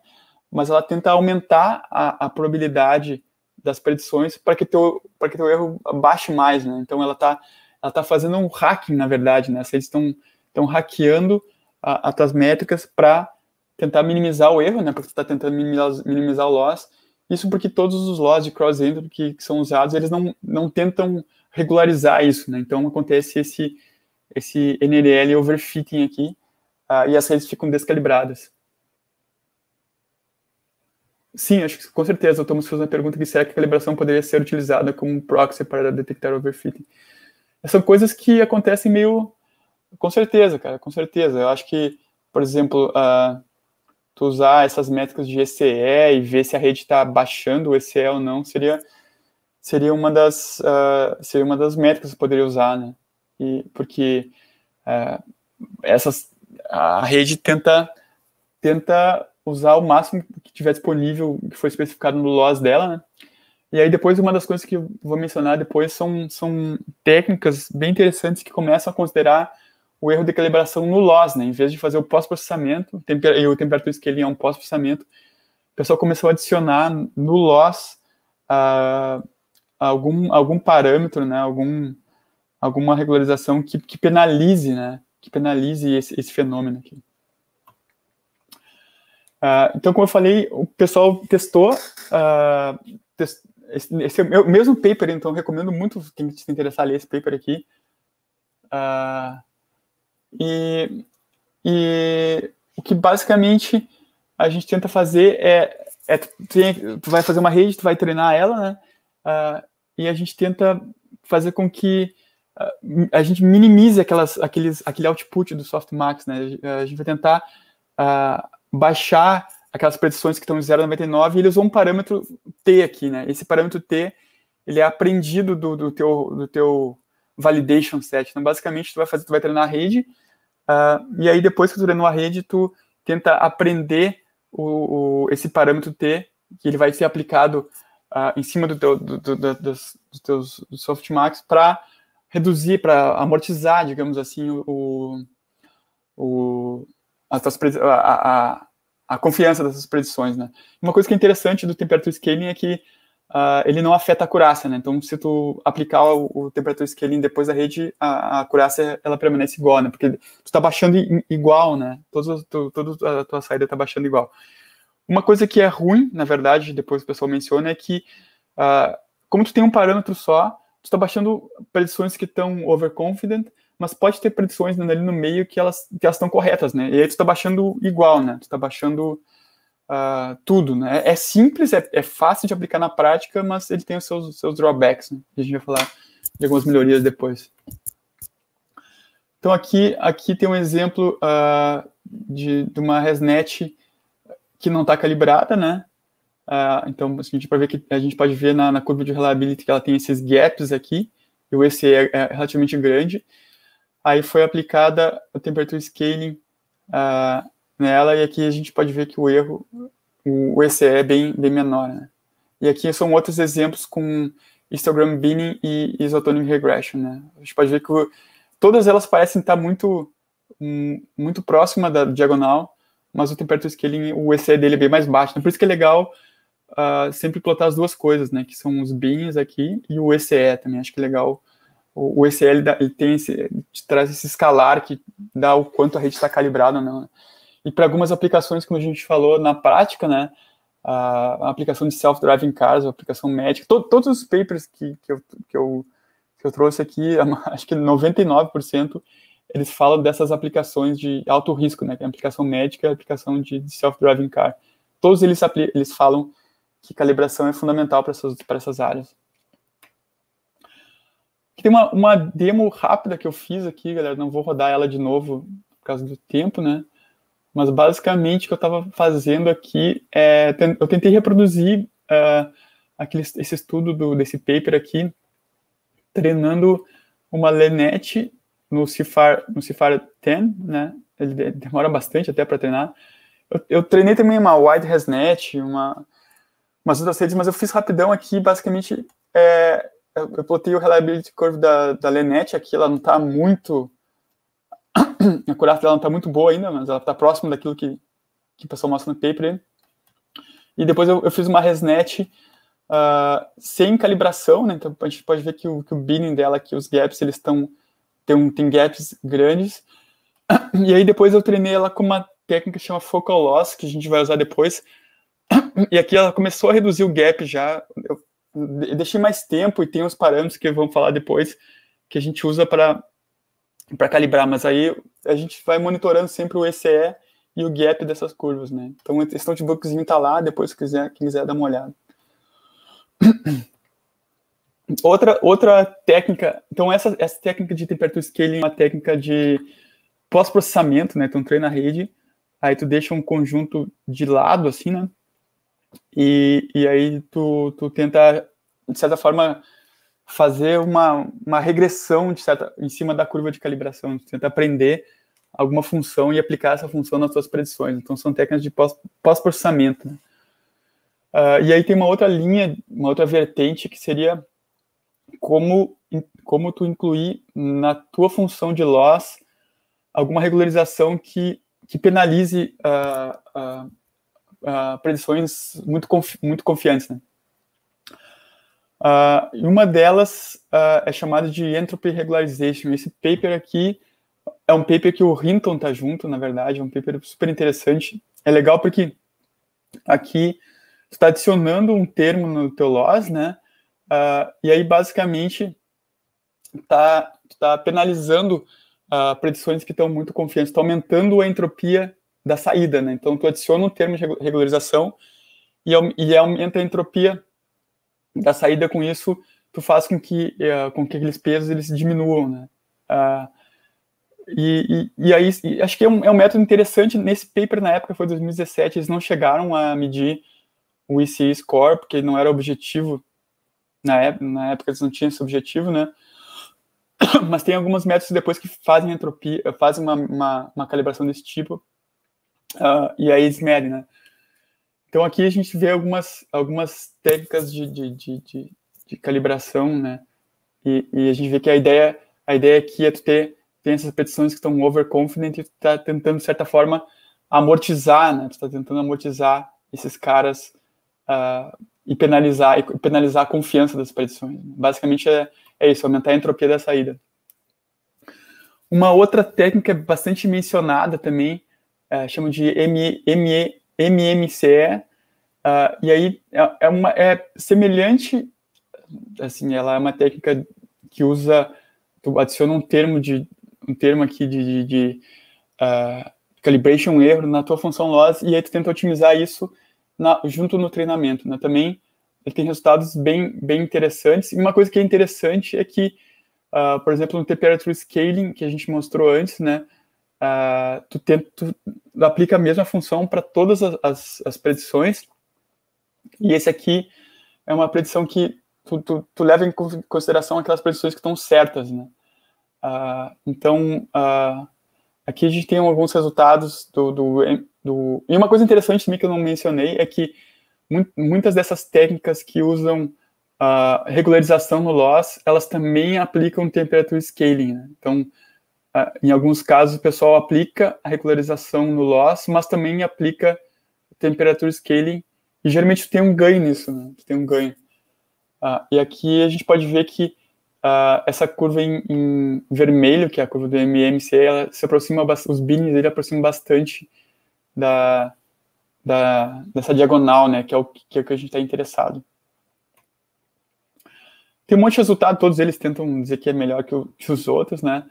mas ela tenta aumentar a, a probabilidade das predições para que teu para que teu erro baixe mais, né? Então ela está ela tá fazendo um hacking, na verdade, né? Eles estão estão hackeando as tuas métricas para tentar minimizar o erro, né? Porque você está tentando minimizar, minimizar o loss. Isso porque todos os loss de cross entry que, que, são usados, eles não não tentam regularizar isso, né? Então acontece esse esse NRL overfitting aqui, uh, e as redes ficam descalibradas. Sim, acho que com certeza. O Thomas fez uma pergunta que será que a calibração poderia ser utilizada como um proxy para detectar overfitting. São coisas que acontecem meio. Com certeza, cara, com certeza. Eu acho que, por exemplo, uh, tu usar essas métricas de ECE e ver se a rede está baixando o ECE ou não seria seria uma das uh, seria uma das métricas que eu poderia usar, né? E porque uh, essas a rede tenta tenta usar o máximo que tiver disponível, que foi especificado no loss dela, né? E aí depois uma das coisas que eu vou mencionar depois são, são técnicas bem interessantes que começam a considerar o erro de calibração no loss, né? Em vez de fazer o pós-processamento, e o temperatura scaling é um pós-processamento, o pessoal começou a adicionar no loss uh, ah, algum, algum parâmetro, né? Algum, alguma regularização que, que penalize, né? Que penalize esse, esse fenômeno aqui. Uh, então, como eu falei, o pessoal testou, uh, ah, test, esse, esse é meu, mesmo paper, então recomendo muito quem se interessar a ler esse paper aqui. Uh, e, e, o que basicamente a gente tenta fazer é, é tu, tem, tu vai fazer uma rede, tu vai treinar ela, né? e a gente tenta fazer com que a gente minimize aquelas, aqueles, aquele output do softmax, né? A gente vai tentar baixar aquelas predições que estão em 0,99 e ele usou um parâmetro T aqui, né? Esse parâmetro T, ele é aprendido do, do, teu, do teu validation set. Então, basicamente, tu vai, fazer, tu vai treinar a rede uh, e aí depois que tu treinou a rede, tu tenta aprender o, o esse parâmetro T que ele vai ser aplicado uh, em cima do teu, do, do, do, dos, dos teus softmax para reduzir, para amortizar, digamos assim, o, o, as, a, a, a, confiança dessas predições, né? Uma coisa que é interessante do temperature scaling é que uh, ele não afeta a acurácia, né? Então, se tu aplicar o, o temperature scaling depois da rede, a, a acurácia, ela permanece igual, né? Porque tu tá baixando igual, né? todo tu, toda a tua saída tá baixando igual. Uma coisa que é ruim, na verdade, depois o pessoal menciona, é que uh, como tu tem um parâmetro só, tu tá baixando predições que estão overconfident, mas pode ter predições né, ali no meio que elas que elas estão corretas, né? E aí tu está baixando igual, né? Tu está baixando uh, tudo, né? É simples, é, é, fácil de aplicar na prática, mas ele tem os seus, seus drawbacks, né? A gente vai falar de algumas melhorias depois. Então aqui aqui tem um exemplo uh, de, de uma ResNet que não está calibrada, né? Uh, então assim, a gente pode ver que a gente pode ver na, na curva de reliability que ela tem esses gaps aqui. E o ECE é, é relativamente grande aí foi aplicada a temperatura scaling uh, ah, nela, e aqui a gente pode ver que o erro, o ECE é bem, bem menor. Né? E aqui são outros exemplos com histogram binning e isotonic regression. Né? A gente pode ver que o, todas elas parecem estar muito, hum, muito próxima da diagonal, mas o temperatura scaling, o ECE dele é bem mais baixo. Né? Por isso que é legal uh, sempre plotar as duas coisas, né? Que são os bins aqui e o ECE também. Acho que é legal o, o ECL dá, ele tem esse, ele traz esse escalar que dá o quanto a rede está calibrada ou não. Né? E para algumas aplicações, como a gente falou na prática, né, a, a aplicação de self-driving cars, a aplicação médica, to, todos os papers que, que, eu, que, eu, que eu trouxe aqui, acho que 99%, eles falam dessas aplicações de alto risco, né, que é a aplicação médica e a aplicação de, de self-driving car. Todos eles, eles falam que calibração é fundamental para essas, para essas áreas tem uma, uma demo rápida que eu fiz aqui, galera. Não vou rodar ela de novo por causa do tempo, né? Mas basicamente o que eu estava fazendo aqui é. Eu tentei reproduzir uh, aquele, esse estudo do, desse paper aqui, treinando uma lenet no Cifar, no Cifar 10, né? Ele demora bastante até para treinar. Eu, eu, treinei também uma Wide ResNet, uma, umas outras redes, mas eu fiz rapidão aqui, basicamente. É, eu plotei o reliability curve da, da Lenet aqui, ela não está muito. A curata dela não está muito boa ainda, mas ela está próxima daquilo que, que o pessoal mostra no paper. E depois eu, eu fiz uma resnet uh, sem calibração, né? Então a gente pode ver que o, que o binning dela aqui, os gaps, eles estão. Tem, tem gaps grandes. E aí depois eu treinei ela com uma técnica que chama focal loss, que a gente vai usar depois. E aqui ela começou a reduzir o gap já. Eu, deixei mais tempo e tem os parâmetros que vamos falar depois que a gente usa para para calibrar, mas aí a gente vai monitorando sempre o ECE e o gap dessas curvas, né? Então o esse notebookzinho tá lá, depois se quiser, quem quiser dar uma olhada. Outra, outra técnica, então essa, essa técnica de temperatura scaling é uma técnica de pós-processamento, né? Então treina a rede, aí tu deixa um conjunto de lado, assim, né? e, e aí tu, tu tenta, de certa forma, fazer uma, uma regressão de certa, em cima da curva de calibração, tu tenta aprender alguma função e aplicar essa função nas suas predições. Então, são técnicas de pós-processamento. Pós né? uh, e aí tem uma outra linha, uma outra vertente, que seria como, como tu incluir na tua função de loss alguma regularização que, que penalize uh, uh, predições muito, confi muito confiantes. Né? Uh, uma delas uh, é chamada de Entropy Regularization. Esse paper aqui é um paper que o Hinton está junto, na verdade, é um paper super interessante. É legal porque aqui está adicionando um termo no teu loss, né? Uh, e aí, basicamente, está tá penalizando uh, predições que estão muito confiantes, está aumentando a entropia da saída, né? Então, tu adiciona um termo de regularização e, e aumenta a entropia da saída com isso, tu faz com que, uh, com que aqueles pesos eles diminuam, né? Uh, e, e, e, aí, e acho que é um, é um, método interessante. Nesse paper, na época, foi 2017, eles não chegaram a medir o ICI score, porque não era objetivo. Na época, na época eles não tinham esse objetivo, né? Mas tem alguns métodos depois que fazem entropia, fazem uma, uma, uma calibração desse tipo uh, e a ex né? Então aqui a gente vê algumas, algumas técnicas de, de, de, de, de calibração, né? E, e, a gente vê que a ideia, a ideia aqui é tu ter tem essas petições que estão overconfident e tu tá tentando, de certa forma, amortizar, né? Tu tá tentando amortizar esses caras uh, e penalizar e penalizar a confiança das petições. Basicamente é, é isso, aumentar a entropia da saída. Uma outra técnica bastante mencionada também é, chama de M, M, MMCE, uh, ah, e aí é, é, uma, é semelhante, assim, ela é uma técnica que usa, tu adiciona um termo de um termo aqui de, de, de uh, calibration erro na tua função loss, e aí tu tenta otimizar isso na, junto no treinamento, né? Também ele tem resultados bem, bem interessantes. E uma coisa que é interessante é que, uh, por exemplo, no temperature Scaling, que a gente mostrou antes, né? uh, tu, tenta, tu, aplica a mesma função para todas as, as, as, predições, e esse aqui é uma predição que tu, tu, tu leva em consideração aquelas predições que estão certas, né? Uh, então, uh, aqui a gente tem alguns resultados do, do, do, E uma coisa interessante também que eu não mencionei é que muitas dessas técnicas que usam uh, regularização no loss, elas também aplicam temperatura scaling. Né? Então, ah, em alguns casos, o pessoal aplica a regularização no loss, mas também aplica temperatura scaling, e geralmente tem um ganho nisso, né? tem um ganho. Ah, e aqui a gente pode ver que ah, essa curva em, em, vermelho, que é a curva do MMC, ela se aproxima, os bins ele aproxima bastante da, da, dessa diagonal, né? que é o que, é o que a gente está interessado. Tem um monte de resultado, todos eles tentam dizer que é melhor que, o, que os outros, né?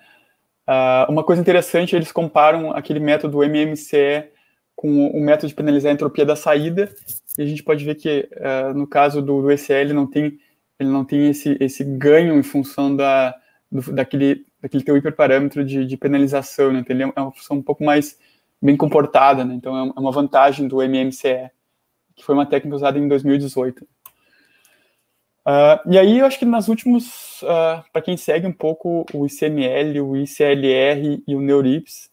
Ah, uma coisa interessante, eles comparam aquele método MMCE com o método de penalizar a entropia da saída, e a gente pode ver que uh, no caso do, do ECL não tem, ele não tem esse, esse ganho em função da, do, daquele, daquele teu hiperparâmetro de, de penalização, né? então, ele é uma função um pouco mais bem comportada, né? então é, é uma vantagem do MMCE, que foi uma técnica usada em 2018. Uh, e aí eu acho que nas últimas, uh, ah, para quem segue um pouco o ICML, o ICLR e o Neurips,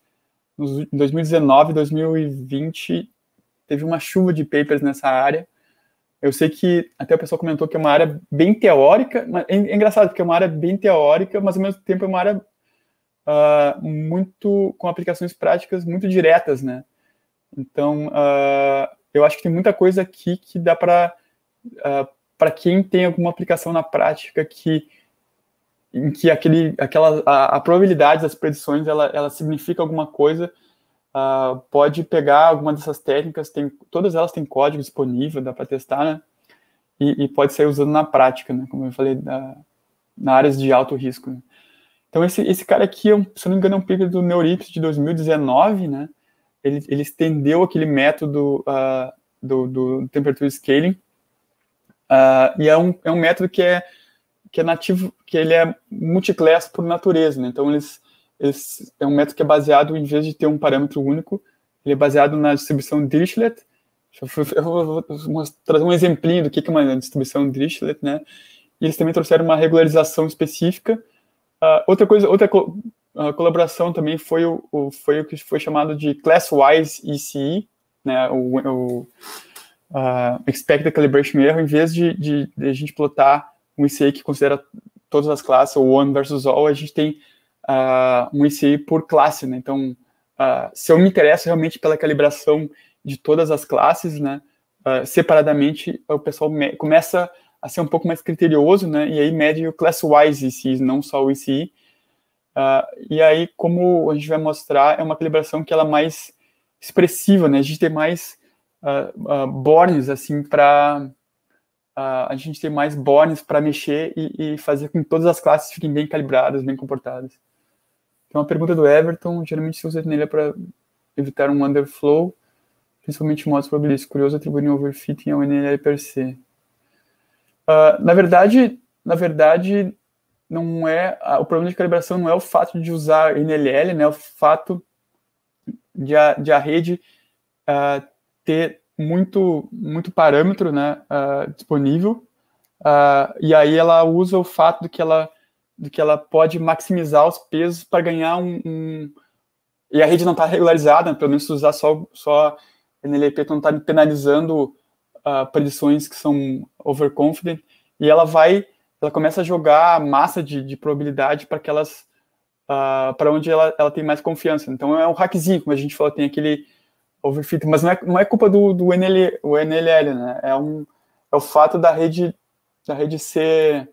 nos 2019 2020 teve uma chuva de papers nessa área. Eu sei que até o pessoal comentou que é uma área bem teórica, mas é, é engraçado porque é uma área bem teórica, mas ao mesmo tempo é uma área uh, muito com aplicações práticas muito diretas, né? Então eu acho que tem muita coisa aqui que dá para para quem tem alguma aplicação na prática que em que aquele, aquela, a, a probabilidade das predições ela, ela significa alguma coisa, uh, pode pegar alguma dessas técnicas, tem, todas elas têm código disponível, dá para testar, né? E, e, pode ser usando na prática, né? Como eu falei, na, na áreas de alto risco. Né? Então, esse, esse cara aqui, é se não me engano, é um paper do Neurips de 2019, né? Ele, ele estendeu aquele método uh, do, do temperature scaling Uh, e é um, é um método que é, que é nativo, que ele é multiclass por natureza, né? Então, eles, eles, é um método que é baseado, em vez de ter um parâmetro único, ele é baseado na distribuição Dirichlet. Eu vou, eu vou, trazer um exemplinho do que é uma distribuição Dirichlet, né? E eles também trouxeram uma regularização específica. Uh, outra coisa, outra co ah, colaboração também foi o, o, foi o que foi chamado de Classwise ECE, né? O, o uh, expected calibration error, em vez de, de, de, a gente plotar um ICI que considera todas as classes, ou one versus all, a gente tem uh, um ICI por classe, né? Então, uh, se eu me interesso realmente pela calibração de todas as classes, né? separadamente, o pessoal começa a ser um pouco mais criterioso, né? E aí mede o class-wise ICI, não só o ICI. e aí, como a gente vai mostrar, é uma calibração que ela é mais expressiva, né? A gente tem mais uh, bornes assim para uh, ah, a gente ter mais bornes para mexer e, e, fazer com que todas as classes fiquem bem calibradas, bem comportadas. Então a pergunta do Everton geralmente se usa nele é para evitar um underflow, principalmente em modos probabilísticos. Curioso atribuir um overfitting ao NLL per se. na verdade, na verdade não é o problema de calibração não é o fato de usar NLL, né? É o fato de a, de a rede uh, ter muito, muito parâmetro né, uh, disponível, uh, e aí ela usa o fato de que ela, de que ela pode maximizar os pesos para ganhar um, um, E a rede não está regularizada, né, pelo menos se usar só, só NLP, não está penalizando uh, ah, predições que são overconfident, e ela vai, ela começa a jogar massa de, de probabilidade para aquelas. Uh, para onde ela, ela tem mais confiança. Então é um hackzinho, como a gente falou, tem aquele overfitting, mas não é, não é culpa do, do NL, o NLL, né? É, um, é o fato da rede, da rede ser.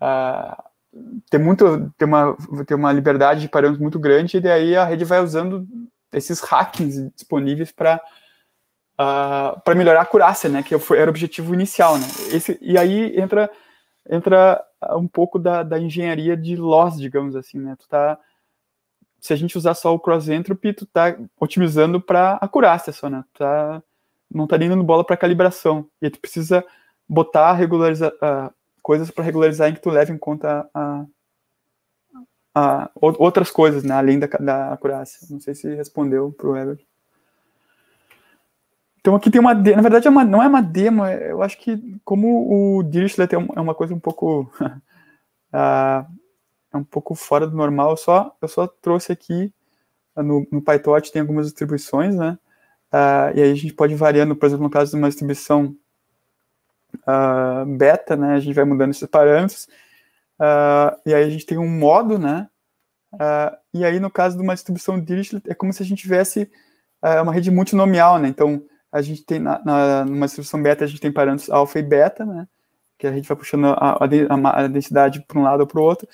Uh, ter, muito, ter, uma, ter uma liberdade de parâmetros muito grande, e daí a rede vai usando esses hackings disponíveis para uh, para melhorar a curácia, né? Que foi, era o objetivo inicial, né? Esse, e aí entra entra um pouco da, da engenharia de loss, digamos assim, né? Tu tá se a gente usar só o cross entropy, tu tá otimizando para acurácia só, né? Tá, não tá nem dando bola para calibração. E aí tu precisa botar regularizar, uh, coisas para regularizar em que tu leve em conta a, a, a, outras coisas, né? Além da, da acurácia. Não sei se respondeu pro Weber. Então aqui tem uma demo, na verdade é uma, não é uma demo, é, eu acho que como o Dirichlet é, é uma coisa um pouco uh, é um pouco fora do normal. Eu só, eu só trouxe aqui ah, no, no PyTorch tem algumas distribuições, né? Uh, e aí a gente pode variando, por exemplo, no caso de uma distribuição uh, beta, né? A gente vai mudando esses parâmetros. Uh, e aí a gente tem um modo, né? e aí no caso de uma distribuição Dirichlet é como se a gente tivesse uma rede multinomial, né? Então a gente tem na, na, numa distribuição beta a gente tem parâmetros alfa e beta, né? Que a gente vai puxando a, a, a densidade para um lado ou para o outro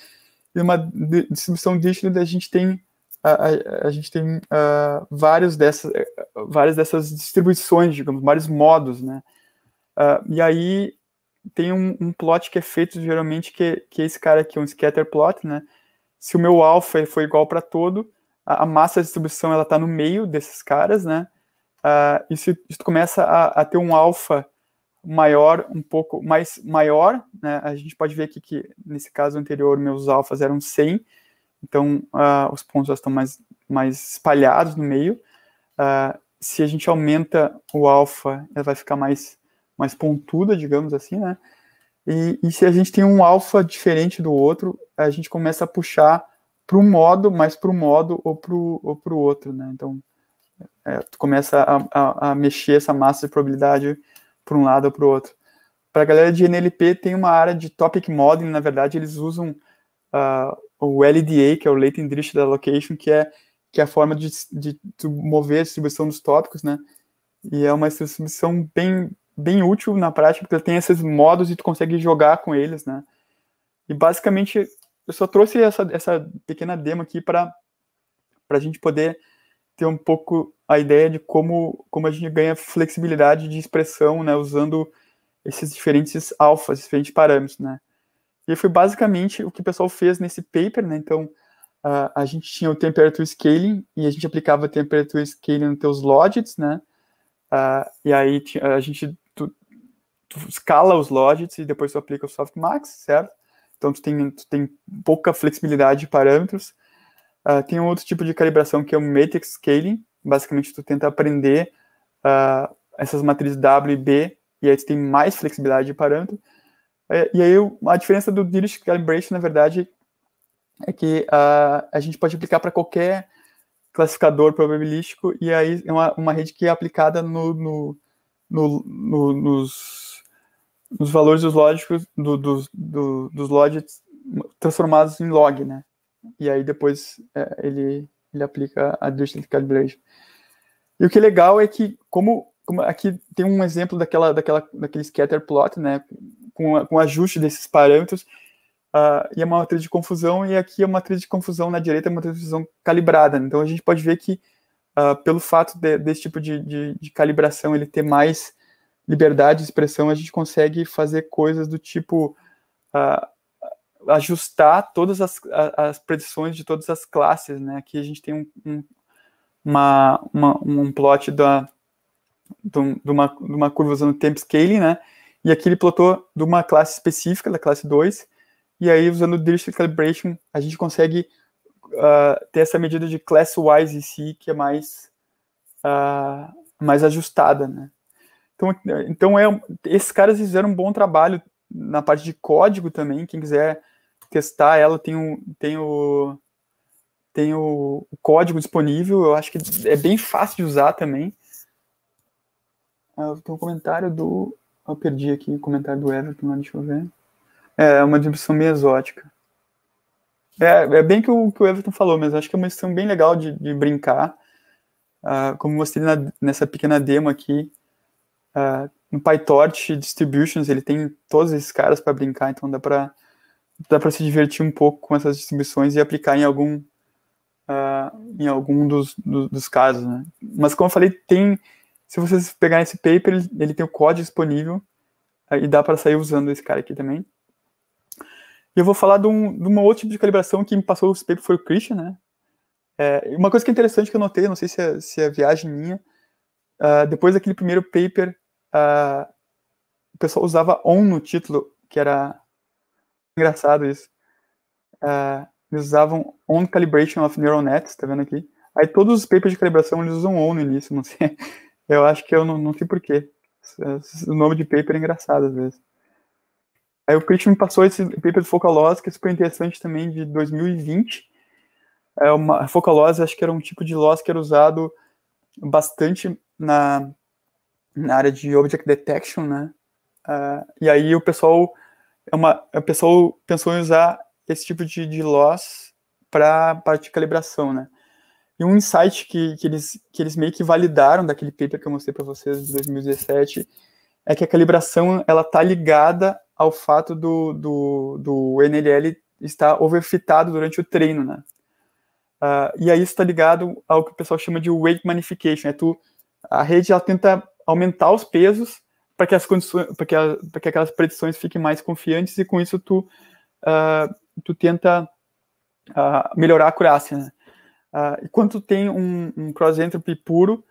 e uma distribuição distribuição a gente tem a, a, a gente tem uh, vários dessas, eh, várias dessas distribuições, digamos, vários modos, né? Uh, e aí tem um, um, plot que é feito geralmente que, que é esse cara aqui, um scatter plot, né? Se o meu alfa for igual para todo, a, a, massa de distribuição ela está no meio desses caras, né? Uh, e se, se tu começa a, a ter um alfa maior, um pouco mais maior, né? a gente pode ver aqui que nesse caso anterior meus alfas eram 100, então uh, os pontos já estão mais, mais espalhados no meio. Uh, se a gente aumenta o alfa, ela vai ficar mais, mais pontuda, digamos assim, né? E, e se a gente tem um alfa diferente do outro, a gente começa a puxar para um modo, mais para um modo ou para o ou pro outro, né? Então, é, tu começa a, a, a mexer essa massa de probabilidade para um lado ou para o outro. Para a galera de NLP, tem uma área de topic modeling, na verdade, eles usam uh, o LDA, que é o Latent Distributed Allocation, que é, que é a forma de, de, de mover a distribuição dos tópicos, né? E é uma distribuição bem, bem útil na prática, porque tem esses modos e tu consegue jogar com eles, né? E basicamente, eu só trouxe essa, essa pequena demo aqui para a gente poder ter um pouco a ideia de como, como a gente ganha flexibilidade de expressão, né, usando esses diferentes alfas, diferentes parâmetros, né. E foi basicamente o que o pessoal fez nesse paper, né, então uh, a gente tinha o temperature scaling e a gente aplicava o temperature scaling nos teus logits, né, uh, e aí a gente tu, tu escala os logits e depois tu aplica o softmax, certo? Então tu tem, tu tem pouca flexibilidade de parâmetros, ah, tem um outro tipo de calibração que é o matrix scaling. Basicamente, tu tenta aprender uh, essas matrizes W e B, e aí tu tem mais flexibilidade de parâmetro. Uh, e aí, a diferença do Dirich calibration, na verdade, é que ah, a gente pode aplicar para qualquer classificador probabilístico, e aí é uma, uma rede que é aplicada no, no, no, no nos, nos valores dos lógicos, do, dos, do, dos logits transformados em log, né? e aí depois é, ele, ele aplica a distance calibration. E o que é legal é que, como, como aqui tem um exemplo daquela, daquela, daquele scatter plot, né, com, com ajuste desses parâmetros, uh, e é uma matriz de confusão, e aqui é uma matriz de confusão na direita, é uma matriz de confusão calibrada. Então a gente pode ver que, uh, pelo fato de, desse tipo de, de, de calibração ele ter mais liberdade de expressão, a gente consegue fazer coisas do tipo uh, ajustar todas as, as predições de todas as classes, né? Aqui a gente tem um, um, uma, uma, um plot da, do, de, uma, de uma curva usando tempo scaling, né? E aqui ele plotou de uma classe específica, da classe 2, e aí usando o Dirichlet Calibration a gente consegue uh, ter essa medida de class-wise em si, que é mais, uh, mais ajustada, né? Então, então é, esses caras fizeram um bom trabalho na parte de código também, quem quiser testar ela, tem, um, tem, o, tem o, o código disponível, eu acho que é bem fácil de usar também. Ah, tem um comentário do. Eu perdi aqui o comentário do Everton, deixa eu ver. É, é uma distribuição meio exótica. É, é bem que o que o Everton falou, mas acho que é uma distribuição bem legal de, de brincar. Uh, como mostrei na, nessa pequena demo aqui, uh, no PyTorch Distributions ele tem todos esses caras para brincar, então dá para dá para se divertir um pouco com essas distribuições e aplicar em algum, uh, em algum dos, dos casos. Né? Mas como eu falei, tem, se vocês pegarem esse paper, ele, ele tem o código disponível uh, e dá para sair usando esse cara aqui também. E eu vou falar de um, de um outro tipo de calibração que me passou esse paper foi o Christian, né? É, uma coisa que é interessante que eu notei, não sei se é, se é viagem minha, uh, depois daquele primeiro paper, o pessoal usava on no título, que era engraçado isso. Uh, eles usavam On Calibration of Neural Nets, tá vendo aqui? Aí todos os papers de calibração eles usam On no início, não sei. Eu acho que eu não, não sei porquê. O nome de paper é engraçado às vezes. Aí o Christian me passou esse paper do Focalose, que é super interessante também, de 2020. É uma, a Focalose acho que era um tipo de loss que era usado bastante na, na área de object detection, né? Uh, e aí o pessoal é uma, a pessoa pensou em usar esse tipo de, de loss para parte de calibração, né? E um insight que, que, eles, que eles meio que validaram daquele paper que eu mostrei para vocês de 2017 é que a calibração ela tá ligada ao fato do, do, do NLL estar overfitado durante o treino, né? Uh, e aí está ligado ao que o pessoal chama de weight magnification, é tu a rede ela tenta aumentar os pesos para que as condições, para que, que aquelas predições fiquem mais confiantes e com isso tu, uh, tu tenta uh, melhorar a acurácia. Né? Uh, e quando tu tem um, um cross-entropy puro,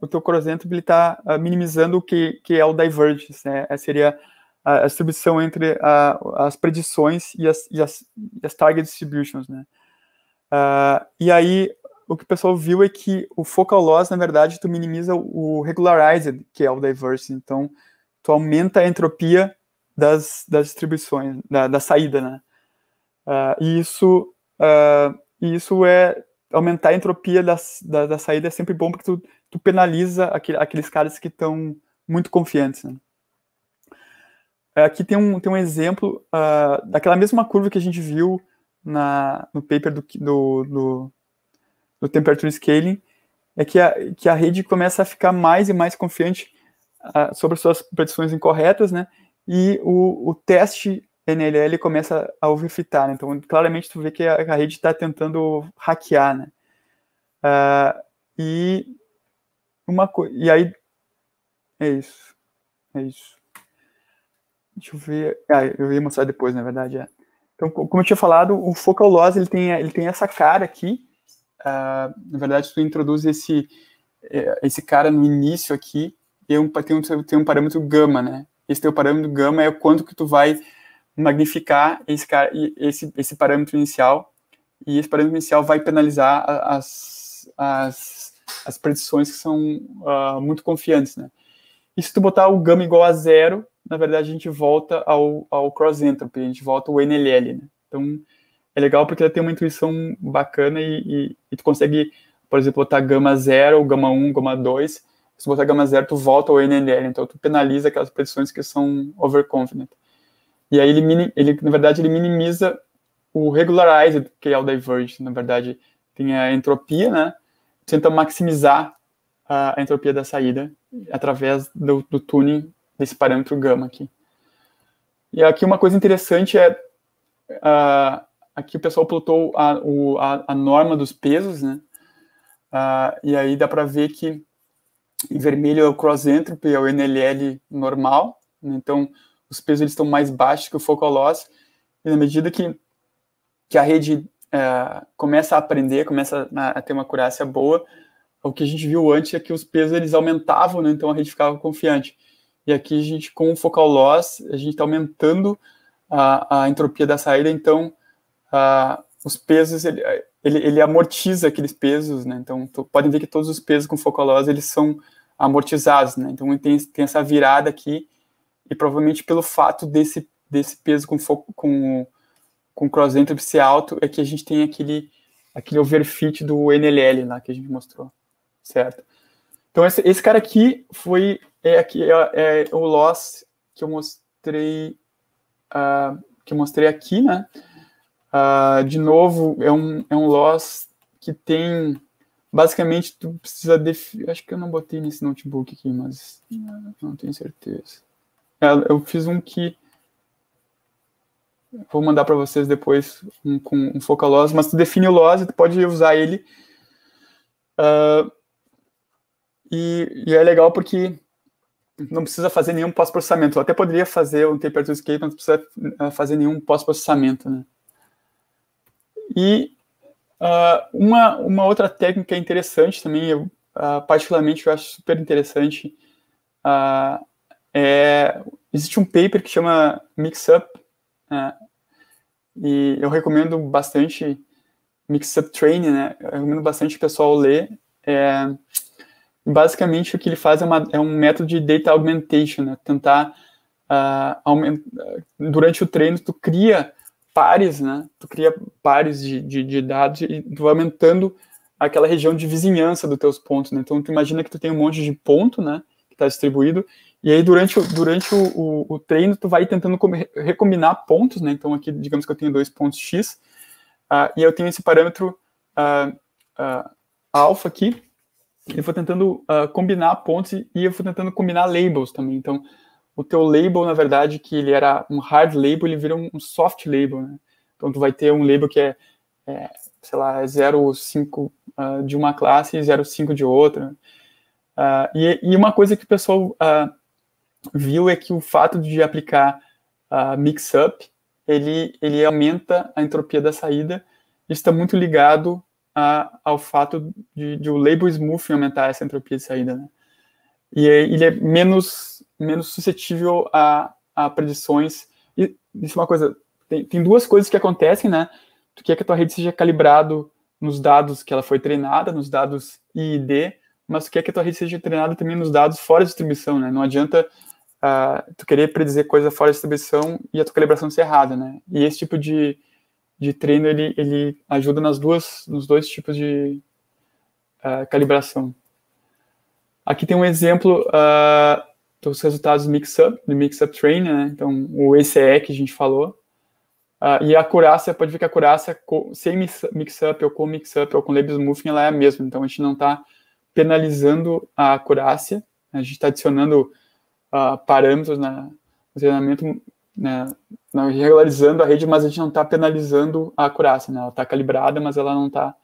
o teu cross-entropy está minimizando o que, que é o divergence, né? Essa é, seria a, a distribuição entre a, as predições e as, e as, as target distributions, né? e aí o que o pessoal viu é que o focal loss, na verdade, tu minimiza o regularized, que é o diversity. Então, tu aumenta a entropia das, das distribuições, da, da saída, né? Uh, e isso, uh, isso é aumentar a entropia da, da, da, saída é sempre bom porque tu, tu penaliza aquele, aqueles caras que estão muito confiantes. Né? Ah, aqui tem um, tem um exemplo uh, daquela mesma curva que a gente viu na, no paper do, do, do do temperature scaling é que a, que a rede começa a ficar mais e mais confiante ah, sobre suas predições incorretas, né? E o, o teste NLL começa a overfitar, né? Então, claramente, tu vê que a, a rede está tentando hackear, né? Uh, e uma e aí é isso, é isso. Deixa eu ver, ah, eu ia mostrar depois, na verdade, é. Então, como eu tinha falado, o focal loss ele tem, ele tem essa cara aqui, uh, na verdade, tu introduz esse, é, esse cara no início aqui, tem um, tem, um, tem um parâmetro gama, né? Esse teu parâmetro gama é o quanto que tu vai magnificar esse, cara, esse, esse parâmetro inicial, e esse parâmetro inicial vai penalizar as, as, as predições que são uh, muito confiantes, né? E se tu botar o gama igual a zero, na verdade a gente volta ao, ao cross-entropy, a gente volta ao NLL, né? Então, é legal porque ela tem uma intuição bacana e, e, e tu consegue, por exemplo, botar gama 0, gama 1, um, gama 2. Se botar gama 0, tu volta ao NLL. Então, tu penaliza aquelas predições que são overconfident. E aí, ele, ele na verdade, ele minimiza o regularized, que é o divergent, na verdade. Tem a entropia, né? Tenta maximizar a entropia da saída através do, do tuning desse parâmetro gama aqui. E aqui uma coisa interessante é uh, aqui o pessoal plotou a, o, a, a norma dos pesos, né? Uh, e aí dá para ver que em vermelho é o cross entropy é o NLL normal, né? então os pesos eles estão mais baixos que o focal loss, e na medida que, que a rede uh, começa a aprender, começa a, a ter uma curácia boa, o que a gente viu antes é que os pesos eles aumentavam, né? então a rede ficava confiante. E aqui a gente, com o focal loss, a gente está aumentando a, a entropia da saída, então ah, os pesos, ele, ele, ele, amortiza aqueles pesos, né? Então, podem ver que todos os pesos com focolose, eles são amortizados, né? Então, tem, tem essa virada aqui, e provavelmente pelo fato desse, desse peso com, foco, com, com cross-entropy ser alto, é que a gente tem aquele, aquele overfit do NLL lá que a gente mostrou, certo? Então, esse, esse cara aqui foi é, aqui, é, é o loss que eu mostrei, uh, que eu mostrei aqui, né? Uh, de novo, é um, é um loss que tem. Basicamente, tu precisa. Defi- Acho que eu não botei nesse notebook aqui, mas não tenho certeza. É, eu fiz um que. Vou mandar para vocês depois um, com um focal loss, mas tu define o loss e tu pode usar ele. Uh, e, e é legal porque não precisa fazer nenhum pós-processamento. até poderia fazer um taper to escape, mas não precisa ah, fazer nenhum pós-processamento, né? E uh, uma, uma outra técnica interessante também, eu, uh, particularmente eu acho super interessante, uh, é, existe um paper que chama mixup né? e eu recomendo bastante mixup Training, né? Eu recomendo bastante o pessoal ler. É, basicamente o que ele faz é, uma, é um método de data augmentation, né? Tentar uh, aumenta, durante o treino tu cria pares, né? Tu cria pares de, de, de dados e tu vai aumentando aquela região de vizinhança dos teus pontos, né? Então tu imagina que tu tem um monte de ponto, né? Que está distribuído e aí durante, durante o, o, o treino tu vai tentando recombinar pontos, né? Então aqui digamos que eu tenho dois pontos x uh, e eu tenho esse parâmetro uh, uh, alfa aqui. Eu vou tentando combinar pontos e, e eu vou tentando combinar labels também. Então o teu label, na verdade, que ele era um hard label, ele vira um, soft label, né? Então, tu vai ter um label que é, é sei lá, 0,5 uh, ah, de uma classe e 0,5 de outra. Uh, e, e, uma coisa que o pessoal uh, viu é que o fato de aplicar uh, mix-up, ele, ele aumenta a entropia da saída, isso está muito ligado a, ao fato de, de, o label smoothing aumentar essa entropia de saída. Né? E é, ele é menos menos suscetível a, a predições. E isso é uma coisa, tem, tem duas coisas que acontecem, né? Tu quer que a tua rede seja calibrado nos dados que ela foi treinada, nos dados D, mas tu quer que a tua rede seja treinada também nos dados fora de distribuição, né? Não adianta uh, tu querer predizer coisa fora de distribuição e a tua calibração ser errada, né? E esse tipo de, de treino, ele, ele ajuda nas duas, nos dois tipos de uh, calibração. Aqui tem um exemplo uh, então, os resultados do Mixup, do Mixup Train, né? Então, o ECE que a gente falou. Uh, e a curácia, pode ver que a curácia sem Mixup ou com Mixup ou com Label Smoothing, ela é a mesma. Então, a gente não está penalizando a curácia, né? a gente está adicionando uh, parâmetros na, né? no treinamento, né? regularizando a rede, mas a gente não está penalizando a curácia, né? Ela está calibrada, mas ela não tá,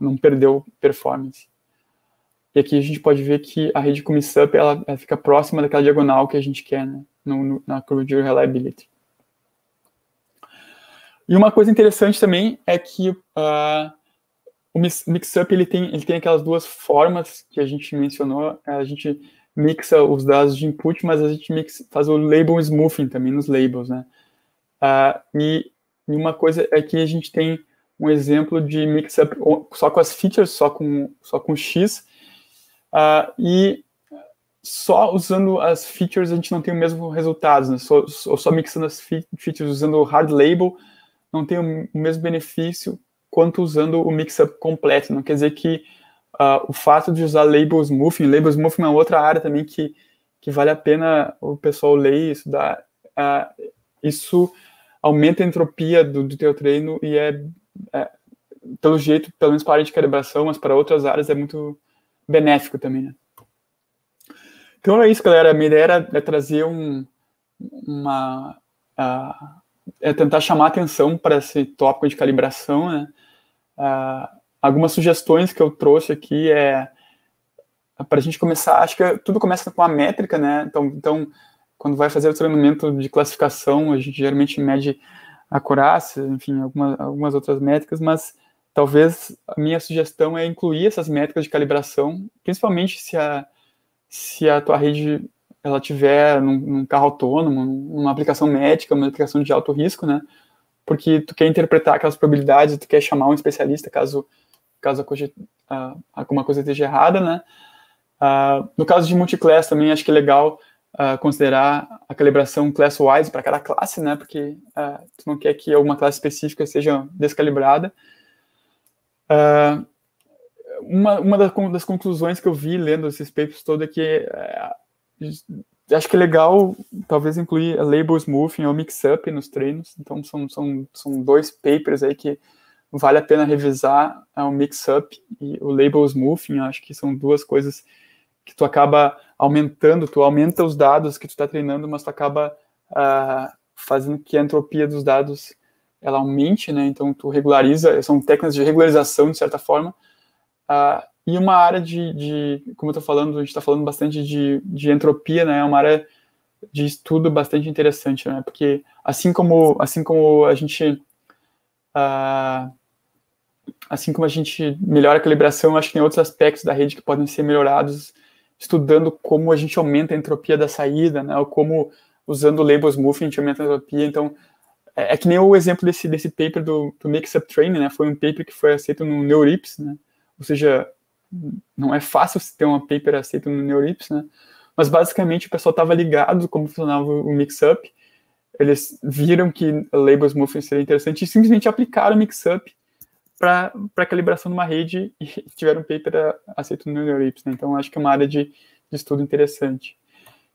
não perdeu performance. E aqui a gente pode ver que a rede com ela, ela, fica próxima daquela diagonal que a gente quer né? no, no, na curva de reliability. E uma coisa interessante também é que uh, o mixup ele tem, ele tem aquelas duas formas que a gente mencionou. A gente mixa os dados de input, mas a gente mix, faz o label smoothing também nos labels. Né? Uh, e, e uma coisa é que a gente tem um exemplo de mixup só com as features, só com, só com X, Uh, e só usando as features a gente não tem o mesmo resultado, né? Só, só, só mixando as features usando o hard label não tem o mesmo benefício quanto usando o mix-up completo. Não quer dizer que uh, o fato de usar label smoothing, label smoothing é outra área também que, que vale a pena o pessoal ler e estudar. Uh, isso aumenta a entropia do, do teu treino e é, é, pelo jeito, pelo menos para a área de calibração, mas para outras áreas é muito benéfico também, né? Então é isso, galera. A minha ideia era é trazer um, uma. Uh, é tentar chamar atenção para esse tópico de calibração, né? Uh, algumas sugestões que eu trouxe aqui é para a gente começar, acho que tudo começa com a métrica, né? Então, então quando vai fazer o treinamento de classificação, a gente geralmente mede a acurácia, enfim, algumas, algumas outras métricas, mas talvez a minha sugestão é incluir essas métricas de calibração, principalmente se a, se a tua rede ela tiver num, num carro autônomo, numa aplicação médica, uma aplicação de alto risco, né? Porque tu quer interpretar aquelas probabilidades, tu quer chamar um especialista caso caso a coisa, alguma coisa esteja errada, né? Uh, no caso de multiclass também acho que é legal uh, considerar a calibração class-wise para cada classe, né? Porque uh, tu não quer que alguma classe específica seja descalibrada. Uh, uma uma das conclusões que eu vi lendo esses papers todo é que uh, acho que é legal talvez incluir label smoothing ou é mix-up nos treinos. Então são, são, são dois papers aí que vale a pena revisar o é mix-up e o label smoothing. Acho que são duas coisas que tu acaba aumentando, tu aumenta os dados que tu está treinando, mas tu acaba uh, fazendo que a entropia dos dados ela aumente, né? Então tu regulariza, são técnicas de regularização de certa forma. Uh, e uma área de, de como eu estou falando, a gente está falando bastante de, de entropia, né? É uma área de estudo bastante interessante, né? Porque assim como assim como a gente uh, assim como a gente melhora a calibração, acho que tem outros aspectos da rede que podem ser melhorados estudando como a gente aumenta a entropia da saída, né? Ou como usando label smoothing a gente aumenta a entropia. Então é, é, que nem o exemplo desse, desse paper do, do Make Up Training, né? Foi um paper que foi aceito no Neurips, né? Ou seja, não é fácil ter um paper aceito no Neurips, né? Mas basicamente o pessoal estava ligado como funcionava o Mixup, eles viram que labels muffin seria interessante e simplesmente aplicaram o Mixup para para calibração de uma rede e tiveram um paper aceito no Neurips, né? Então acho que é uma área de, de estudo interessante.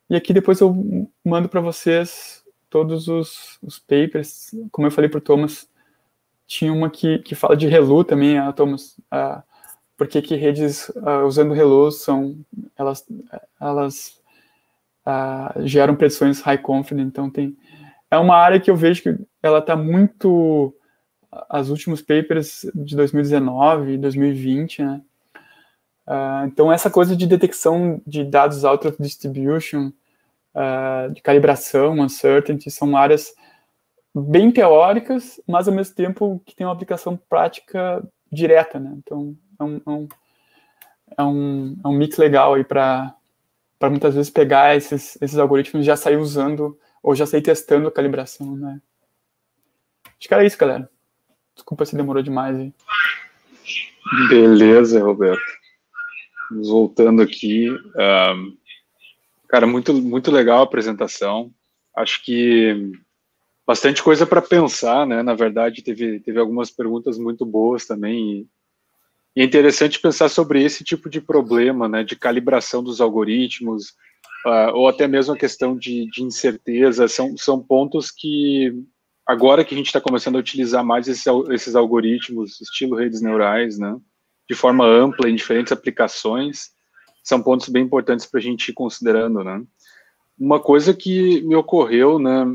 E aqui depois eu mando para vocês todos os, os papers, como eu falei para o Thomas, tinha uma que, que fala de relu também, a Thomas, a, porque que redes a, usando relu são, elas, elas a, geram pressões high confidence, então tem, é uma área que eu vejo que ela está muito, as últimos papers de 2019 2020, né, Uh, então, essa coisa de detecção de dados out of distribution, uh, de calibração, uncertainty, são áreas bem teóricas, mas ao mesmo tempo que tem uma aplicação prática direta, né? Então, é um, é um, é um, é um mix legal aí para muitas vezes pegar esses, esses algoritmos e já sair usando ou já sair testando a calibração, né? Acho que era isso, galera. Desculpa se demorou demais aí. Beleza, Roberto. Voltando aqui, um, ah, Cara, muito, muito legal a apresentação. Acho que bastante coisa para pensar, né? Na verdade, teve, teve algumas perguntas muito boas também. E, e é interessante pensar sobre esse tipo de problema, né? De calibração dos algoritmos, uh, ou até mesmo a questão de, de incerteza. São, são pontos que, agora que a gente está começando a utilizar mais esses, esses algoritmos, estilo redes neurais, né? De forma ampla, em diferentes aplicações são pontos bem importantes para a gente ir considerando, né? Uma coisa que me ocorreu, né?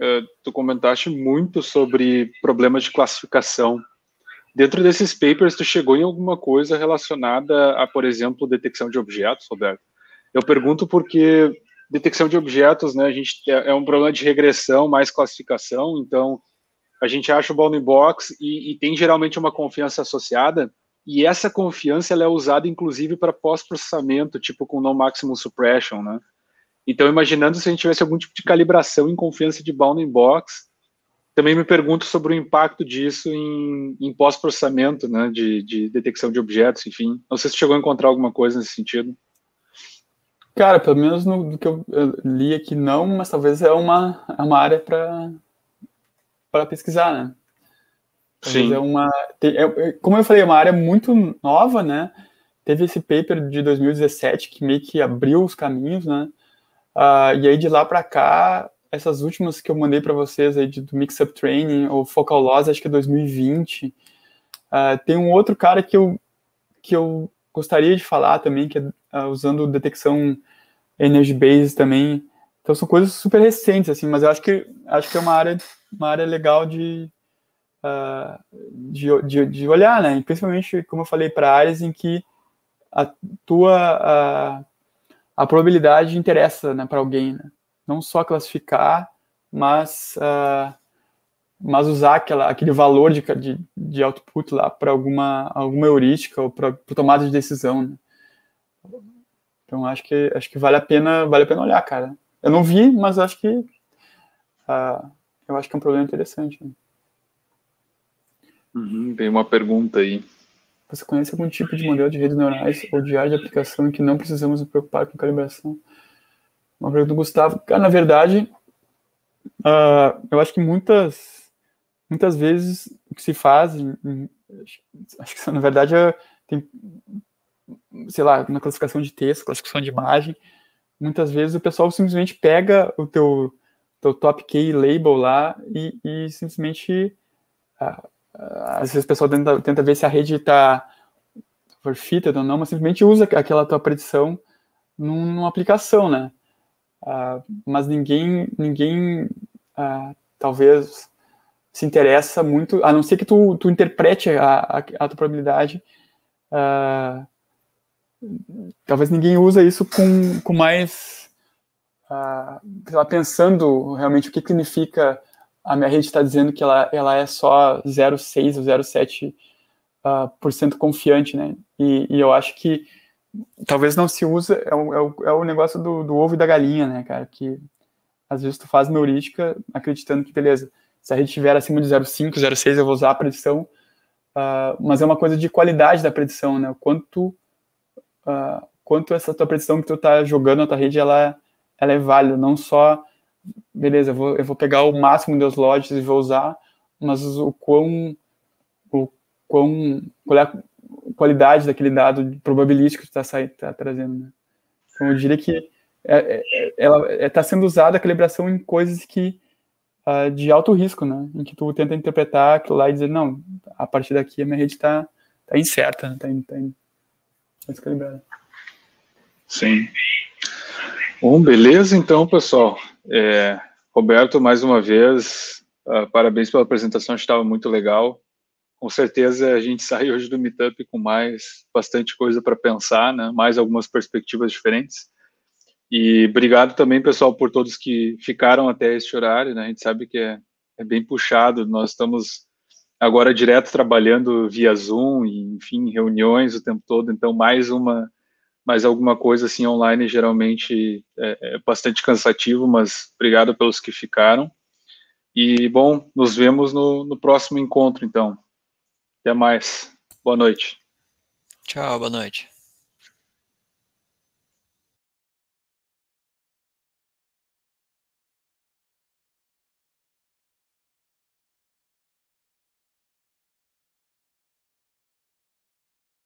É, tu comentaste muito sobre problemas de classificação. Dentro desses papers, tu chegou em alguma coisa relacionada a, por exemplo, detecção de objetos, Roberto? Eu pergunto porque detecção de objetos, né? A gente é, é um problema de regressão mais classificação, então a gente acha o bounding box e, e tem geralmente uma confiança associada e essa confiança ela é usada inclusive para pós-processamento, tipo com no maximum suppression, né? Então, imaginando se a gente tivesse algum tipo de calibração em confiança de bounding box, também me pergunto sobre o impacto disso em, em pós-processamento, né, de, de, detecção de objetos, enfim. Não sei se chegou a encontrar alguma coisa nesse sentido. Cara, pelo menos no, que eu li aqui não, mas talvez é uma, é uma área para pesquisar, né? Sim. É uma, é, é, como eu falei, é uma área muito nova, né? Teve esse paper de 2017 que meio que abriu os caminhos, né? Uh, e aí de lá para cá, essas últimas que eu mandei para vocês aí de, do Mix Up Training ou Focal Loss, acho que é 2020. Uh, ah, tem um outro cara que eu, que eu gostaria de falar também, que é uh, usando detecção Energy Base também. Então são coisas super recentes, assim, mas eu acho que, acho que é uma área, uma área legal de, uh, de, de, de, olhar, né? E principalmente, como eu falei, para áreas em que a tua uh, a probabilidade interessa né, para alguém, né? não só classificar, mas uh, mas usar aquela, aquele valor de, de, de output lá para alguma alguma heurística ou para tomada de decisão. Né? Então acho que acho que vale a pena vale a pena olhar, cara. Eu não vi, mas acho que uh, eu acho que é um problema interessante. Né? Uhum, tem uma pergunta aí. Você conhece algum tipo de modelo de redes neurais ou de área de aplicação em que não precisamos nos preocupar com calibração? Uma pergunta do Gustavo. Cara, na verdade, uh, eu acho que muitas, muitas vezes o que se faz, acho que na verdade é, tem, sei lá, na classificação de texto, classificação de imagem, muitas vezes o pessoal simplesmente pega o teu, teu top key label lá e, e simplesmente uh, às vezes o pessoal tenta, tenta ver se a rede está forfeited ou não, mas simplesmente usa aquela tua predição num, numa aplicação, né? Uh, mas ninguém, ninguém uh, talvez se interessa muito, a não ser que tu, tu interprete a, a, a tua probabilidade. Uh, talvez ninguém usa isso com, com mais, lá, pensando realmente o que significa a minha rede está dizendo que ela, ela é só 0,6 ou 0,7% uh, ah, por cento confiante, né? E, e, eu acho que talvez não se usa, é o, é o, é o negócio do, do, ovo e da galinha, né, cara? Que às vezes tu faz neurítica acreditando que, beleza, se a rede estiver acima de 0,5, 0,6, eu vou usar a predição, uh, mas é uma coisa de qualidade da predição, né? quanto, uh, quanto essa tua predição que tu tá jogando na tua rede, ela, ela é válida, não só beleza, eu vou, eu vou pegar o máximo dos lotes e vou usar, mas o quão, o quão, qual é a qualidade daquele dado probabilístico que tu está tá trazendo, né? Então eu diria que é, é, é ela está é, sendo usada a calibração em coisas que uh, de alto risco, né? Em que tu tenta interpretar aquilo lá e dizer, não, a partir daqui a minha rede está tá incerta, está né? tá, tá, tá descalibrada. Sim. Bom, beleza então, pessoal. É, Roberto, mais uma vez, uh, parabéns pela apresentação, estava muito legal. Com certeza a gente sai hoje do Meetup com mais bastante coisa para pensar, né? mais algumas perspectivas diferentes. E obrigado também, pessoal, por todos que ficaram até este horário. Né? A gente sabe que é, é bem puxado, nós estamos agora direto trabalhando via Zoom, e, enfim, reuniões o tempo todo, então mais uma mas alguma coisa assim online geralmente é, é bastante cansativo, mas obrigado pelos que ficaram. E, bom, nos vemos no, no próximo encontro, então. Até mais. Boa noite. Tchau, boa noite.